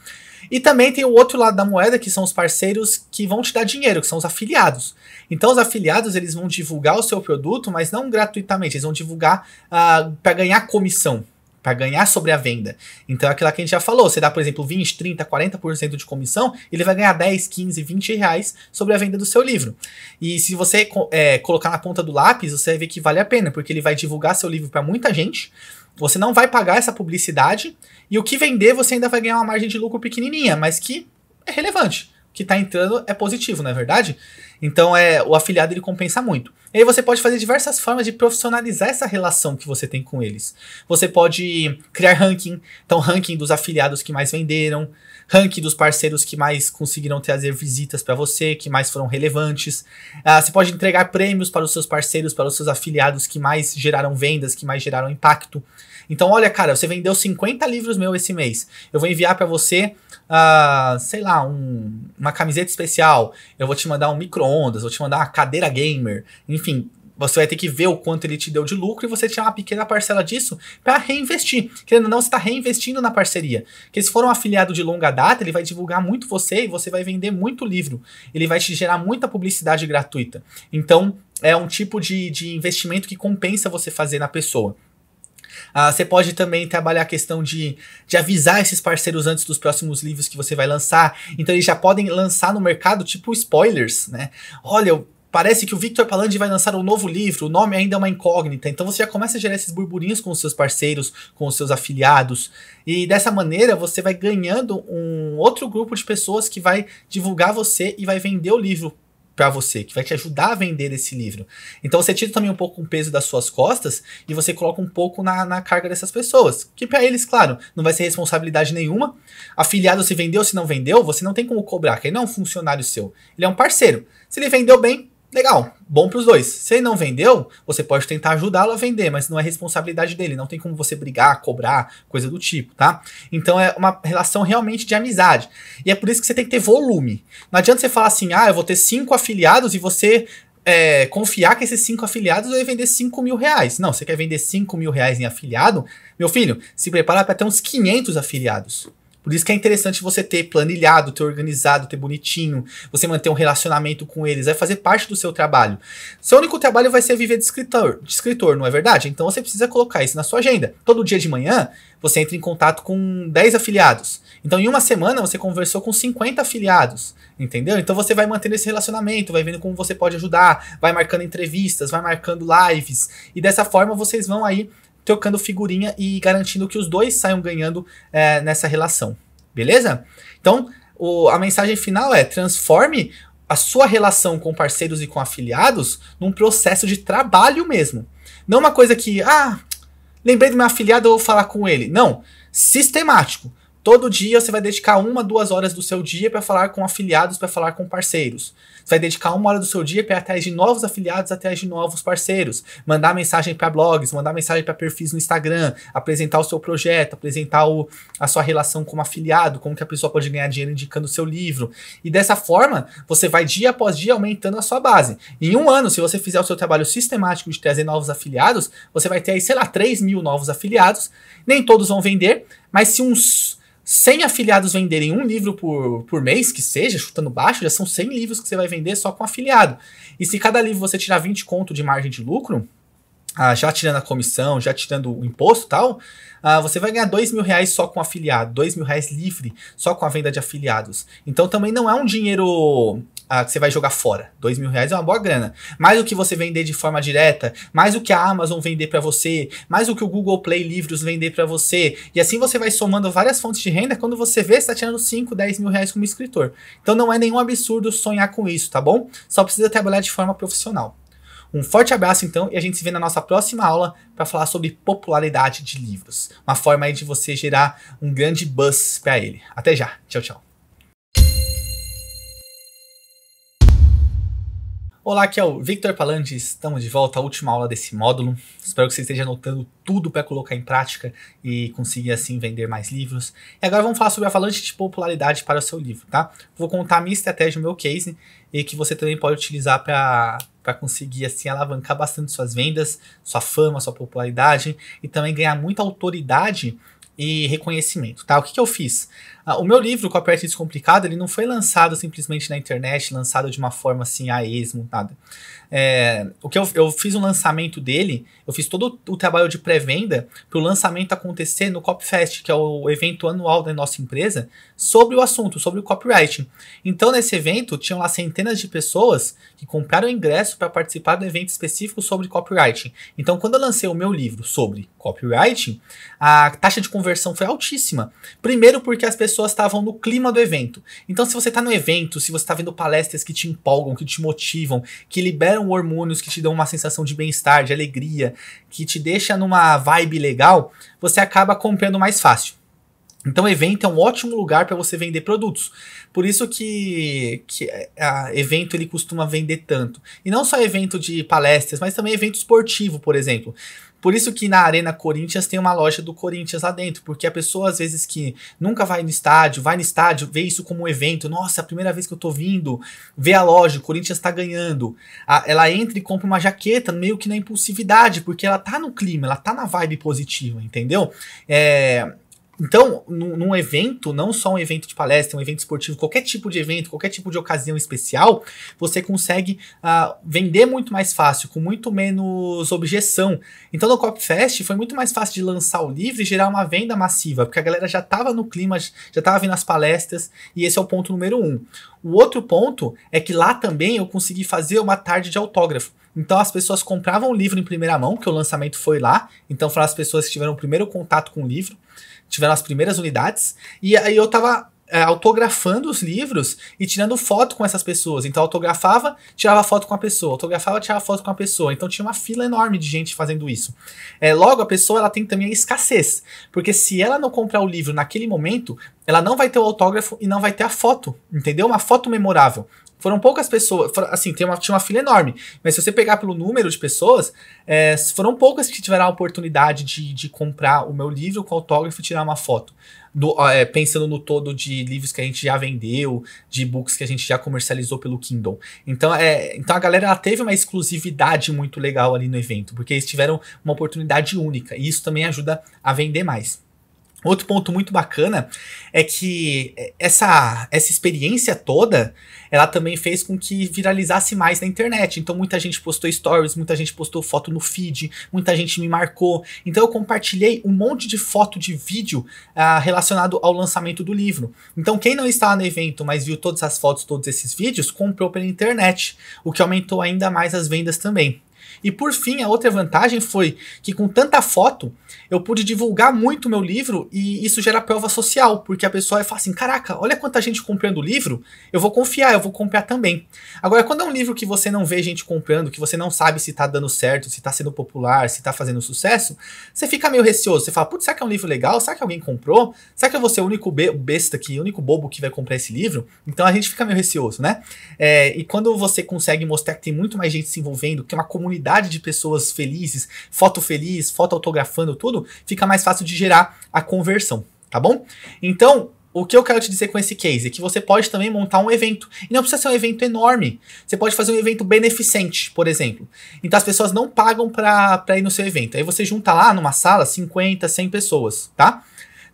E também tem o outro lado da moeda, que são os parceiros que vão te dar dinheiro, que são os afiliados. Então os afiliados eles vão divulgar o seu produto, mas não gratuitamente, eles vão divulgar ah, para ganhar comissão, para ganhar sobre a venda. Então é aquilo que a gente já falou, você dá, por exemplo, 20, 30, 40% de comissão, ele vai ganhar 10, 15, 20 reais sobre a venda do seu livro. E se você é, colocar na ponta do lápis, você vai ver que vale a pena, porque ele vai divulgar seu livro para muita gente, você não vai pagar essa publicidade e o que vender você ainda vai ganhar uma margem de lucro pequenininha, mas que é relevante. O que está entrando é positivo, não é verdade? Então é o afiliado ele compensa muito. E aí você pode fazer diversas formas de profissionalizar essa relação que você tem com eles. Você pode criar ranking, então ranking dos afiliados que mais venderam, ranking dos parceiros que mais conseguiram trazer visitas para você, que mais foram relevantes. Ah, você pode entregar prêmios para os seus parceiros, para os seus afiliados que mais geraram vendas, que mais geraram impacto. Então, olha, cara, você vendeu 50 livros meu esse mês. Eu vou enviar para você, uh, sei lá, um, uma camiseta especial. Eu vou te mandar um micro-ondas, vou te mandar uma cadeira gamer. Enfim, você vai ter que ver o quanto ele te deu de lucro e você tinha uma pequena parcela disso para reinvestir. Querendo ou não, você está reinvestindo na parceria. Porque se for um afiliado de longa data, ele vai divulgar muito você e você vai vender muito livro. Ele vai te gerar muita publicidade gratuita. Então, é um tipo de, de investimento que compensa você fazer na pessoa. Ah, você pode também trabalhar a questão de, de avisar esses parceiros antes dos próximos livros que você vai lançar. Então eles já podem lançar no mercado tipo spoilers, né? Olha, Parece que o Victor Palandi vai lançar um novo livro, o nome ainda é uma incógnita, então você já começa a gerar esses burburinhos com os seus parceiros, com os seus afiliados, e dessa maneira você vai ganhando um outro grupo de pessoas que vai divulgar você e vai vender o livro para você, que vai te ajudar a vender esse livro. Então você tira também um pouco o peso das suas costas e você coloca um pouco na, na carga dessas pessoas. Que para eles, claro, não vai ser responsabilidade nenhuma. Afiliado, se vendeu, se não vendeu, você não tem como cobrar, que ele não é um funcionário seu. Ele é um parceiro. Se ele vendeu bem, Legal, bom para os dois. Se ele não vendeu, você pode tentar ajudá-lo a vender, mas não é responsabilidade dele, não tem como você brigar, cobrar, coisa do tipo, tá? Então é uma relação realmente de amizade. E é por isso que você tem que ter volume. Não adianta você falar assim, ah, eu vou ter cinco afiliados e você é, confiar que esses cinco afiliados vai vender cinco mil reais. Não, você quer vender cinco mil reais em afiliado? Meu filho, se prepara para ter uns 500 afiliados. Por isso que é interessante você ter planilhado, ter organizado, ter bonitinho, você manter um relacionamento com eles, vai fazer parte do seu trabalho. Seu único trabalho vai ser viver de escritor, de escritor, não é verdade? Então você precisa colocar isso na sua agenda. Todo dia de manhã, você entra em contato com 10 afiliados. Então, em uma semana, você conversou com 50 afiliados, entendeu? Então, você vai mantendo esse relacionamento, vai vendo como você pode ajudar, vai marcando entrevistas, vai marcando lives, e dessa forma vocês vão aí trocando figurinha e garantindo que os dois saiam ganhando é, nessa relação. Beleza? Então, o, a mensagem final é: transforme a sua relação com parceiros e com afiliados num processo de trabalho mesmo. Não uma coisa que, ah, lembrei do meu afiliado, eu vou falar com ele. Não. Sistemático. Todo dia você vai dedicar uma, duas horas do seu dia para falar com afiliados, para falar com parceiros. Você vai dedicar uma hora do seu dia para ir atrás de novos afiliados, atrás de novos parceiros, mandar mensagem para blogs, mandar mensagem para perfis no Instagram, apresentar o seu projeto, apresentar o, a sua relação como afiliado, como que a pessoa pode ganhar dinheiro indicando o seu livro. E dessa forma, você vai dia após dia aumentando a sua base. Em um ano, se você fizer o seu trabalho sistemático de trazer novos afiliados, você vai ter aí, sei lá, 3 mil novos afiliados. Nem todos vão vender, mas se uns 100 afiliados venderem um livro por, por mês, que seja, chutando baixo, já são 100 livros que você vai vender só com afiliado. E se cada livro você tirar 20 conto de margem de lucro, ah, já tirando a comissão, já tirando o imposto e tal, ah, você vai ganhar dois mil reais só com afiliado, dois mil reais livre só com a venda de afiliados. Então também não é um dinheiro que você vai jogar fora. Dois mil reais é uma boa grana. Mais o que você vender de forma direta, mais o que a Amazon vender para você, mais o que o Google Play Livros vender para você. E assim você vai somando várias fontes de renda. Quando você vê, você tá tirando 5, 10 mil reais como escritor. Então não é nenhum absurdo sonhar com isso, tá bom? Só precisa trabalhar de forma profissional. Um forte abraço então e a gente se vê na nossa próxima aula para falar sobre popularidade de livros, uma forma aí de você gerar um grande buzz para ele. Até já. Tchau, tchau. Olá, aqui é o Victor Palandes, estamos de volta à última aula desse módulo. Espero que você esteja anotando tudo para colocar em prática e conseguir assim vender mais livros. E agora vamos falar sobre a falante de popularidade para o seu livro, tá? Vou contar a minha estratégia, o meu case, e que você também pode utilizar para conseguir assim alavancar bastante suas vendas, sua fama, sua popularidade e também ganhar muita autoridade e reconhecimento, tá? O que, que eu fiz? Ah, o meu livro, Copyright Descomplicado, ele não foi lançado simplesmente na internet, lançado de uma forma assim a esmo, nada. É, o que eu, eu fiz o um lançamento dele, eu fiz todo o trabalho de pré-venda para o lançamento acontecer no Copfest, que é o evento anual da nossa empresa, sobre o assunto, sobre o copyright. Então, nesse evento, tinham lá centenas de pessoas que compraram ingresso para participar do evento específico sobre copyright. Então, quando eu lancei o meu livro sobre copyright, a taxa de conversão foi altíssima. Primeiro, porque as pessoas estavam no clima do evento. Então, se você está no evento, se você está vendo palestras que te empolgam, que te motivam, que liberam liberam hormônios que te dão uma sensação de bem-estar, de alegria, que te deixa numa vibe legal, você acaba comprando mais fácil. Então, evento é um ótimo lugar para você vender produtos. Por isso que, que eh, a, evento ele costuma vender tanto. E não só evento de palestras, mas também evento esportivo, por exemplo. Por isso que na Arena Corinthians tem uma loja do Corinthians lá dentro, porque a pessoa às vezes que nunca vai no estádio, vai no estádio, vê isso como um evento, nossa, é a primeira vez que eu tô vindo, vê a loja, o Corinthians tá ganhando. A, ela entra e compra uma jaqueta meio que na impulsividade, porque ela tá no clima, ela tá na vibe positiva, entendeu? É, então, num, num evento, não só um evento de palestra, um evento esportivo, qualquer tipo de evento, qualquer tipo de ocasião especial, você consegue uh, vender muito mais fácil, com muito menos objeção. Então, no Copfest foi muito mais fácil de lançar o livro e gerar uma venda massiva, porque a galera já estava no clima, já estava vindo as palestras, e esse é o ponto número um. O outro ponto é que lá também eu consegui fazer uma tarde de autógrafo. Então as pessoas compravam o livro em primeira mão, que o lançamento foi lá. Então foram as pessoas que tiveram o primeiro contato com o livro tiveram as primeiras unidades, e aí eu tava é, autografando os livros e tirando foto com essas pessoas. Então autografava, tirava foto com a pessoa, autografava, tirava foto com a pessoa. Então tinha uma fila enorme de gente fazendo isso. É, logo, a pessoa ela tem também a escassez, porque se ela não comprar o livro naquele momento, ela não vai ter o autógrafo e não vai ter a foto, entendeu? Uma foto memorável foram poucas pessoas, assim, tem uma, tinha uma fila enorme, mas se você pegar pelo número de pessoas, é, foram poucas que tiveram a oportunidade de, de comprar o meu livro com autógrafo e tirar uma foto. é, pensando no todo de livros que a gente já vendeu, de books que a gente já comercializou pelo Kindle. Então, é, então a galera teve uma exclusividade muito legal ali no evento, porque eles tiveram uma oportunidade única, e isso também ajuda a vender mais. Outro ponto muito bacana é que essa, essa experiência toda, ela também fez com que viralizasse mais na internet. Então muita gente postou stories, muita gente postou foto no feed, muita gente me marcou. Então eu compartilhei um monte de foto de vídeo ah, relacionado ao lançamento do livro. Então quem não estava no evento, mas viu todas as fotos, todos esses vídeos, comprou pela internet, o que aumentou ainda mais as vendas também. E por fim, a outra vantagem foi que com tanta foto, eu pude divulgar muito meu livro e isso gera prova social, porque a pessoa fala assim: caraca, olha quanta gente comprando o livro, eu vou confiar, eu vou comprar também. Agora, quando é um livro que você não vê gente comprando, que você não sabe se tá dando certo, se tá sendo popular, se tá fazendo sucesso, você fica meio receoso. Você fala: putz, será que é um livro legal? Será que alguém comprou? Será que eu vou ser o único be besta aqui, o único bobo que vai comprar esse livro? Então a gente fica meio receoso, né? É, e quando você consegue mostrar que tem muito mais gente se envolvendo, que é uma comunidade de pessoas felizes, foto feliz, foto autografando, tudo fica mais fácil de gerar a conversão, tá bom? Então, o que eu quero te dizer com esse case é que você pode também montar um evento. E não precisa ser um evento enorme. Você pode fazer um evento beneficente, por exemplo. Então as pessoas não pagam para ir no seu evento. Aí você junta lá numa sala 50, 100 pessoas, tá?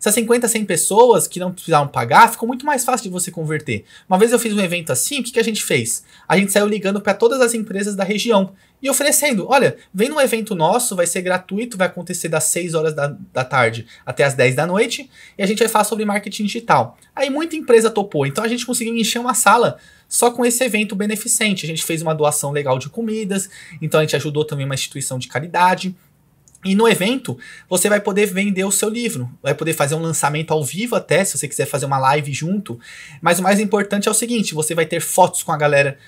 Essas 50, 100 pessoas que não precisavam pagar, ficou muito mais fácil de você converter. Uma vez eu fiz um evento assim, o que, que a gente fez? A gente saiu ligando para todas as empresas da região e oferecendo: olha, vem num evento nosso, vai ser gratuito, vai acontecer das 6 horas da, da tarde até as 10 da noite, e a gente vai falar sobre marketing digital. Aí muita empresa topou, então a gente conseguiu encher uma sala só com esse evento beneficente. A gente fez uma doação legal de comidas, então a gente ajudou também uma instituição de caridade. E no evento, você vai poder vender o seu livro, vai poder fazer um lançamento ao vivo até, se você quiser fazer uma live junto. Mas o mais importante é o seguinte: você vai ter fotos com a galera.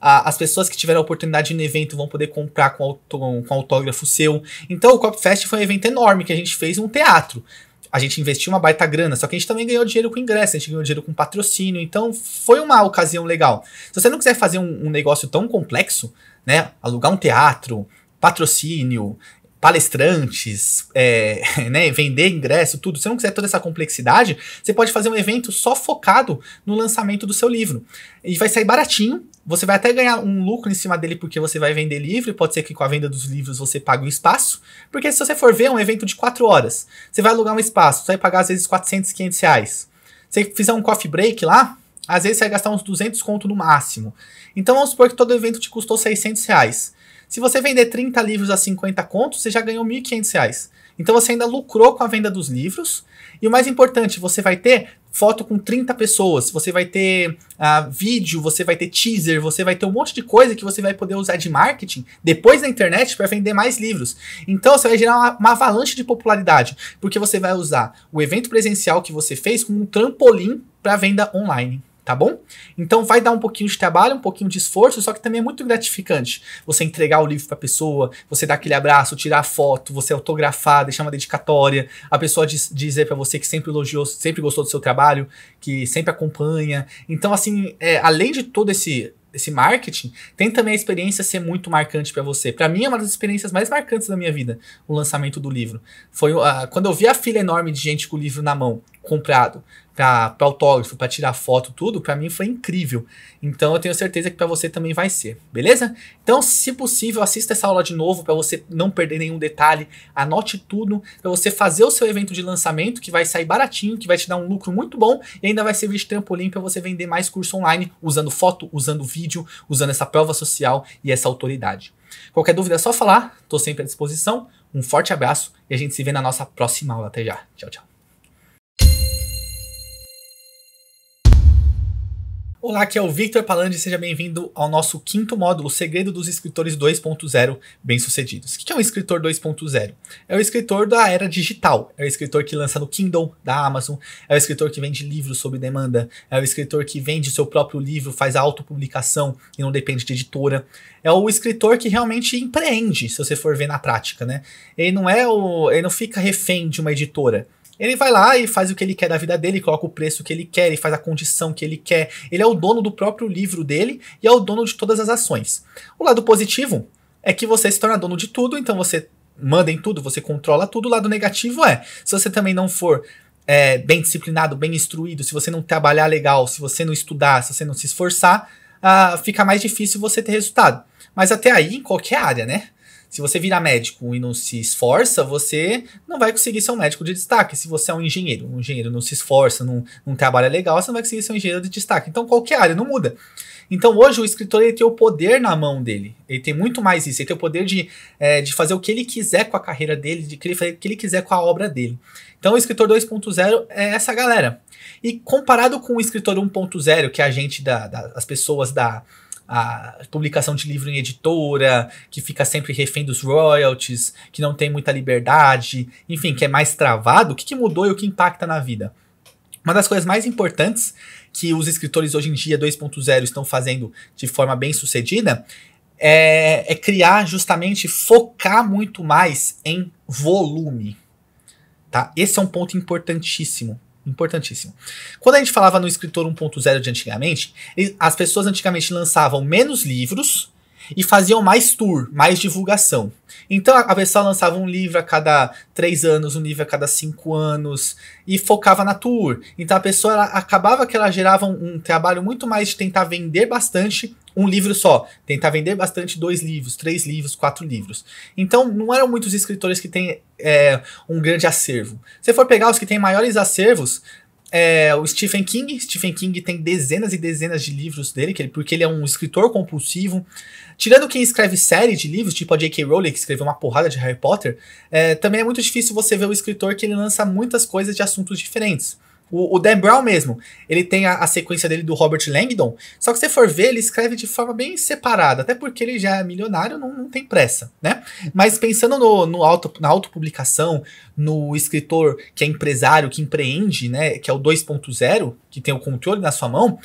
as pessoas que tiveram a oportunidade no evento vão poder comprar com, auto, com autógrafo seu. Então, o Copfest foi um evento enorme que a gente fez um teatro. A gente investiu uma baita grana, só que a gente também ganhou dinheiro com ingresso, a gente ganhou dinheiro com patrocínio. Então, foi uma ocasião legal. Se você não quiser fazer um, um negócio tão complexo, né? Alugar um teatro, patrocínio, palestrantes, é, né, vender ingresso, tudo. Se você não quiser toda essa complexidade, você pode fazer um evento só focado no lançamento do seu livro. E vai sair baratinho. Você vai até ganhar um lucro em cima dele porque você vai vender livro. Pode ser que com a venda dos livros você pague o espaço. Porque se você for ver é um evento de 4 horas, você vai alugar um espaço, você vai pagar às vezes 400, 500 reais. Se você fizer um coffee break lá, às vezes você vai gastar uns 200 conto no máximo. Então vamos supor que todo evento te custou 600 reais. Se você vender 30 livros a 50 contos, você já ganhou R$ reais. Então você ainda lucrou com a venda dos livros. E o mais importante, você vai ter foto com 30 pessoas, você vai ter ah, vídeo, você vai ter teaser, você vai ter um monte de coisa que você vai poder usar de marketing depois na internet para vender mais livros. Então você vai gerar uma, uma, avalanche de popularidade, porque você vai usar o evento presencial que você fez como um trampolim para venda online tá bom? Então vai dar um pouquinho de trabalho, um pouquinho de esforço, só que também é muito gratificante você entregar o livro para a pessoa, você dar aquele abraço, tirar foto, você autografar, deixar uma dedicatória, a pessoa diz, dizer para você que sempre elogiou, sempre gostou do seu trabalho, que sempre acompanha. Então assim, é, além de todo esse esse marketing, tem também a experiência ser muito marcante para você. Para mim é uma das experiências mais marcantes da minha vida, o lançamento do livro. Foi uh, quando eu vi a fila enorme de gente com o livro na mão, comprado para autógrafo, para tirar foto, tudo, para mim foi incrível. Então eu tenho certeza que para você também vai ser, beleza? Então, se possível, assista essa aula de novo para você não perder nenhum detalhe, anote tudo para você fazer o seu evento de lançamento que vai sair baratinho, que vai te dar um lucro muito bom e ainda vai servir de trampolim para você vender mais curso online usando foto, usando vídeo, usando essa prova social e essa autoridade. Qualquer dúvida é só falar, estou sempre à disposição. Um forte abraço e a gente se vê na nossa próxima aula. Até já. Tchau, tchau. Olá, aqui é o Victor Palandes, seja bem-vindo ao nosso quinto módulo, O Segredo dos Escritores 2.0 Bem-Sucedidos. O que é um escritor 2.0? É o escritor da era digital, é o escritor que lança no Kindle da Amazon, é o escritor que vende livros sob demanda, é o escritor que vende seu próprio livro, faz a autopublicação e não depende de editora, é o escritor que realmente empreende, se você for ver na prática, né? Ele não é o. ele não fica refém de uma editora ele vai lá e faz o que ele quer da vida dele, coloca o preço que ele quer, e faz a condição que ele quer. Ele é o dono do próprio livro dele e é o dono de todas as ações. O lado positivo é que você se torna dono de tudo, então você manda em tudo, você controla tudo. O lado negativo é, se você também não for é, bem disciplinado, bem instruído, se você não trabalhar legal, se você não estudar, se você não se esforçar, ah, fica mais difícil você ter resultado. Mas até aí, em qualquer área, né? Se você virar médico e não se esforça, você não vai conseguir ser um médico de destaque. Se você é um engenheiro, um engenheiro não se esforça, não, não trabalha legal, você não vai conseguir ser um engenheiro de destaque. Então, qualquer área, não muda. Então, hoje, o escritor ele tem o poder na mão dele. Ele tem muito mais isso. Ele tem o poder de, é, de fazer o que ele quiser com a carreira dele, de fazer o que ele quiser com a obra dele. Então, o escritor 2.0 é essa galera. E comparado com o escritor 1.0, que é a gente, da, da, as pessoas da a publicação de livro em editora, que fica sempre refém dos royalties, que não tem muita liberdade, enfim, que é mais travado, o que, que mudou e o que impacta na vida? Uma das coisas mais importantes que os escritores hoje em dia 2.0 estão fazendo de forma bem sucedida é, é criar justamente focar muito mais em volume. Tá? Esse é um ponto importantíssimo. Importantíssimo. Quando a gente falava no escritor 1.0 de antigamente, as pessoas antigamente lançavam menos livros e faziam mais tour, mais divulgação. Então a pessoa lançava um livro a cada três anos, um livro a cada cinco anos e focava na tour. Então a pessoa acabava que ela gerava um, um trabalho muito mais de tentar vender bastante um livro só, tentar vender bastante dois livros, três livros, quatro livros. Então não eram muitos escritores que têm é, um grande acervo. Se for pegar os que têm maiores acervos, é, o Stephen King. Stephen King tem dezenas e dezenas de livros dele, porque ele é um escritor compulsivo. Tirando quem escreve série de livros, tipo a J.K. Rowling, que escreveu uma porrada de Harry Potter, é, também é muito difícil você ver um escritor que ele lança muitas coisas de assuntos diferentes. O, o Dan Brown mesmo, ele tem a, a, sequência dele do Robert Langdon, só que se você for ver, ele escreve de forma bem separada, até porque ele já é milionário, não, não tem pressa, né? Mas pensando no, no auto, na autopublicação, no escritor que é empresário, que empreende, né, que é o 2.0, que tem o controle na sua mão,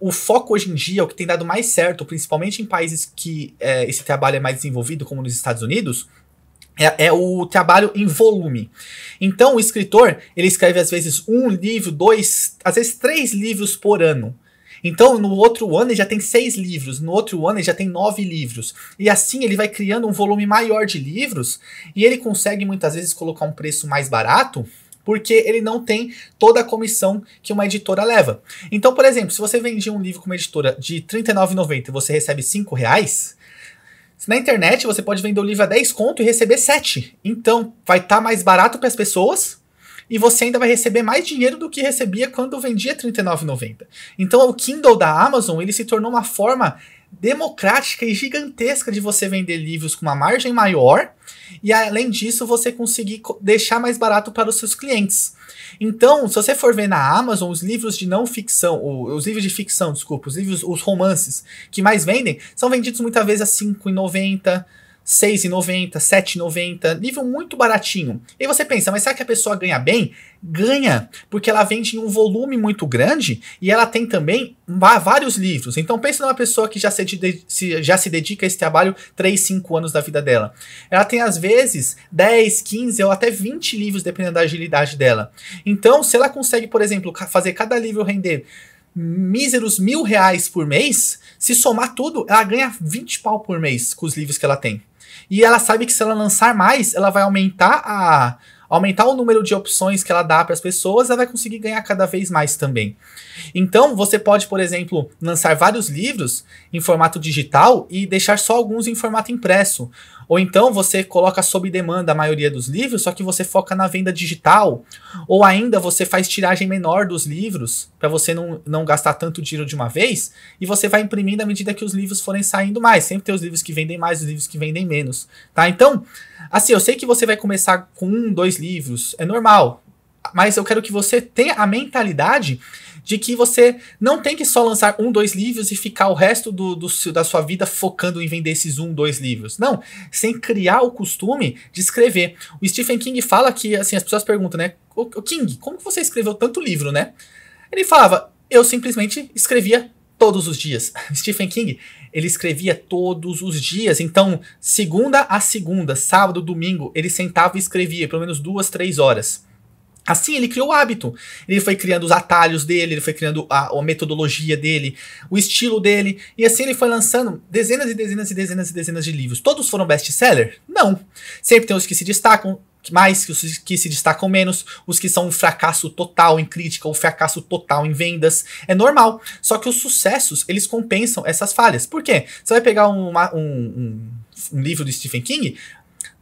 o foco hoje em dia, o que tem dado mais certo, principalmente em países que é, esse trabalho é mais desenvolvido, como nos Estados Unidos, é, é, o trabalho em volume. Então, o escritor, ele escreve às vezes um livro, dois, às vezes três livros por ano. Então, no outro ano ele já tem seis livros, no outro ano ele já tem nove livros. E assim ele vai criando um volume maior de livros e ele consegue muitas vezes colocar um preço mais barato porque ele não tem toda a comissão que uma editora leva. Então, por exemplo, se você vendia um livro com uma editora de R$39,90 e você recebe R$ reais, na internet você pode vender o livro a 10 conto e receber 7. Então, vai estar tá mais barato para as pessoas e você ainda vai receber mais dinheiro do que recebia quando vendia R$39,90. Então, o Kindle da Amazon, ele se tornou uma forma democrática e gigantesca de você vender livros com uma margem maior e além disso você conseguir deixar mais barato para os seus clientes. Então, se você for ver na Amazon os livros de não ficção, os livros de ficção, desculpa, os livros, os romances que mais vendem, são vendidos muitas vezes a R$ 5,90 6,90, 7,90, nível muito baratinho. E você pensa, mas será que a pessoa ganha bem? Ganha, porque ela vende em um volume muito grande e ela tem também vários livros. Então pensa numa pessoa que já se, já se dedica a esse trabalho 3, 5 anos da vida dela. Ela tem às vezes 10, 15 ou até 20 livros, dependendo da agilidade dela. Então, se ela consegue, por exemplo, fazer cada livro render míseros mil reais por mês, se somar tudo, ela ganha 20 pau por mês com os livros que ela tem. E ela sabe que se ela lançar mais, ela vai aumentar a aumentar o número de opções que ela dá para as pessoas, ela vai conseguir ganhar cada vez mais também. Então, você pode, por exemplo, lançar vários livros em formato digital e deixar só alguns em formato impresso. Ou então você coloca sob demanda a maioria dos livros, só que você foca na venda digital. Ou ainda você faz tiragem menor dos livros, para você não, não gastar tanto dinheiro de uma vez, e você vai imprimindo à medida que os livros forem saindo mais. Sempre tem os livros que vendem mais, os livros que vendem menos. Tá? Então, Assim, eu sei que você vai começar com um, dois livros, é normal. Mas eu quero que você tenha a mentalidade de que você não tem que só lançar um, dois livros e ficar o resto do, do, da sua vida focando em vender esses um, dois livros. Não, sem criar o costume de escrever. O Stephen King fala que, assim, as pessoas perguntam, né? O, o King, como que você escreveu tanto livro, né? Ele falava, eu simplesmente escrevia todos os dias. Stephen King ele escrevia todos os dias. Então, segunda a segunda, sábado, domingo, ele sentava e escrevia, pelo menos duas, três horas. Assim, ele criou o hábito. Ele foi criando os atalhos dele, ele foi criando a, a, metodologia dele, o estilo dele. E assim ele foi lançando dezenas e dezenas e dezenas e dezenas de livros. Todos foram best-seller? Não. Sempre tem os que se destacam, mais, que os que se destacam menos, os que são um fracasso total em crítica ou um fracasso total em vendas. É normal. Só que os sucessos, eles compensam essas falhas. Por quê? Você vai pegar uma, um, um, um livro do Stephen King,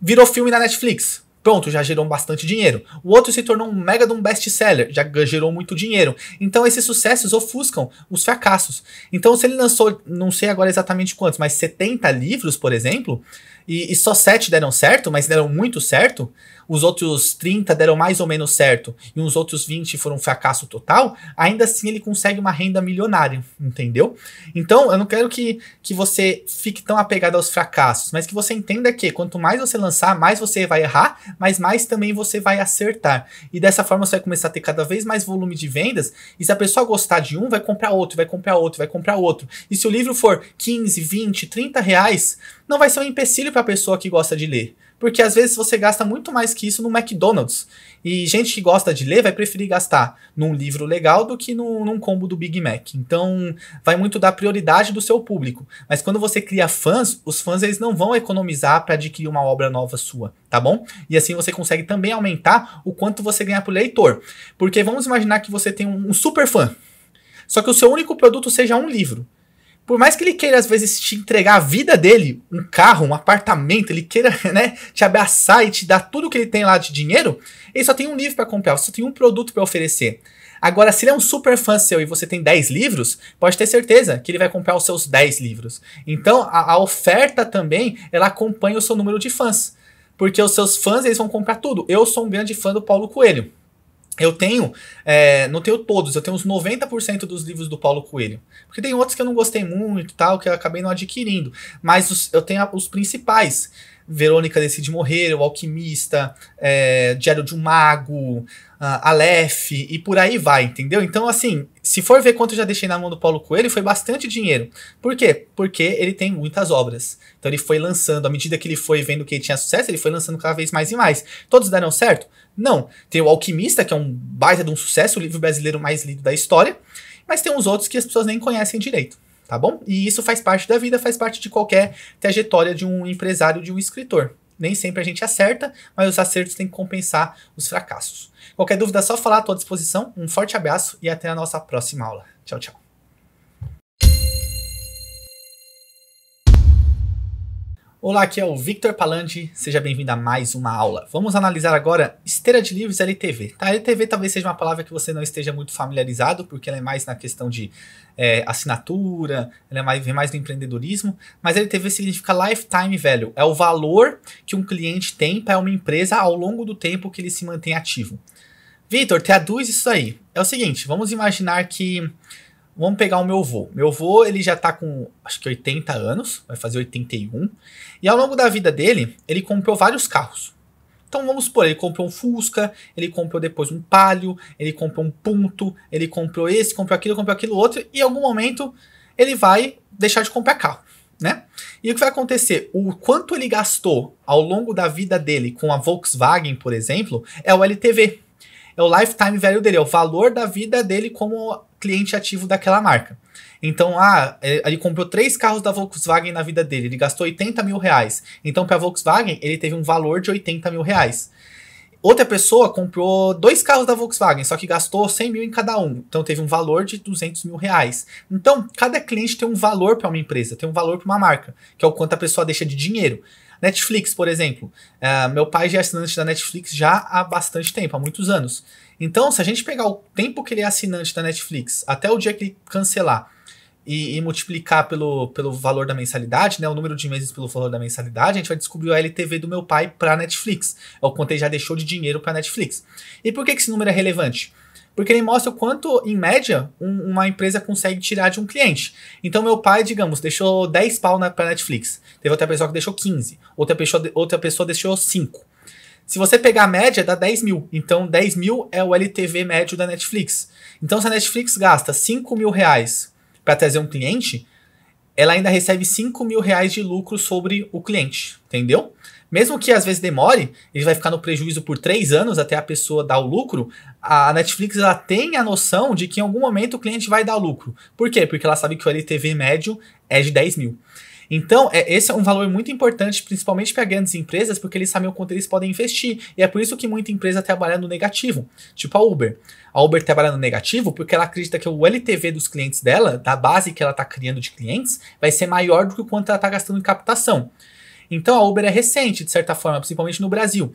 virou filme na Netflix. Pronto, já gerou bastante dinheiro. O outro se tornou um mega de um best-seller, já gerou muito dinheiro. Então esses sucessos ofuscam os fracassos. Então se ele lançou, não sei agora exatamente quantos, mas 70 livros, por exemplo, e, e só 7 deram certo, mas deram muito certo, os outros 30 deram mais ou menos certo e uns outros 20 foram um fracasso total, ainda assim ele consegue uma renda milionária, entendeu? Então eu não quero que, que você fique tão apegado aos fracassos, mas que você entenda que quanto mais você lançar, mais você vai errar, mas mais também você vai acertar. E dessa forma você vai começar a ter cada vez mais volume de vendas, e se a pessoa gostar de um, vai comprar outro, vai comprar outro, vai comprar outro. E se o livro for 15, 20, 30 reais, não vai ser um empecilho para a pessoa que gosta de ler. Porque às vezes você gasta muito mais que isso no McDonald's. E gente que gosta de ler vai preferir gastar num livro legal do que num, num combo do Big Mac. Então vai muito da prioridade do seu público. Mas quando você cria fãs, os fãs eles não vão economizar para adquirir uma obra nova sua, tá bom? E assim você consegue também aumentar o quanto você ganha por leitor. Porque vamos imaginar que você tem um, um super fã. Só que o seu único produto seja um livro por mais que ele queira, às vezes, te entregar a vida dele, um carro, um apartamento, ele queira, né, te abraçar e te dar tudo que ele tem lá de dinheiro, ele só tem um livro para comprar, só tem um produto para oferecer. Agora, se ele é um super fã seu e você tem 10 livros, pode ter certeza que ele vai comprar os seus 10 livros. Então, a, a oferta também, ela acompanha o seu número de fãs. Porque os seus fãs, eles vão comprar tudo. Eu sou um grande fã do Paulo Coelho. Eu tenho, é, não tenho todos, eu tenho uns 90% dos livros do Paulo Coelho. Porque tem outros que eu não gostei muito tal, que eu acabei não adquirindo. Mas os, eu tenho os principais. Verônica Decide Morrer, O Alquimista, é, Diário de um Mago, uh, Aleph, e por aí vai, entendeu? Então, assim, se for ver quanto eu já deixei na mão do Paulo Coelho, foi bastante dinheiro. Por quê? Porque ele tem muitas obras. Então, ele foi lançando, à medida que ele foi vendo que ele tinha sucesso, ele foi lançando cada vez mais e mais. Todos deram certo? Não. Tem o Alquimista, que é um baita de um sucesso, o livro brasileiro mais lido da história, mas tem uns outros que as pessoas nem conhecem direito, tá bom? E isso faz parte da vida, faz parte de qualquer trajetória de um empresário, de um escritor. Nem sempre a gente acerta, mas os acertos têm que compensar os fracassos. Qualquer dúvida é só falar, à tua disposição. Um forte abraço e até a nossa próxima aula. Tchau, tchau. Olá, aqui é o Victor Palandi, seja bem-vindo a mais uma aula. Vamos analisar agora esteira de livros LTV. Tá, LTV talvez seja uma palavra que você não esteja muito familiarizado, porque ela é mais na questão de é, assinatura, ela é mais, vem mais do empreendedorismo, mas LTV significa Lifetime Value, é o valor que um cliente tem para uma empresa ao longo do tempo que ele se mantém ativo. Victor, traduz isso aí. É o seguinte, vamos imaginar que Vamos pegar o meu avô. Meu avô, ele já tá com, acho que 80 anos, vai fazer 81. E ao longo da vida dele, ele comprou vários carros. Então vamos supor, ele comprou um Fusca, ele comprou depois um Palio, ele comprou um Punto, ele comprou esse, comprou aquilo, comprou aquilo outro, e em algum momento ele vai deixar de comprar carro, né? E o que vai acontecer? O quanto ele gastou ao longo da vida dele com a Volkswagen, por exemplo, é o LTV. É o lifetime value dele, é o valor da vida dele como cliente ativo daquela marca. Então, ah, é, ele comprou três carros da Volkswagen na vida dele, ele gastou 80 mil reais. Então, para a Volkswagen, ele teve um valor de 80 mil reais. Outra pessoa comprou dois carros da Volkswagen, só que gastou 100 mil em cada um. Então teve um valor de 200 mil reais. Então, cada cliente tem um valor para uma empresa, tem um valor para uma marca, que é o quanto a pessoa deixa de dinheiro. Netflix, por exemplo. Uh, meu pai já é assinante da Netflix já há bastante tempo, há muitos anos. Então, se a gente pegar o tempo que ele é assinante da Netflix até o dia que ele cancelar e, e, multiplicar pelo, pelo valor da mensalidade, né? O número de meses pelo valor da mensalidade, a gente vai descobrir o LTV do meu pai para Netflix. É o quanto ele já deixou de dinheiro para Netflix. E por que, que esse número é relevante? Porque ele mostra o quanto, em média, um, uma empresa consegue tirar de um cliente. Então, meu pai, digamos, deixou 10 pau para a Netflix. Teve outra pessoa que deixou 15. Outra pessoa, outra pessoa deixou 5. Se você pegar a média, dá 10 mil. Então, 10 mil é o LTV médio da Netflix. Então, se a Netflix gasta 5 mil reais para trazer um cliente, ela ainda recebe 5 mil reais de lucro sobre o cliente, entendeu? Mesmo que às vezes demore, ele vai ficar no prejuízo por 3 anos até a pessoa dar o lucro, a Netflix ela tem a noção de que em algum momento o cliente vai dar lucro. Por quê? Porque ela sabe que o LTV médio é de 10 mil. Então, é, esse é um valor muito importante, principalmente para grandes empresas, porque eles sabem o quanto eles podem investir. E é por isso que muita empresa trabalha no negativo, tipo a Uber. A Uber trabalha no negativo porque ela acredita que o LTV dos clientes dela, da base que ela está criando de clientes, vai ser maior do que o quanto ela está gastando em captação. Então, a Uber é recente, de certa forma, principalmente no Brasil.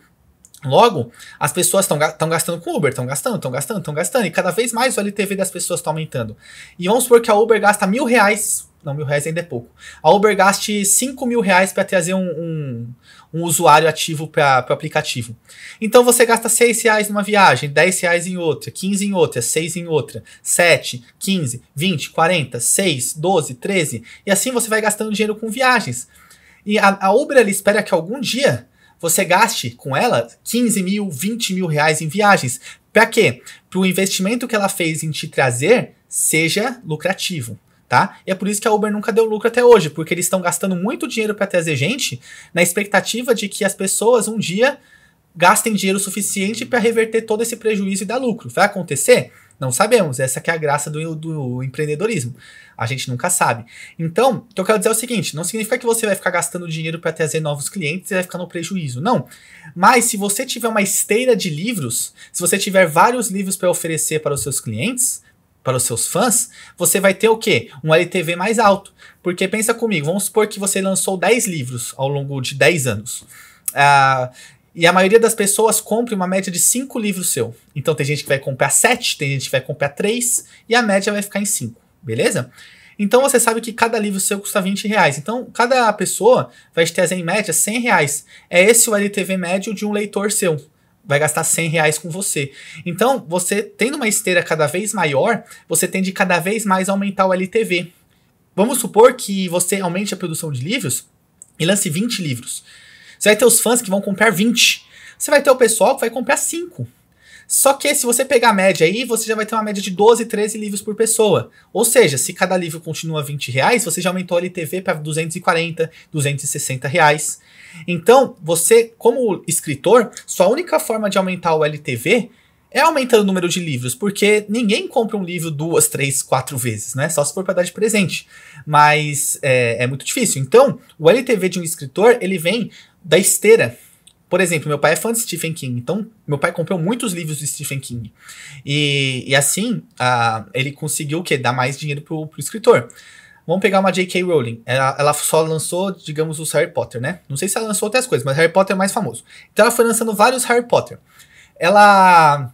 Logo, as pessoas estão gastando com Uber, estão gastando, estão gastando, estão gastando, e cada vez mais o LTV das pessoas está aumentando. E vamos supor que a Uber gasta mil reais não, mil reais ainda é pouco. A Uber gaste 5 mil reais para trazer um, um, um, usuário ativo para o aplicativo. Então você gasta 6 reais numa viagem, 10 reais em outra, 15 em outra, 6 em outra, 7, 15, 20, 40, 6, 12, 13. E assim você vai gastando dinheiro com viagens. E a, a Uber ela espera que algum dia você gaste com ela 15 mil, 20 mil reais em viagens. Para quê? Para o investimento que ela fez em te trazer seja lucrativo tá? E é por isso que a Uber nunca deu lucro até hoje, porque eles estão gastando muito dinheiro para trazer gente, na expectativa de que as pessoas um dia gastem dinheiro suficiente para reverter todo esse prejuízo e dar lucro. Vai acontecer? Não sabemos. Essa é a graça do, do empreendedorismo. A gente nunca sabe. Então, o que eu quero dizer é o seguinte: não significa que você vai ficar gastando dinheiro para trazer novos clientes e vai ficar no prejuízo. Não. Mas se você tiver uma esteira de livros, se você tiver vários livros para oferecer para os seus clientes, para os seus fãs, você vai ter o quê? Um LTV mais alto. Porque pensa comigo, vamos supor que você lançou 10 livros ao longo de 10 anos. Ah, e a maioria das pessoas compra uma média de 5 livros seu. Então tem gente que vai comprar 7, tem gente que vai comprar 3 e a média vai ficar em 5, beleza? Então você sabe que cada livro seu custa 20 reais. Então cada pessoa vai te trazer em média 100 reais. É esse o LTV médio de um leitor seu vai gastar 100 reais com você. Então, você tendo uma esteira cada vez maior, você tende cada vez mais a aumentar o LTV. Vamos supor que você aumente a produção de livros e lance 20 livros. Você vai ter os fãs que vão comprar 20. Você vai ter o pessoal que vai comprar 5. Só que se você pegar a média aí, você já vai ter uma média de 12, 13 livros por pessoa. Ou seja, se cada livro continua 20 reais, você já aumentou o LTV para 240, 260 reais. Então, você, como escritor, sua única forma de aumentar o LTV é aumentando o número de livros, porque ninguém compra um livro duas, três, quatro vezes, né? Só se for para dar de presente. Mas é, é muito difícil. Então, o LTV de um escritor, ele vem da esteira por exemplo, meu pai é fã de Stephen King, então meu pai comprou muitos livros de Stephen King. E, e assim, a, ah, ele conseguiu o quê? Dar mais dinheiro pro, pro escritor. Vamos pegar uma J.K. Rowling. Ela, ela, só lançou, digamos, os Harry Potter, né? Não sei se ela lançou outras coisas, mas Harry Potter é mais famoso. Então ela foi lançando vários Harry Potter. Ela.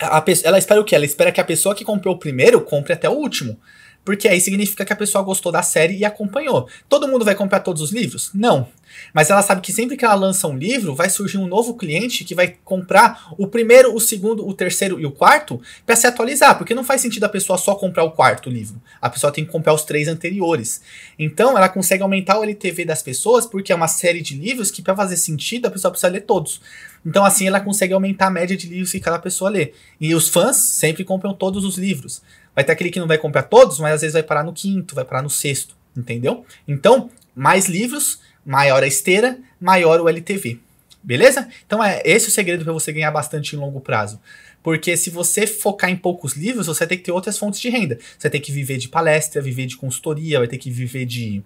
A, a, ela espera o quê? Ela espera que a pessoa que comprou o primeiro compre até o último. Porque aí significa que a pessoa gostou da série e acompanhou. Todo mundo vai comprar todos os livros? Não. Mas ela sabe que sempre que ela lança um livro, vai surgir um novo cliente que vai comprar o primeiro, o segundo, o terceiro e o quarto para se atualizar, porque não faz sentido a pessoa só comprar o quarto livro. A pessoa tem que comprar os três anteriores. Então, ela consegue aumentar o LTV das pessoas porque é uma série de livros que para fazer sentido, a pessoa precisa ler todos. Então, assim, ela consegue aumentar a média de livros que cada pessoa lê. E os fãs sempre compram todos os livros. Vai ter aquele que não vai comprar todos, mas às vezes vai parar no quinto, vai parar no sexto, entendeu? Então, mais livros, maior a esteira, maior o LTV. Beleza? Então é esse é o segredo para você ganhar bastante em longo prazo. Porque se você focar em poucos livros, você tem que ter outras fontes de renda. Você tem que viver de palestra, viver de consultoria, vai ter que viver de,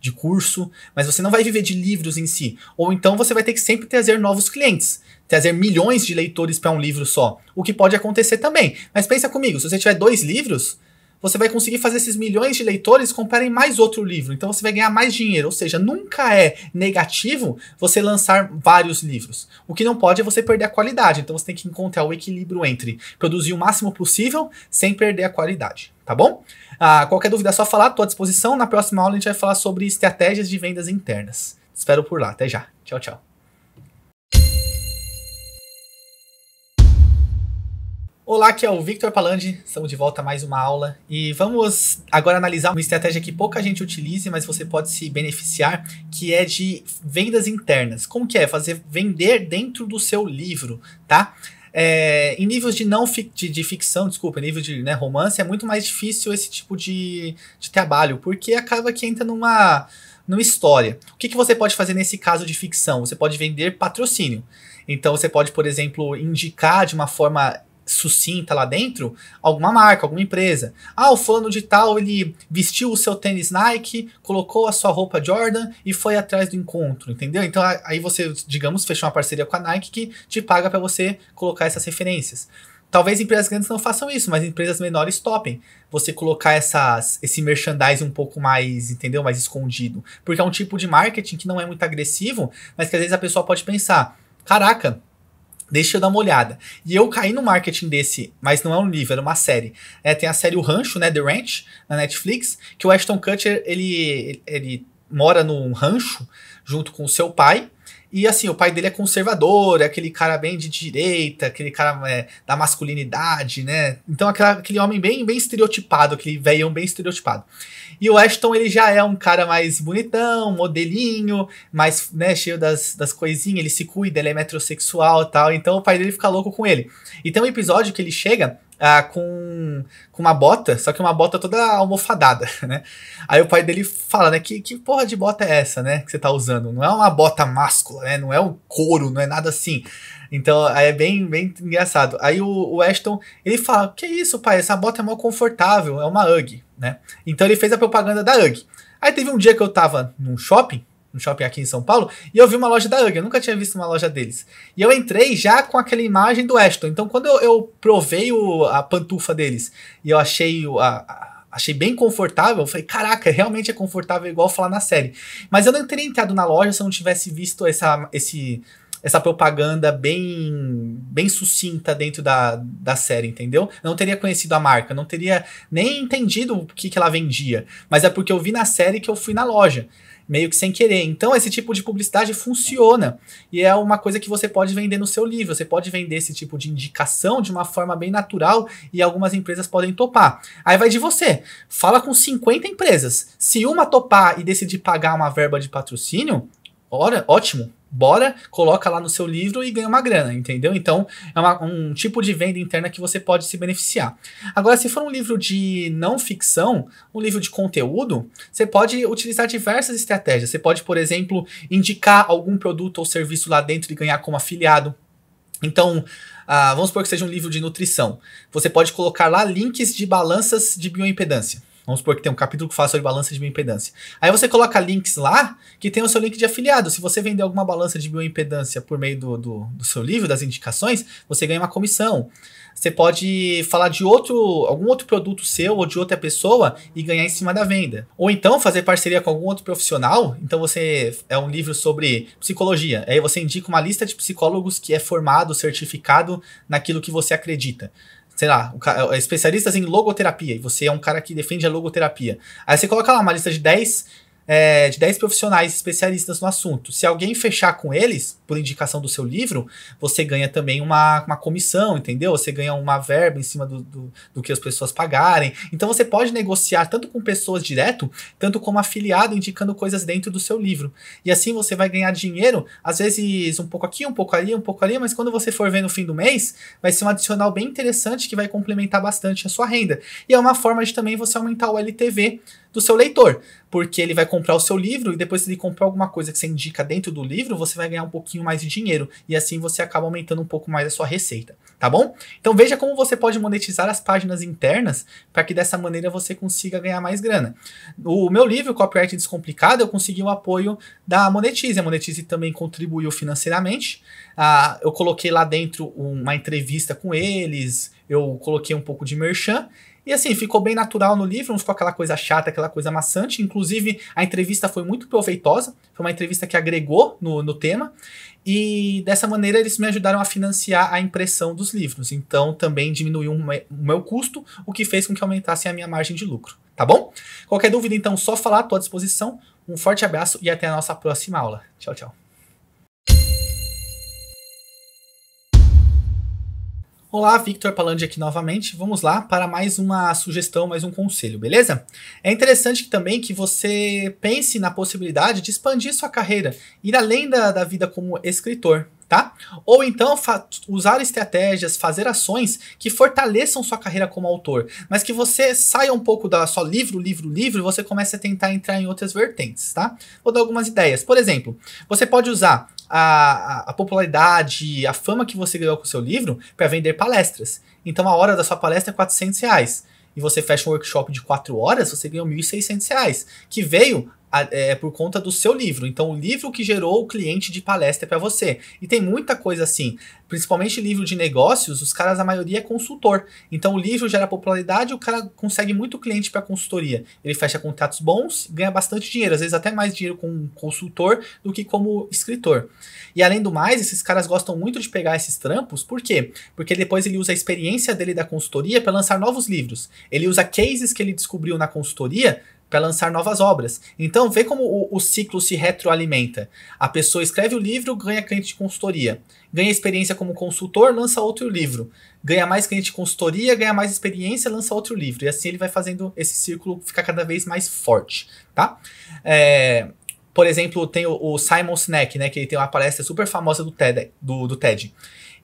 de curso, mas você não vai viver de livros em si. Ou então você vai ter que sempre trazer novos clientes trazer milhões de leitores para um livro só, o que pode acontecer também. Mas pensa comigo, se você tiver dois livros, você vai conseguir fazer esses milhões de leitores comprarem mais outro livro, então você vai ganhar mais dinheiro, ou seja, nunca é negativo você lançar vários livros. O que não pode é você perder a qualidade, então você tem que encontrar o equilíbrio entre produzir o máximo possível sem perder a qualidade, tá bom? Ah, qualquer dúvida é só falar, estou à disposição. Na próxima aula a gente vai falar sobre estratégias de vendas internas. Espero por lá, até já. Tchau, tchau. Olá, aqui é o Victor Palandi, estamos de volta a mais uma aula e vamos agora analisar uma estratégia que pouca gente utiliza, mas você pode se beneficiar, que é de vendas internas. Como que é? Fazer vender dentro do seu livro, tá? É, em níveis de não de, de, ficção, desculpa, em nível de né, romance, é muito mais difícil esse tipo de, de trabalho, porque acaba que entra numa numa história. O que, que você pode fazer nesse caso de ficção? Você pode vender patrocínio. Então você pode, por exemplo, indicar de uma forma sucinta lá dentro alguma marca, alguma empresa. Ah, o fulano de tal, ele vestiu o seu tênis Nike, colocou a sua roupa Jordan e foi atrás do encontro, entendeu? Então aí você, digamos, fechou uma parceria com a Nike que te paga para você colocar essas referências. Talvez empresas grandes não façam isso, mas empresas menores topem. Você colocar essas, esse merchandising um pouco mais, entendeu? Mais escondido. Porque é um tipo de marketing que não é muito agressivo, mas que às vezes a pessoa pode pensar: caraca, Deixa eu dar uma olhada. E eu caí no marketing desse, mas não é um livro, era uma série. É, tem a série O Rancho, né? The Ranch, na Netflix, que o Ashton Kutcher, ele, ele, ele mora num rancho junto com o seu pai, e assim, o pai dele é conservador, é aquele cara bem de direita, aquele cara é, da masculinidade, né? Então aquela, aquele homem bem, bem estereotipado, aquele velhão bem estereotipado. E o Ashton, ele já é um cara mais bonitão, modelinho, mais né, cheio das, das coisinhas, ele se cuida, ele é metrosexual e tal. Então o pai dele fica louco com ele. E tem um episódio que ele chega ah, com, com uma bota, só que uma bota toda almofadada, né? Aí o pai dele fala, né, que, que porra de bota é essa, né, que você tá usando? Não é uma bota máscula, né, não é um couro, não é nada assim. Então, aí é bem, bem engraçado. Aí o, o Ashton, ele fala, que isso, pai, essa bota é mal confortável, é uma UGG, né? Então ele fez a propaganda da UGG. Aí teve um dia que eu tava num shopping, no shopping aqui em São Paulo, e eu vi uma loja da UG, eu nunca tinha visto uma loja deles. E eu entrei já com aquela imagem do Ashton. Então, quando eu, eu provei o, a pantufa deles e eu achei a, a achei bem confortável. Eu falei, caraca, realmente é confortável igual falar na série. Mas eu não teria entrado na loja se eu não tivesse visto essa, esse, essa propaganda bem, bem sucinta dentro da, da série, entendeu? Eu não teria conhecido a marca, não teria nem entendido o que, que ela vendia. Mas é porque eu vi na série que eu fui na loja meio que sem querer. Então, esse tipo de publicidade funciona e é uma coisa que você pode vender no seu livro. Você pode vender esse tipo de indicação de uma forma bem natural e algumas empresas podem topar. Aí vai de você. Fala com 50 empresas. Se uma topar e decidir pagar uma verba de patrocínio, ora, ótimo bora, coloca lá no seu livro e ganha uma grana, entendeu? Então é uma, um tipo de venda interna que você pode se beneficiar. Agora, se for um livro de não ficção, um livro de conteúdo, você pode utilizar diversas estratégias. Você pode, por exemplo, indicar algum produto ou serviço lá dentro e ganhar como afiliado. Então, ah, vamos supor que seja um livro de nutrição. Você pode colocar lá links de balanças de bioimpedância. Vamos supor que tem um capítulo que fala sobre balança de bioimpedância. Aí você coloca links lá que tem o seu link de afiliado. Se você vender alguma balança de bioimpedância por meio do, do, do seu livro, das indicações, você ganha uma comissão. Você pode falar de outro, algum outro produto seu ou de outra pessoa e ganhar em cima da venda. Ou então fazer parceria com algum outro profissional. Então você é um livro sobre psicologia. Aí você indica uma lista de psicólogos que é formado, certificado naquilo que você acredita sei lá, é, é especialistas assim, em logoterapia, e você é um cara que defende a logoterapia. Aí você coloca lá uma lista de 10 é, de 10 profissionais especialistas no assunto. Se alguém fechar com eles, por indicação do seu livro, você ganha também uma, uma comissão, entendeu? Você ganha uma verba em cima do, do, do que as pessoas pagarem. Então você pode negociar tanto com pessoas direto, tanto como afiliado, indicando coisas dentro do seu livro. E assim você vai ganhar dinheiro, às vezes um pouco aqui, um pouco ali, um pouco ali, mas quando você for ver no fim do mês, vai ser um adicional bem interessante que vai complementar bastante a sua renda. E é uma forma de também você aumentar o LTV do seu leitor, porque ele vai comprar o seu livro e depois se ele comprar alguma coisa que você indica dentro do livro, você vai ganhar um pouquinho mais de dinheiro e assim você acaba aumentando um pouco mais a sua receita, tá bom? Então veja como você pode monetizar as páginas internas para que dessa maneira você consiga ganhar mais grana. O meu livro Copyright Descomplicado, eu consegui o apoio da Monetize, a Monetize também contribuiu financeiramente. Ah, eu coloquei lá dentro uma entrevista com eles, eu coloquei um pouco de merchan e assim, ficou bem natural no livro, não ficou aquela coisa chata, aquela coisa maçante. Inclusive, a entrevista foi muito proveitosa, foi uma entrevista que agregou no, no tema. E dessa maneira eles me ajudaram a financiar a impressão dos livros. Então também diminuiu o meu custo, o que fez com que aumentasse a minha margem de lucro. Tá bom? Qualquer dúvida, então, só falar, estou à disposição. Um forte abraço e até a nossa próxima aula. Tchau, tchau. Olá, Victor Palandi aqui novamente. Vamos lá para mais uma sugestão, mais um conselho, beleza? É interessante também que você pense na possibilidade de expandir sua carreira, ir além da, da vida como escritor, tá? Ou então usar estratégias, fazer ações que fortaleçam sua carreira como autor, mas que você saia um pouco da só livro, livro, livro, e você comece a tentar entrar em outras vertentes, tá? Vou dar algumas ideias. Por exemplo, você pode usar a, a popularidade, a fama que você ganhou com o seu livro para vender palestras. Então a hora da sua palestra é 400 reais e você fecha um workshop de 4 horas, você ganhou 1.600 reais, que veio é, é por conta do seu livro. Então, o livro que gerou o cliente de palestra para você. E tem muita coisa assim, principalmente livro de negócios, os caras, a maioria é consultor. Então, o livro gera popularidade, o cara consegue muito cliente para consultoria. Ele fecha contratos bons, ganha bastante dinheiro, às vezes até mais dinheiro com um consultor do que como escritor. E além do mais, esses caras gostam muito de pegar esses trampos, por quê? Porque depois ele usa a experiência dele da consultoria para lançar novos livros. Ele usa cases que ele descobriu na consultoria para lançar novas obras. Então, vê como o, o, ciclo se retroalimenta. A pessoa escreve o livro, ganha cliente de consultoria. Ganha experiência como consultor, lança outro livro. Ganha mais cliente de consultoria, ganha mais experiência, lança outro livro. E assim ele vai fazendo esse círculo ficar cada vez mais forte, tá? É, por exemplo, tem o, o Simon Sinek, né? Que ele tem uma palestra super famosa do TED. Do, do TED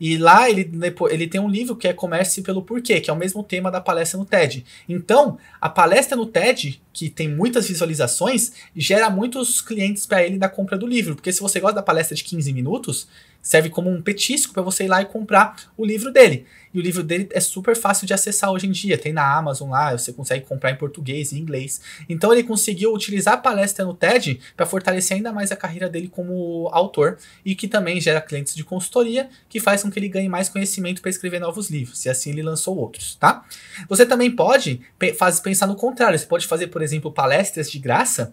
e lá ele, ele tem um livro que é Comece pelo Porquê, que é o mesmo tema da palestra no TED. Então, a palestra no TED, que tem muitas visualizações, gera muitos clientes para ele da compra do livro. Porque se você gosta da palestra de 15 minutos, serve como um petisco para você ir lá e comprar o livro dele. E o livro dele é super fácil de acessar hoje em dia, tem na Amazon lá, você consegue comprar em português e inglês. Então ele conseguiu utilizar a palestra no TED para fortalecer ainda mais a carreira dele como autor e que também gera clientes de consultoria, que faz com que ele ganhe mais conhecimento para escrever novos livros, e assim ele lançou outros, tá? Você também pode pensar no contrário, você pode fazer, por exemplo, palestras de graça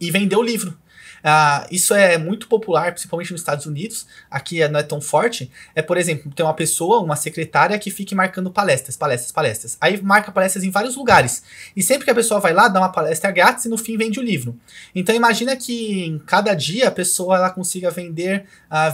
e vender o livro. Ah, isso é muito popular, principalmente nos Estados Unidos, aqui é, não é tão forte. É, por exemplo, tem uma pessoa, uma secretária, que fique marcando palestras, palestras, palestras. Aí marca palestras em vários lugares. E sempre que a pessoa vai lá, dá uma palestra grátis e no fim vende o livro. Então imagina que em cada dia a pessoa ela consiga vender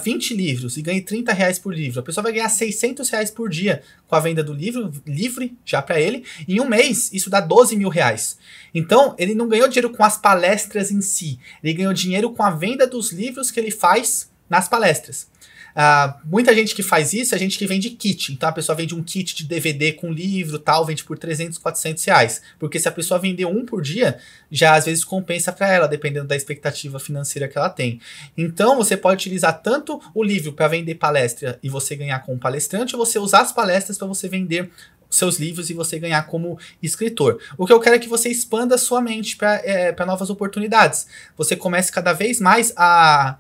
20 ah, livros e ganhe 30 reais por livro. A pessoa vai ganhar 600 reais por dia com a venda do livro, livre já para ele. Em um mês, isso dá 12 mil reais. Então, ele não ganhou dinheiro com as palestras em si, ele ganhou dinheiro com a venda dos livros que ele faz nas palestras. Uh, muita gente que faz isso é gente que vende kit. Então a pessoa vende um kit de DVD com livro tal, vende por 300, 400 reais. Porque se a pessoa vender um por dia, já às vezes compensa para ela, dependendo da expectativa financeira que ela tem. Então você pode utilizar tanto o livro para vender palestra e você ganhar como palestrante, ou você usar as palestras para você vender seus livros e você ganhar como escritor. O que eu quero é que você expanda a sua mente para é, novas oportunidades. Você comece cada vez mais a,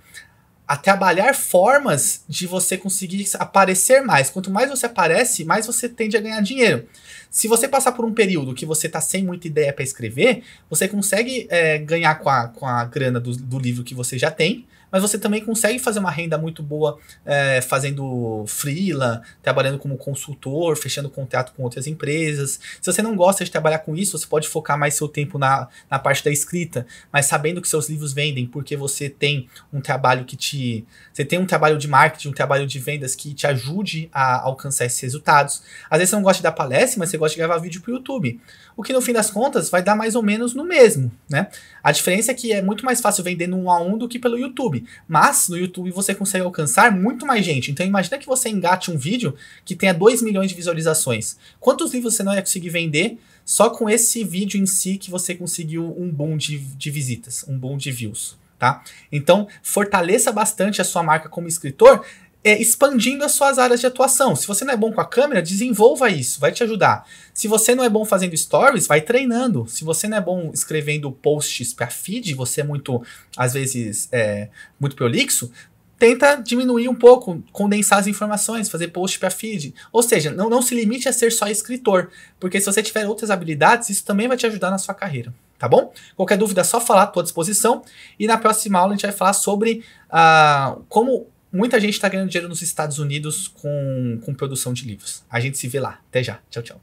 a trabalhar formas de você conseguir aparecer mais. Quanto mais você aparece, mais você tende a ganhar dinheiro. Se você passar por um período que você está sem muita ideia para escrever, você consegue é, ganhar com a, com a grana do, do livro que você já tem mas você também consegue fazer uma renda muito boa é, fazendo freela, trabalhando como consultor, fechando contrato com outras empresas. Se você não gosta de trabalhar com isso, você pode focar mais seu tempo na, na parte da escrita, mas sabendo que seus livros vendem, porque você tem um trabalho que te. Você tem um trabalho de marketing, um trabalho de vendas que te ajude a alcançar esses resultados. Às vezes você não gosta de dar palestra, mas você gosta de gravar vídeo para o YouTube. O que no fim das contas vai dar mais ou menos no mesmo, né? A diferença é que é muito mais fácil vender no 1 a 1 do que pelo YouTube. YouTube. Mas no YouTube você consegue alcançar muito mais gente. Então imagina que você engate um vídeo que tenha 2 milhões de visualizações. Quantos livros você não ia conseguir vender só com esse vídeo em si que você conseguiu um bom de, de visitas, um bom de views, tá? Então fortaleça bastante a sua marca como escritor é, expandindo as suas áreas de atuação. Se você não é bom com a câmera, desenvolva isso, vai te ajudar. Se você não é bom fazendo stories, vai treinando. Se você não é bom escrevendo posts para feed, você é muito, às vezes, é, muito prolixo, tenta diminuir um pouco, condensar as informações, fazer post para feed. Ou seja, não, não se limite a ser só escritor, porque se você tiver outras habilidades, isso também vai te ajudar na sua carreira, tá bom? Qualquer dúvida é só falar, estou à disposição. E na próxima aula a gente vai falar sobre ah, como Muita gente está ganhando dinheiro nos Estados Unidos com, com produção de livros. A gente se vê lá. Até já. Tchau, tchau.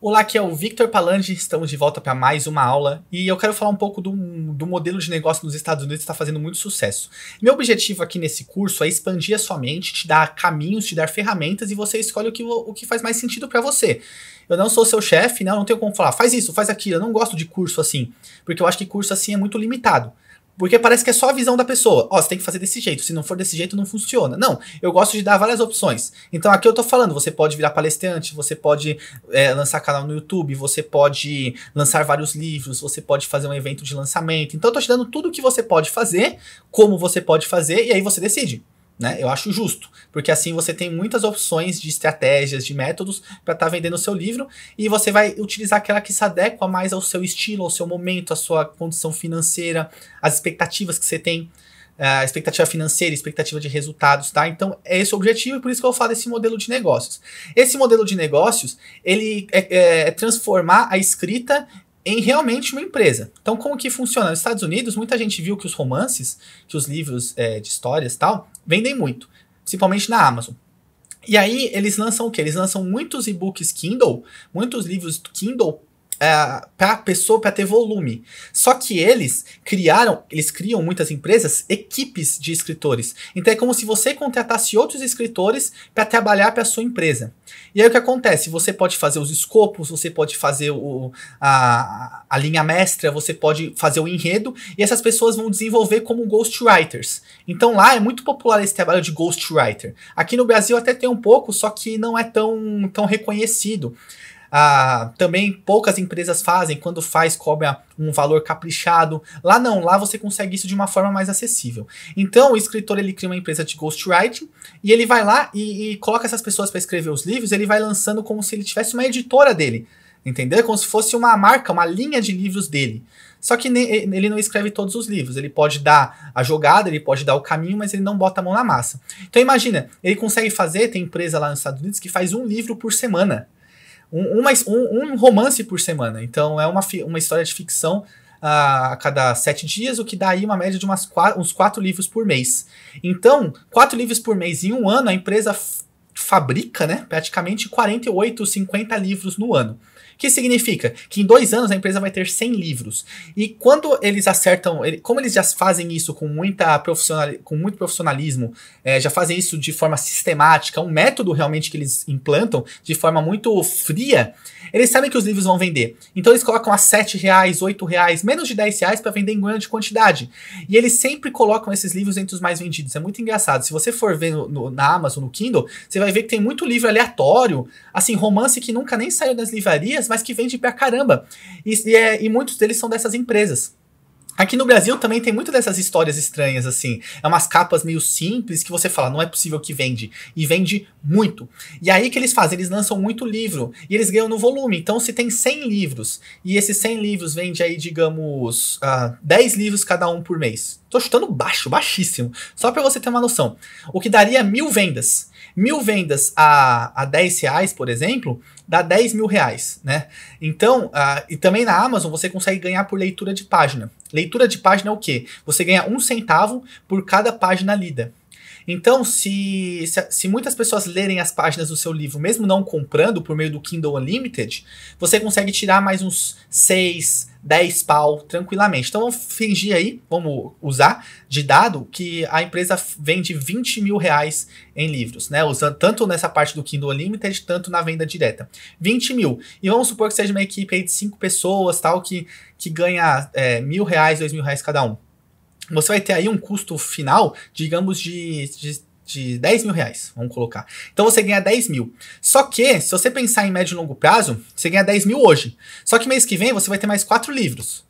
Olá, aqui é o Victor Palange, estamos de volta para mais uma aula e eu quero falar um pouco do, do modelo de negócio nos Estados Unidos que está fazendo muito sucesso. Meu objetivo aqui nesse curso é expandir a sua mente, te dar caminhos, te dar ferramentas e você escolhe o que, o que faz mais sentido para você. Eu não sou seu chefe, não, né, não tenho como falar, faz isso, faz aquilo, eu não gosto de curso assim, porque eu acho que curso assim é muito limitado. Porque parece que é só a visão da pessoa. Ó, oh, você tem que fazer desse jeito. Se não for desse jeito, não funciona. Não, eu gosto de dar várias opções. Então aqui eu tô falando, você pode virar palestrante, você pode é, lançar canal no YouTube, você pode lançar vários livros, você pode fazer um evento de lançamento. Então eu tô te dando tudo o que você pode fazer, como você pode fazer, e aí você decide. Né? Eu acho justo, porque assim você tem muitas opções de estratégias, de métodos para estar tá vendendo o seu livro e você vai utilizar aquela que se adequa mais ao seu estilo, ao seu momento, à sua condição financeira, às expectativas que você tem, a eh, expectativa financeira, expectativa de resultados, tá? Então é esse o objetivo e por isso que eu falo desse modelo de negócios. Esse modelo de negócios ele é, é, é transformar a escrita em realmente uma empresa. Então, como que funciona? Nos Estados Unidos, muita gente viu que os romances, que os livros é, de histórias tal, vendem muito, principalmente na Amazon. E aí, eles lançam o quê? Eles lançam muitos e-books Kindle, muitos livros Kindle é, para a pessoa para ter volume. Só que eles criaram, eles criam muitas empresas, equipes de escritores. Então é como se você contratasse outros escritores para trabalhar para a sua empresa. E aí o que acontece? Você pode fazer os escopos, você pode fazer o, a, a linha mestra, você pode fazer o enredo, e essas pessoas vão desenvolver como ghostwriters. Então lá é muito popular esse trabalho de ghostwriter. Aqui no Brasil até tem um pouco, só que não é tão, tão reconhecido. Ah, também poucas empresas fazem, quando faz, cobra um valor caprichado. Lá não, lá você consegue isso de uma forma mais acessível. Então o escritor ele cria uma empresa de ghostwriting e ele vai lá e, e coloca essas pessoas para escrever os livros, ele vai lançando como se ele tivesse uma editora dele. Entendeu? Como se fosse uma marca, uma linha de livros dele. Só que ele não escreve todos os livros. Ele pode dar a jogada, ele pode dar o caminho, mas ele não bota a mão na massa. Então imagina, ele consegue fazer, tem empresa lá nos Estados Unidos que faz um livro por semana um, um, um romance por semana. Então é uma, uma história de ficção a cada sete dias, o que dá aí uma média de umas quatro, uns quatro livros por mês. Então, quatro livros por mês em um ano, a empresa fabrica né, praticamente 48, 50 livros no ano que significa que em dois anos a empresa vai ter 100 livros. E quando eles acertam, como eles já fazem isso com, muita profissional, com muito profissionalismo, é, já fazem isso de forma sistemática, um método realmente que eles implantam de forma muito fria, eles sabem que os livros vão vender. Então eles colocam a 7 reais, 8 reais, menos de 10 reais para vender em grande quantidade. E eles sempre colocam esses livros entre os mais vendidos. É muito engraçado. Se você for ver no, no, na Amazon, no Kindle, você vai ver que tem muito livro aleatório, assim, romance que nunca nem saiu das livrarias, mas que vende pra caramba. E, e, é, e muitos deles são dessas empresas. Aqui no Brasil também tem muito dessas histórias estranhas, assim. É umas capas meio simples que você fala, não é possível que vende. E vende muito. E aí que eles fazem? Eles lançam muito livro. E eles ganham no volume. Então, se tem 100 livros, e esses 100 livros vende aí, digamos, uh, ah, 10 livros cada um por mês. Tô chutando baixo, baixíssimo. Só para você ter uma noção. O que daria mil vendas. Mil vendas a, a 10 reais, por exemplo, dá 10 mil reais, né? Então, uh, e também na Amazon você consegue ganhar por leitura de página. Leitura de página é o quê? Você ganha um centavo por cada página lida. Então, se, se, se, muitas pessoas lerem as páginas do seu livro, mesmo não comprando por meio do Kindle Unlimited, você consegue tirar mais uns 6, 10 pau tranquilamente. Então, vamos fingir aí, vamos usar de dado que a empresa vende 20 mil reais em livros, né? Usando tanto nessa parte do Kindle Unlimited, tanto na venda direta. 20 mil. E vamos supor que seja uma equipe aí de 5 pessoas, tal, que, que ganha é, mil reais, dois mil reais cada um você vai ter aí um custo final, digamos, de, de de 10 mil reais, vamos colocar. Então você ganha 10 mil. Só que, se você pensar em médio e longo prazo, você ganha 10 mil hoje. Só que mês que vem você vai ter mais 4 livros.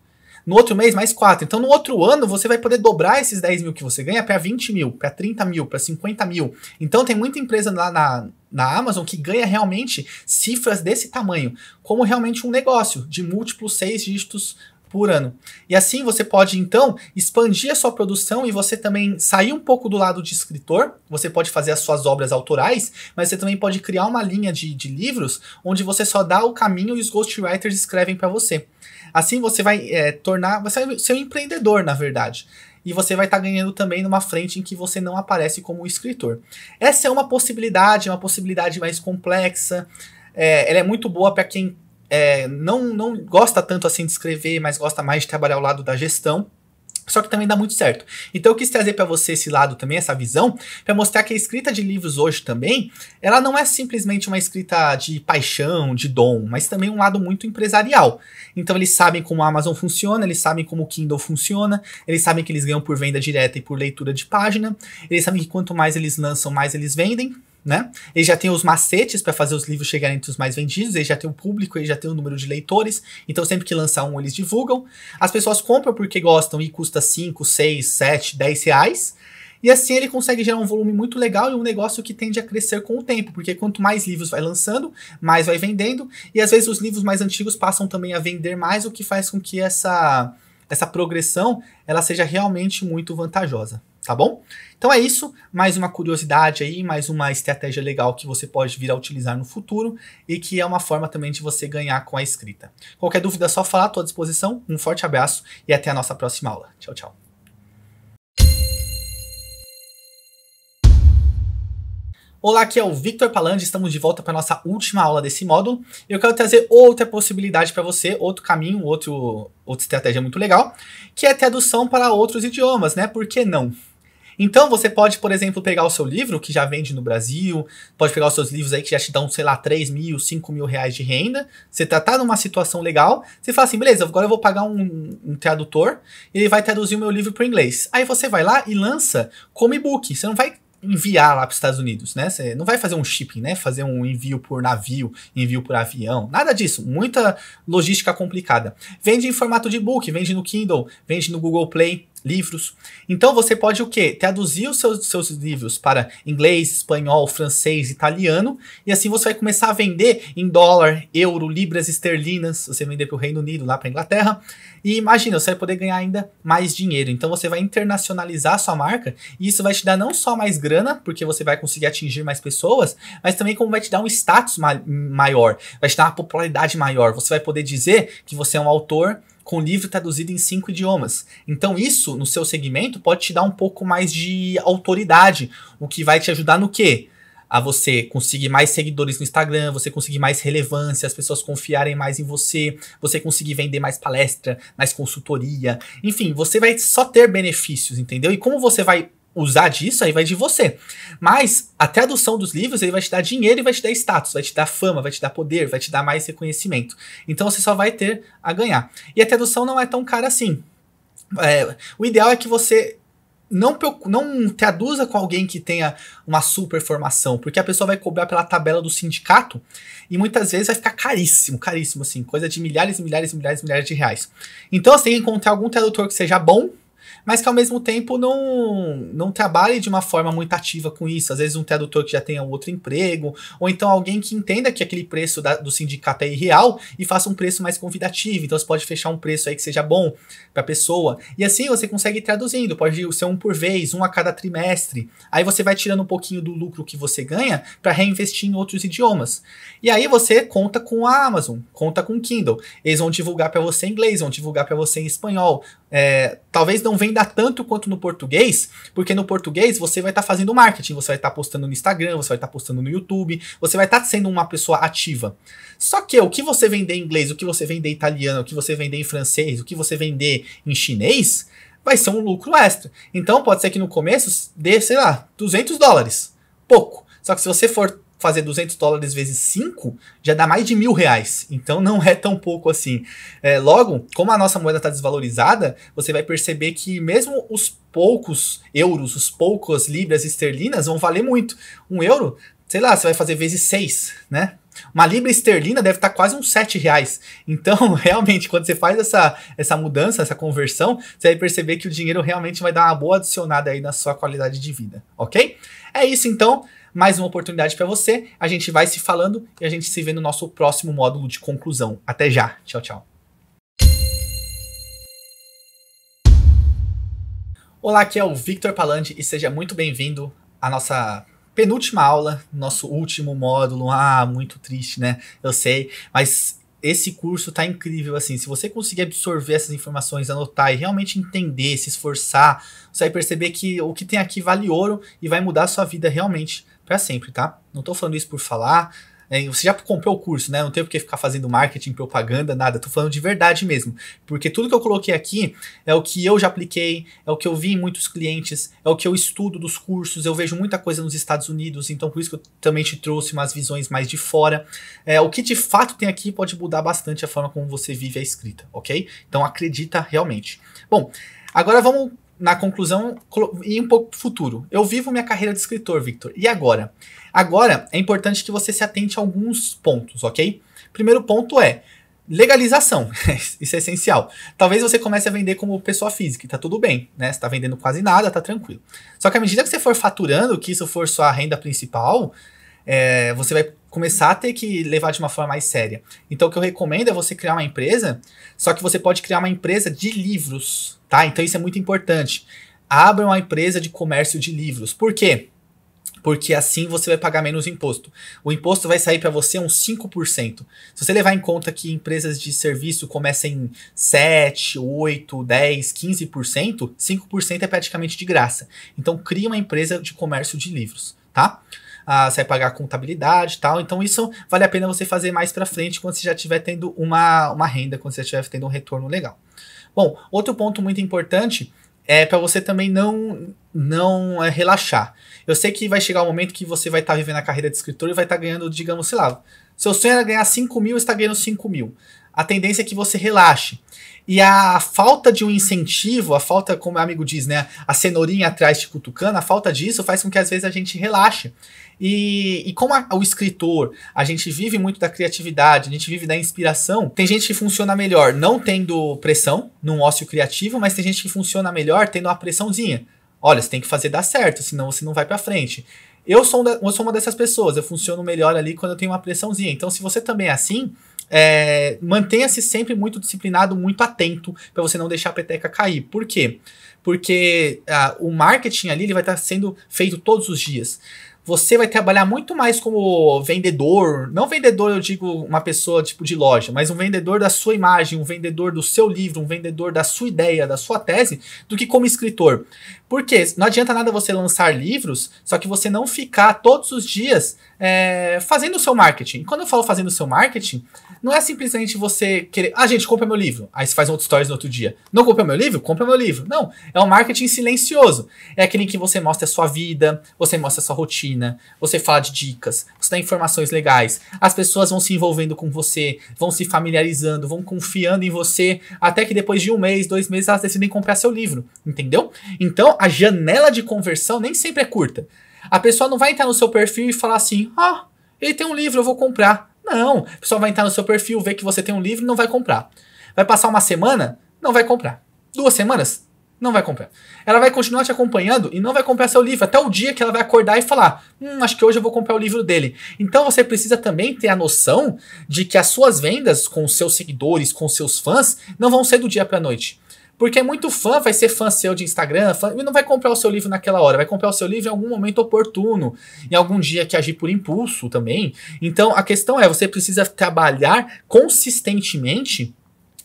No outro mês, mais 4. Então, no outro ano, você vai poder dobrar esses 10 mil que você ganha para 20 mil, para 30 mil, para 50 mil. Então, tem muita empresa lá na, na Amazon que ganha realmente cifras desse tamanho, como realmente um negócio de múltiplos seis dígitos por ano. E assim você pode então expandir a sua produção e você também sair um pouco do lado de escritor, você pode fazer as suas obras autorais, mas você também pode criar uma linha de, de livros onde você só dá o caminho e os ghostwriters escrevem para você. Assim você vai é, tornar, você vai ser um empreendedor, na verdade e você vai estar tá ganhando também numa frente em que você não aparece como escritor. Essa é uma possibilidade, é uma possibilidade mais complexa. É, ela é muito boa para quem é, não, não gosta tanto assim de escrever, mas gosta mais de trabalhar o lado da gestão. Só que também dá muito certo. Então eu quis trazer para você esse lado também, essa visão, para mostrar que a escrita de livros hoje também, ela não é simplesmente uma escrita de paixão, de dom, mas também um lado muito empresarial. Então eles sabem como a Amazon funciona, eles sabem como o Kindle funciona, eles sabem que eles ganham por venda direta e por leitura de página, eles sabem que quanto mais eles lançam, mais eles vendem né? Ele já tem os macetes para fazer os livros chegarem entre os mais vendidos, ele já tem o público, ele já tem o número de leitores, então sempre que lançar um eles divulgam. As pessoas compram porque gostam e custa 5, 6, 7, 10 reais. E assim ele consegue gerar um volume muito legal e um negócio que tende a crescer com o tempo, porque quanto mais livros vai lançando, mais vai vendendo, e às vezes os livros mais antigos passam também a vender mais, o que faz com que essa, essa progressão ela seja realmente muito vantajosa tá bom? Então é isso, mais uma curiosidade aí, mais uma estratégia legal que você pode vir a utilizar no futuro e que é uma forma também de você ganhar com a escrita. Qualquer dúvida é só falar, estou à disposição. Um forte abraço e até a nossa próxima aula. Tchau, tchau. Olá, aqui é o Victor Palange estamos de volta para nossa última aula desse módulo. Eu quero trazer outra possibilidade para você, outro caminho, outro, outra estratégia muito legal, que é a tradução para outros idiomas, né? Por que não? Então você pode, por exemplo, pegar o seu livro que já vende no Brasil, pode pegar os seus livros aí que já te dão, sei lá, 3 mil, 5 mil reais de renda. Você tá, tá numa situação legal, você fala assim, beleza, agora eu vou pagar um, um tradutor, ele vai traduzir o meu livro para inglês. Aí você vai lá e lança como e-book. Você não vai enviar lá para os Estados Unidos, né? Você não vai fazer um shipping, né? Fazer um envio por navio, envio por avião, nada disso. Muita logística complicada. Vende em formato de book, vende no Kindle, vende no Google Play livros. Então você pode o quê? Traduzir os seus, seus livros para inglês, espanhol, francês, italiano, e assim você vai começar a vender em dólar, euro, libras esterlinas, você vender para o Reino Unido, lá para Inglaterra. E imagina, você vai poder ganhar ainda mais dinheiro. Então você vai internacionalizar a sua marca, e isso vai te dar não só mais grana, porque você vai conseguir atingir mais pessoas, mas também como vai te dar um status ma maior, vai te dar uma popularidade maior. Você vai poder dizer que você é um autor com livro traduzido em cinco idiomas. Então, isso, no seu segmento, pode te dar um pouco mais de autoridade, o que vai te ajudar no quê? a você conseguir mais seguidores no Instagram, você conseguir mais relevância, as pessoas confiarem mais em você, você conseguir vender mais palestra, mais consultoria, enfim, você vai só ter benefícios, entendeu? E como você vai usar disso, aí vai de você. Mas a tradução dos livros, ele vai te dar dinheiro e vai te dar status, vai te dar fama, vai te dar poder, vai te dar mais reconhecimento. Então você só vai ter a ganhar. E a tradução não é tão cara assim. É, o ideal é que você não, não traduza com alguém que tenha uma super formação, porque a pessoa vai cobrar pela tabela do sindicato e muitas vezes vai ficar caríssimo, caríssimo, assim, coisa de milhares e milhares e milhares e milhares de reais. Então você tem que encontrar algum tradutor que seja bom, mas que ao mesmo tempo não, não trabalhe de uma forma muito ativa com isso. Às vezes um tradutor que já tenha outro emprego, ou então alguém que entenda que aquele preço da, do sindicato é irreal e faça um preço mais convidativo. Então você pode fechar um preço aí que seja bom para a pessoa. E assim você consegue ir traduzindo, pode ser um por vez, um a cada trimestre. Aí você vai tirando um pouquinho do lucro que você ganha para reinvestir em outros idiomas. E aí você conta com a Amazon, conta com o Kindle. Eles vão divulgar para você em inglês, vão divulgar para você em espanhol, é, talvez não venda tanto quanto no português, porque no português você vai estar tá fazendo marketing, você vai estar tá postando no Instagram, você vai estar tá postando no YouTube, você vai estar tá sendo uma pessoa ativa. Só que o que você vender em inglês, o que você vender em italiano, o que você vender em francês, o que você vender em chinês, vai ser um lucro extra. Então pode ser que no começo dê, sei lá, 200 dólares. Pouco. Só que se você for fazer 200 dólares vezes 5 já dá mais de mil reais. Então não é tão pouco assim. É, logo, como a nossa moeda está desvalorizada, você vai perceber que mesmo os poucos euros, os poucos libras esterlinas vão valer muito. Um euro, sei lá, você vai fazer vezes 6, né? Uma libra esterlina deve estar tá quase uns 7 reais. Então, realmente, quando você faz essa, essa mudança, essa conversão, você vai perceber que o dinheiro realmente vai dar uma boa adicionada aí na sua qualidade de vida, ok? É isso então mais uma oportunidade para você. A gente vai se falando e a gente se vê no nosso próximo módulo de conclusão. Até já. Tchau, tchau. Olá, aqui é o Victor Palandi e seja muito bem-vindo à nossa penúltima aula, nosso último módulo. Ah, muito triste, né? Eu sei, mas esse curso tá incrível assim. Se você conseguir absorver essas informações, anotar e realmente entender, se esforçar, você vai perceber que o que tem aqui vale ouro e vai mudar a sua vida realmente para sempre, tá? Não tô falando isso por falar. Você já comprou o curso, né? Não tem por que ficar fazendo marketing, propaganda, nada. Tô falando de verdade mesmo. Porque tudo que eu coloquei aqui é o que eu já apliquei, é o que eu vi em muitos clientes, é o que eu estudo dos cursos, eu vejo muita coisa nos Estados Unidos, então por isso que eu também te trouxe umas visões mais de fora. É, o que de fato tem aqui pode mudar bastante a forma como você vive a escrita, ok? Então acredita realmente. Bom, agora vamos na conclusão e um pouco pro futuro. Eu vivo minha carreira de escritor, Victor. E agora? Agora é importante que você se atente a alguns pontos, ok? Primeiro ponto é legalização. Isso é essencial. Talvez você comece a vender como pessoa física, e tá tudo bem, né? Você tá vendendo quase nada, tá tranquilo. Só que à medida que você for faturando, que isso for sua renda principal, é, você vai começar a ter que levar de uma forma mais séria. Então, o que eu recomendo é você criar uma empresa, só que você pode criar uma empresa de livros, tá? Então, isso é muito importante. Abra uma empresa de comércio de livros. Por quê? Porque assim você vai pagar menos imposto. O imposto vai sair para você uns 5%. Se você levar em conta que empresas de serviço começam em 7, 8, 10, 15%, 5% é praticamente de graça. Então, cria uma empresa de comércio de livros, tá? ah, você vai pagar contabilidade e tal. Então, isso vale a pena você fazer mais para frente quando você já estiver tendo uma, uma renda, quando você já estiver tendo um retorno legal. Bom, outro ponto muito importante é para você também não não é, relaxar. Eu sei que vai chegar o um momento que você vai estar tá vivendo a carreira de escritor e vai estar tá ganhando, digamos, sei lá, seu sonho era ganhar 5 mil, está ganhando 5 mil. A tendência é que você relaxe. E a falta de um incentivo, a falta, como o amigo diz, né? A cenourinha atrás te cutucando, a falta disso faz com que às vezes a gente relaxe. E, e como a, o escritor, a gente vive muito da criatividade, a gente vive da inspiração, tem gente que funciona melhor não tendo pressão num ócio criativo, mas tem gente que funciona melhor tendo uma pressãozinha. Olha, você tem que fazer dar certo, senão você não vai para frente. Eu sou, da, eu sou uma dessas pessoas, eu funciono melhor ali quando eu tenho uma pressãozinha. Então, se você também é assim, é, mantenha-se sempre muito disciplinado, muito atento, para você não deixar a peteca cair. Por quê? Porque a, ah, o marketing ali ele vai estar tá sendo feito todos os dias você vai trabalhar muito mais como vendedor, não vendedor, eu digo uma pessoa tipo de loja, mas um vendedor da sua imagem, um vendedor do seu livro, um vendedor da sua ideia, da sua tese, do que como escritor. Porque não adianta nada você lançar livros, só que você não ficar todos os dias é, fazendo o seu marketing. E quando eu falo fazendo o seu marketing, não é simplesmente você querer, ah, gente, compra meu livro. Aí você faz um outro stories no outro dia. Não compra meu livro? Compra meu livro. Não, é um marketing silencioso. É aquele em que você mostra a sua vida, você mostra a sua rotina, você fala de dicas, você dá informações legais. As pessoas vão se envolvendo com você, vão se familiarizando, vão confiando em você, até que depois de um mês, dois meses, elas decidem comprar seu livro. Entendeu? Então, a janela de conversão nem sempre é curta. A pessoa não vai entrar no seu perfil e falar assim: ah, ele tem um livro, eu vou comprar. Não, a pessoa vai entrar no seu perfil, ver que você tem um livro e não vai comprar. Vai passar uma semana? Não vai comprar. Duas semanas? Não vai comprar. Ela vai continuar te acompanhando e não vai comprar seu livro até o dia que ela vai acordar e falar: Hum, acho que hoje eu vou comprar o livro dele. Então você precisa também ter a noção de que as suas vendas com seus seguidores, com seus fãs, não vão ser do dia para a noite. Porque é muito fã vai ser fã seu de Instagram, fã, e não vai comprar o seu livro naquela hora, vai comprar o seu livro em algum momento oportuno, em algum dia que agir por impulso também. Então a questão é, você precisa trabalhar consistentemente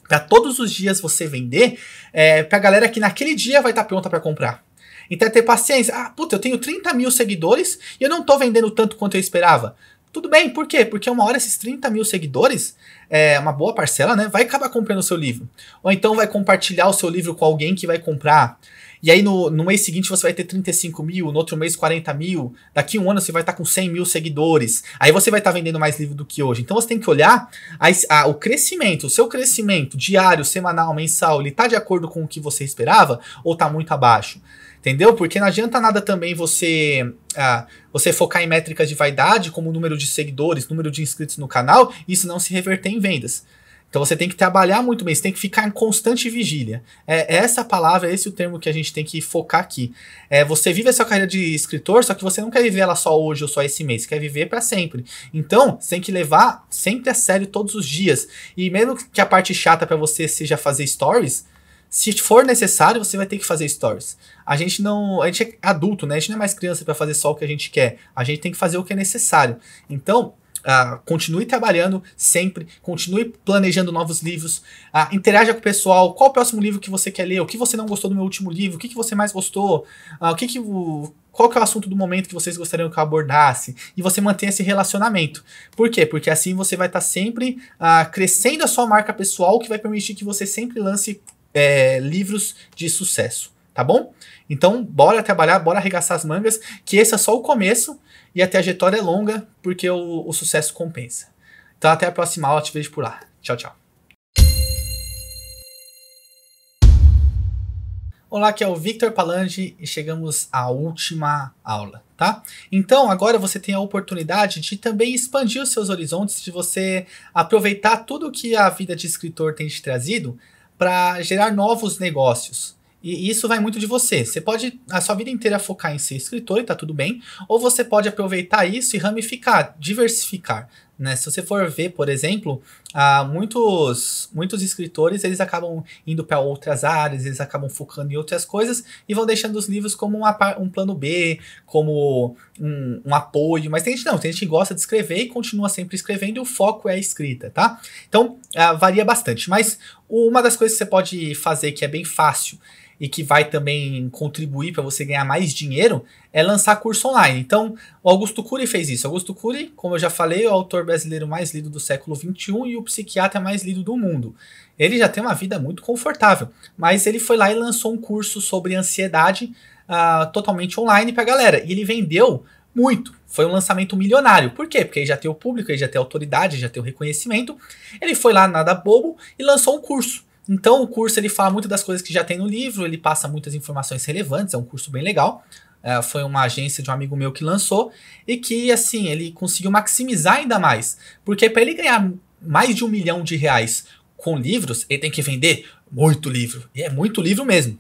para todos os dias você vender, é, para a galera que naquele dia vai estar tá pronta para comprar. Então é ter paciência. Ah, puta, eu tenho 30 mil seguidores e eu não estou vendendo tanto quanto eu esperava. Tudo bem, por quê? Porque uma hora esses 30 mil seguidores, é, uma boa parcela, né, vai acabar comprando o seu livro. Ou então vai compartilhar o seu livro com alguém que vai comprar. E aí no, no mês seguinte você vai ter 35 mil, no outro mês 40 mil, daqui um ano você vai estar tá com 100 mil seguidores. Aí você vai estar tá vendendo mais livro do que hoje. Então você tem que olhar a, a, o crescimento, o seu crescimento diário, semanal, mensal, ele está de acordo com o que você esperava ou está muito abaixo? Entendeu? Porque não adianta nada também você ah, você focar em métricas de vaidade, como número de seguidores, número de inscritos no canal, isso não se reverter em vendas. Então você tem que trabalhar muito bem, você tem que ficar em constante vigília. É, é essa palavra, é esse é o termo que a gente tem que focar aqui. É, você vive a sua carreira de escritor, só que você não quer viver ela só hoje ou só esse mês, você quer viver para sempre. Então, você tem que levar sempre a sério todos os dias. E mesmo que a parte chata para você seja fazer stories, se for necessário, você vai ter que fazer stories. A gente não, a gente é adulto, né? A gente não é mais criança para fazer só o que a gente quer. A gente tem que fazer o que é necessário. Então, Uh, continue trabalhando sempre, continue planejando novos livros, uh, interaja com o pessoal, qual o próximo livro que você quer ler, o que você não gostou do meu último livro, o que, que você mais gostou, uh, o que, que o, qual que é o assunto do momento que vocês gostariam que eu abordasse, e você mantém esse relacionamento. Por quê? Porque assim você vai estar tá sempre crescendo a sua marca pessoal, que vai permitir que você sempre lance é, livros de sucesso, tá bom? Então, bora trabalhar, bora arregaçar as mangas, que esse é só o começo e a trajetória é longa, porque o, o sucesso compensa. Então, até a próxima aula, te vejo por lá. Tchau, tchau. Olá, aqui é o Victor Palange e chegamos à última aula, tá? Então, agora você tem a oportunidade de também expandir os seus horizontes, de você aproveitar tudo que a vida de escritor tem te trazido para gerar novos negócios. E isso vai muito de você. Você pode a sua vida inteira focar em ser escritor e tá tudo bem, ou você pode aproveitar isso e ramificar, diversificar, né? Se você for ver, por exemplo, muitos, muitos escritores eles acabam indo para outras áreas, eles acabam focando em outras coisas e vão deixando os livros como uma, um plano B, como um, um, apoio. Mas tem gente não, tem gente que gosta de escrever e continua sempre escrevendo e o foco é a escrita, tá? Então ah, varia bastante. Mas uma das coisas que você pode fazer que é bem fácil e que vai também contribuir para você ganhar mais dinheiro é lançar curso online. Então, o Augusto Cury fez isso. Augusto Cury, como eu já falei, é o autor brasileiro mais lido do século XXI e o psiquiatra mais lido do mundo. Ele já tem uma vida muito confortável, mas ele foi lá e lançou um curso sobre ansiedade uh, totalmente online para a galera. E ele vendeu muito. Foi um lançamento milionário. Por quê? Porque ele já tem o público, ele já tem autoridade, já tem o reconhecimento. Ele foi lá, nada bobo, e lançou um curso. Então o curso ele fala muito das coisas que já tem no livro, ele passa muitas informações relevantes, é um curso bem legal. É, foi uma agência de um amigo meu que lançou e que assim ele conseguiu maximizar ainda mais, porque para ele ganhar mais de um milhão de reais com livros, ele tem que vender muito livro e é muito livro mesmo.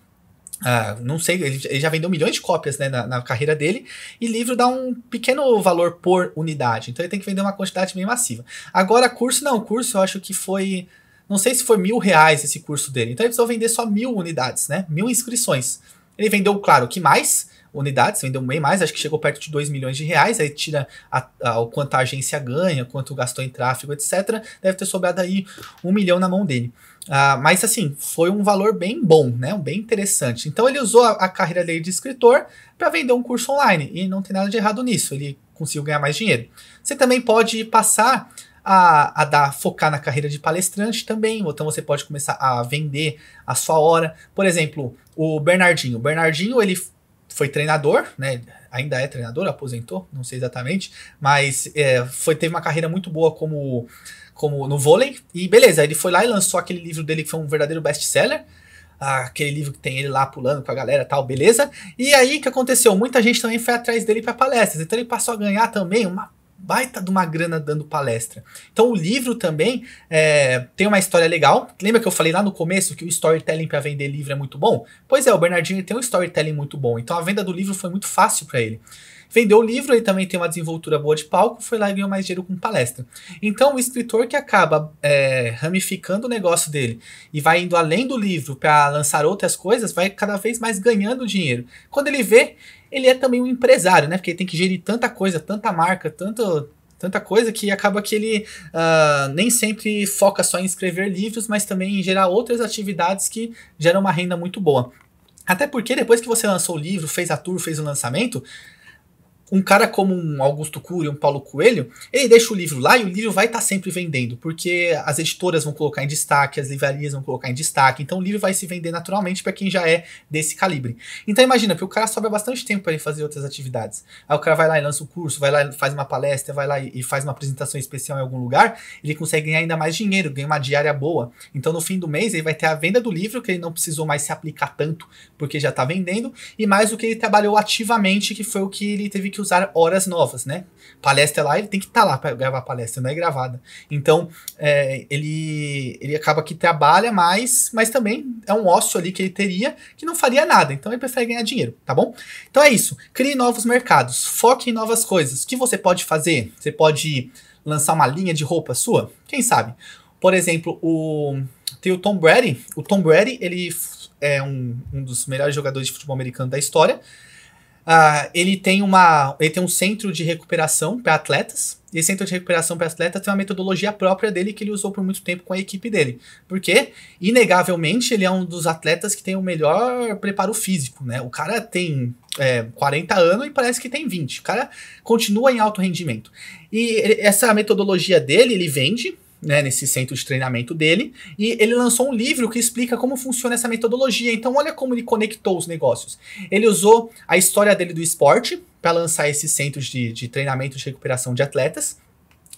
Uh, não sei, ele, ele, já vendeu milhões de cópias né, na, na, carreira dele, e livro dá um pequeno valor por unidade, então ele tem que vender uma quantidade bem massiva. Agora, curso não, curso eu acho que foi não sei se foi mil reais esse curso dele. Então ele precisou vender só mil unidades, né? Mil inscrições. Ele vendeu, claro, que mais unidades, vendeu bem mais, acho que chegou perto de 2 milhões de reais, aí tira a, a, o quanto a agência ganha, quanto gastou em tráfego, etc. Deve ter sobrado aí um milhão na mão dele. Ah, mas assim, foi um valor bem bom, né? Bem interessante. Então ele usou a, a carreira dele de escritor para vender um curso online. E não tem nada de errado nisso. Ele conseguiu ganhar mais dinheiro. Você também pode passar a, a dar, focar na carreira de palestrante também, ou então você pode começar a vender a sua hora. Por exemplo, o Bernardinho. O Bernardinho, ele foi treinador, né? Ainda é treinador, aposentou, não sei exatamente, mas é, foi teve uma carreira muito boa como, como no vôlei. E beleza, ele foi lá e lançou aquele livro dele que foi um verdadeiro best-seller. Aquele livro que tem ele lá pulando com a galera tal, beleza? E aí o que aconteceu? Muita gente também foi atrás dele para palestras, então ele passou a ganhar também uma baita de uma grana dando palestra. Então o livro também é, tem uma história legal. Lembra que eu falei lá no começo que o storytelling para vender livro é muito bom? Pois é, o Bernardinho tem um storytelling muito bom. Então a venda do livro foi muito fácil para ele. Vendeu o livro, ele também tem uma desenvoltura boa de palco, foi lá e ganhou mais dinheiro com palestra. Então o escritor que acaba é, ramificando o negócio dele e vai indo além do livro para lançar outras coisas, vai cada vez mais ganhando dinheiro. Quando ele vê, ele é também um empresário, né? Porque ele tem que gerir tanta coisa, tanta marca, tanto, tanta coisa que acaba que ele uh, nem sempre foca só em escrever livros, mas também em gerar outras atividades que geram uma renda muito boa. Até porque depois que você lançou o livro, fez a tour, fez o lançamento, um cara como um Augusto Cury, um Paulo Coelho, ele deixa o livro lá e o livro vai estar tá sempre vendendo, porque as editoras vão colocar em destaque, as livrarias vão colocar em destaque, então o livro vai se vender naturalmente para quem já é desse calibre. Então imagina, que o cara sobra bastante tempo para ele fazer outras atividades. Aí o cara vai lá e lança o um curso, vai lá e faz uma palestra, vai lá e faz uma apresentação especial em algum lugar, ele consegue ganhar ainda mais dinheiro, ganha uma diária boa. Então no fim do mês ele vai ter a venda do livro, que ele não precisou mais se aplicar tanto, porque já está vendendo, e mais o que ele trabalhou ativamente, que foi o que ele teve que usar horas novas, né? Palestra lá, ele tem que estar tá lá para gravar a palestra, não é gravada. Então, é, ele, ele acaba que trabalha mais, mas também é um ócio ali que ele teria que não faria nada. Então, ele prefere ganhar dinheiro, tá bom? Então é isso. Crie novos mercados, foque em novas coisas. O que você pode fazer? Você pode lançar uma linha de roupa sua? Quem sabe? Por exemplo, o, tem o Tom Brady. O Tom Brady, ele é um, um dos melhores jogadores de futebol americano da história. Uh, ele tem uma, ele tem um centro de recuperação para atletas. E esse centro de recuperação para atletas tem uma metodologia própria dele que ele usou por muito tempo com a equipe dele. Porque, inegavelmente, ele é um dos atletas que tem o melhor preparo físico, né? O cara tem é, 40 anos e parece que tem 20. O cara continua em alto rendimento. E essa metodologia dele, ele vende, né, nesse centro de treinamento dele, e ele lançou um livro que explica como funciona essa metodologia. Então, olha como ele conectou os negócios. Ele usou a história dele do esporte para lançar esses centros de, de treinamento de recuperação de atletas.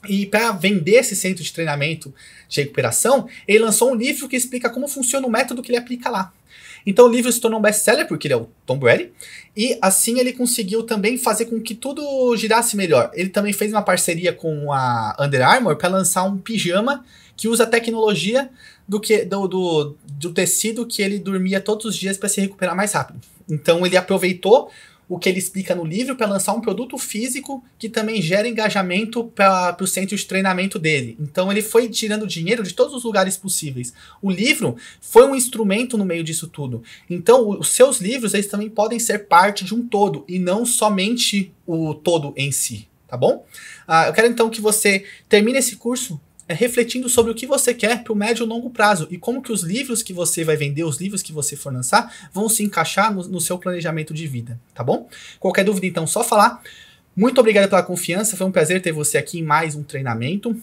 E para vender esse centro de treinamento de recuperação, ele lançou um livro que explica como funciona o método que ele aplica lá. Então o livro se tornou um best-seller, porque ele é o Tom Brady, e assim ele conseguiu também fazer com que tudo girasse melhor. Ele também fez uma parceria com a Under Armour para lançar um pijama que usa a tecnologia do, que, do, do, do tecido que ele dormia todos os dias para se recuperar mais rápido. Então ele aproveitou o que ele explica no livro para lançar um produto físico que também gera engajamento para o centro de treinamento dele. Então ele foi tirando dinheiro de todos os lugares possíveis. O livro foi um instrumento no meio disso tudo. Então os seus livros eles também podem ser parte de um todo e não somente o todo em si. Tá bom? Ah, eu quero então que você termine esse curso é refletindo sobre o que você quer para o médio e longo prazo e como que os livros que você vai vender, os livros que você for lançar, vão se encaixar no, no seu planejamento de vida, tá bom? Qualquer dúvida, então, só falar. Muito obrigado pela confiança, foi um prazer ter você aqui em mais um treinamento.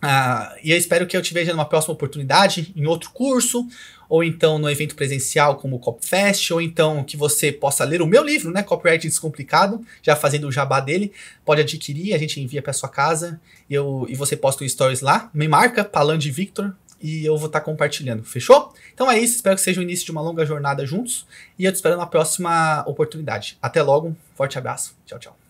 Ah, e eu espero que eu te veja numa próxima oportunidade, em outro curso, ou então no evento presencial como o CopFest, ou então que você possa ler o meu livro, né, Copyright Descomplicado, já fazendo o jabá dele, pode adquirir, a gente envia para sua casa, eu, e você posta um stories lá, me marca, de Victor, e eu vou estar tá compartilhando, fechou? Então é isso, espero que seja o início de uma longa jornada juntos, e eu te espero na próxima oportunidade. Até logo, forte abraço, tchau, tchau.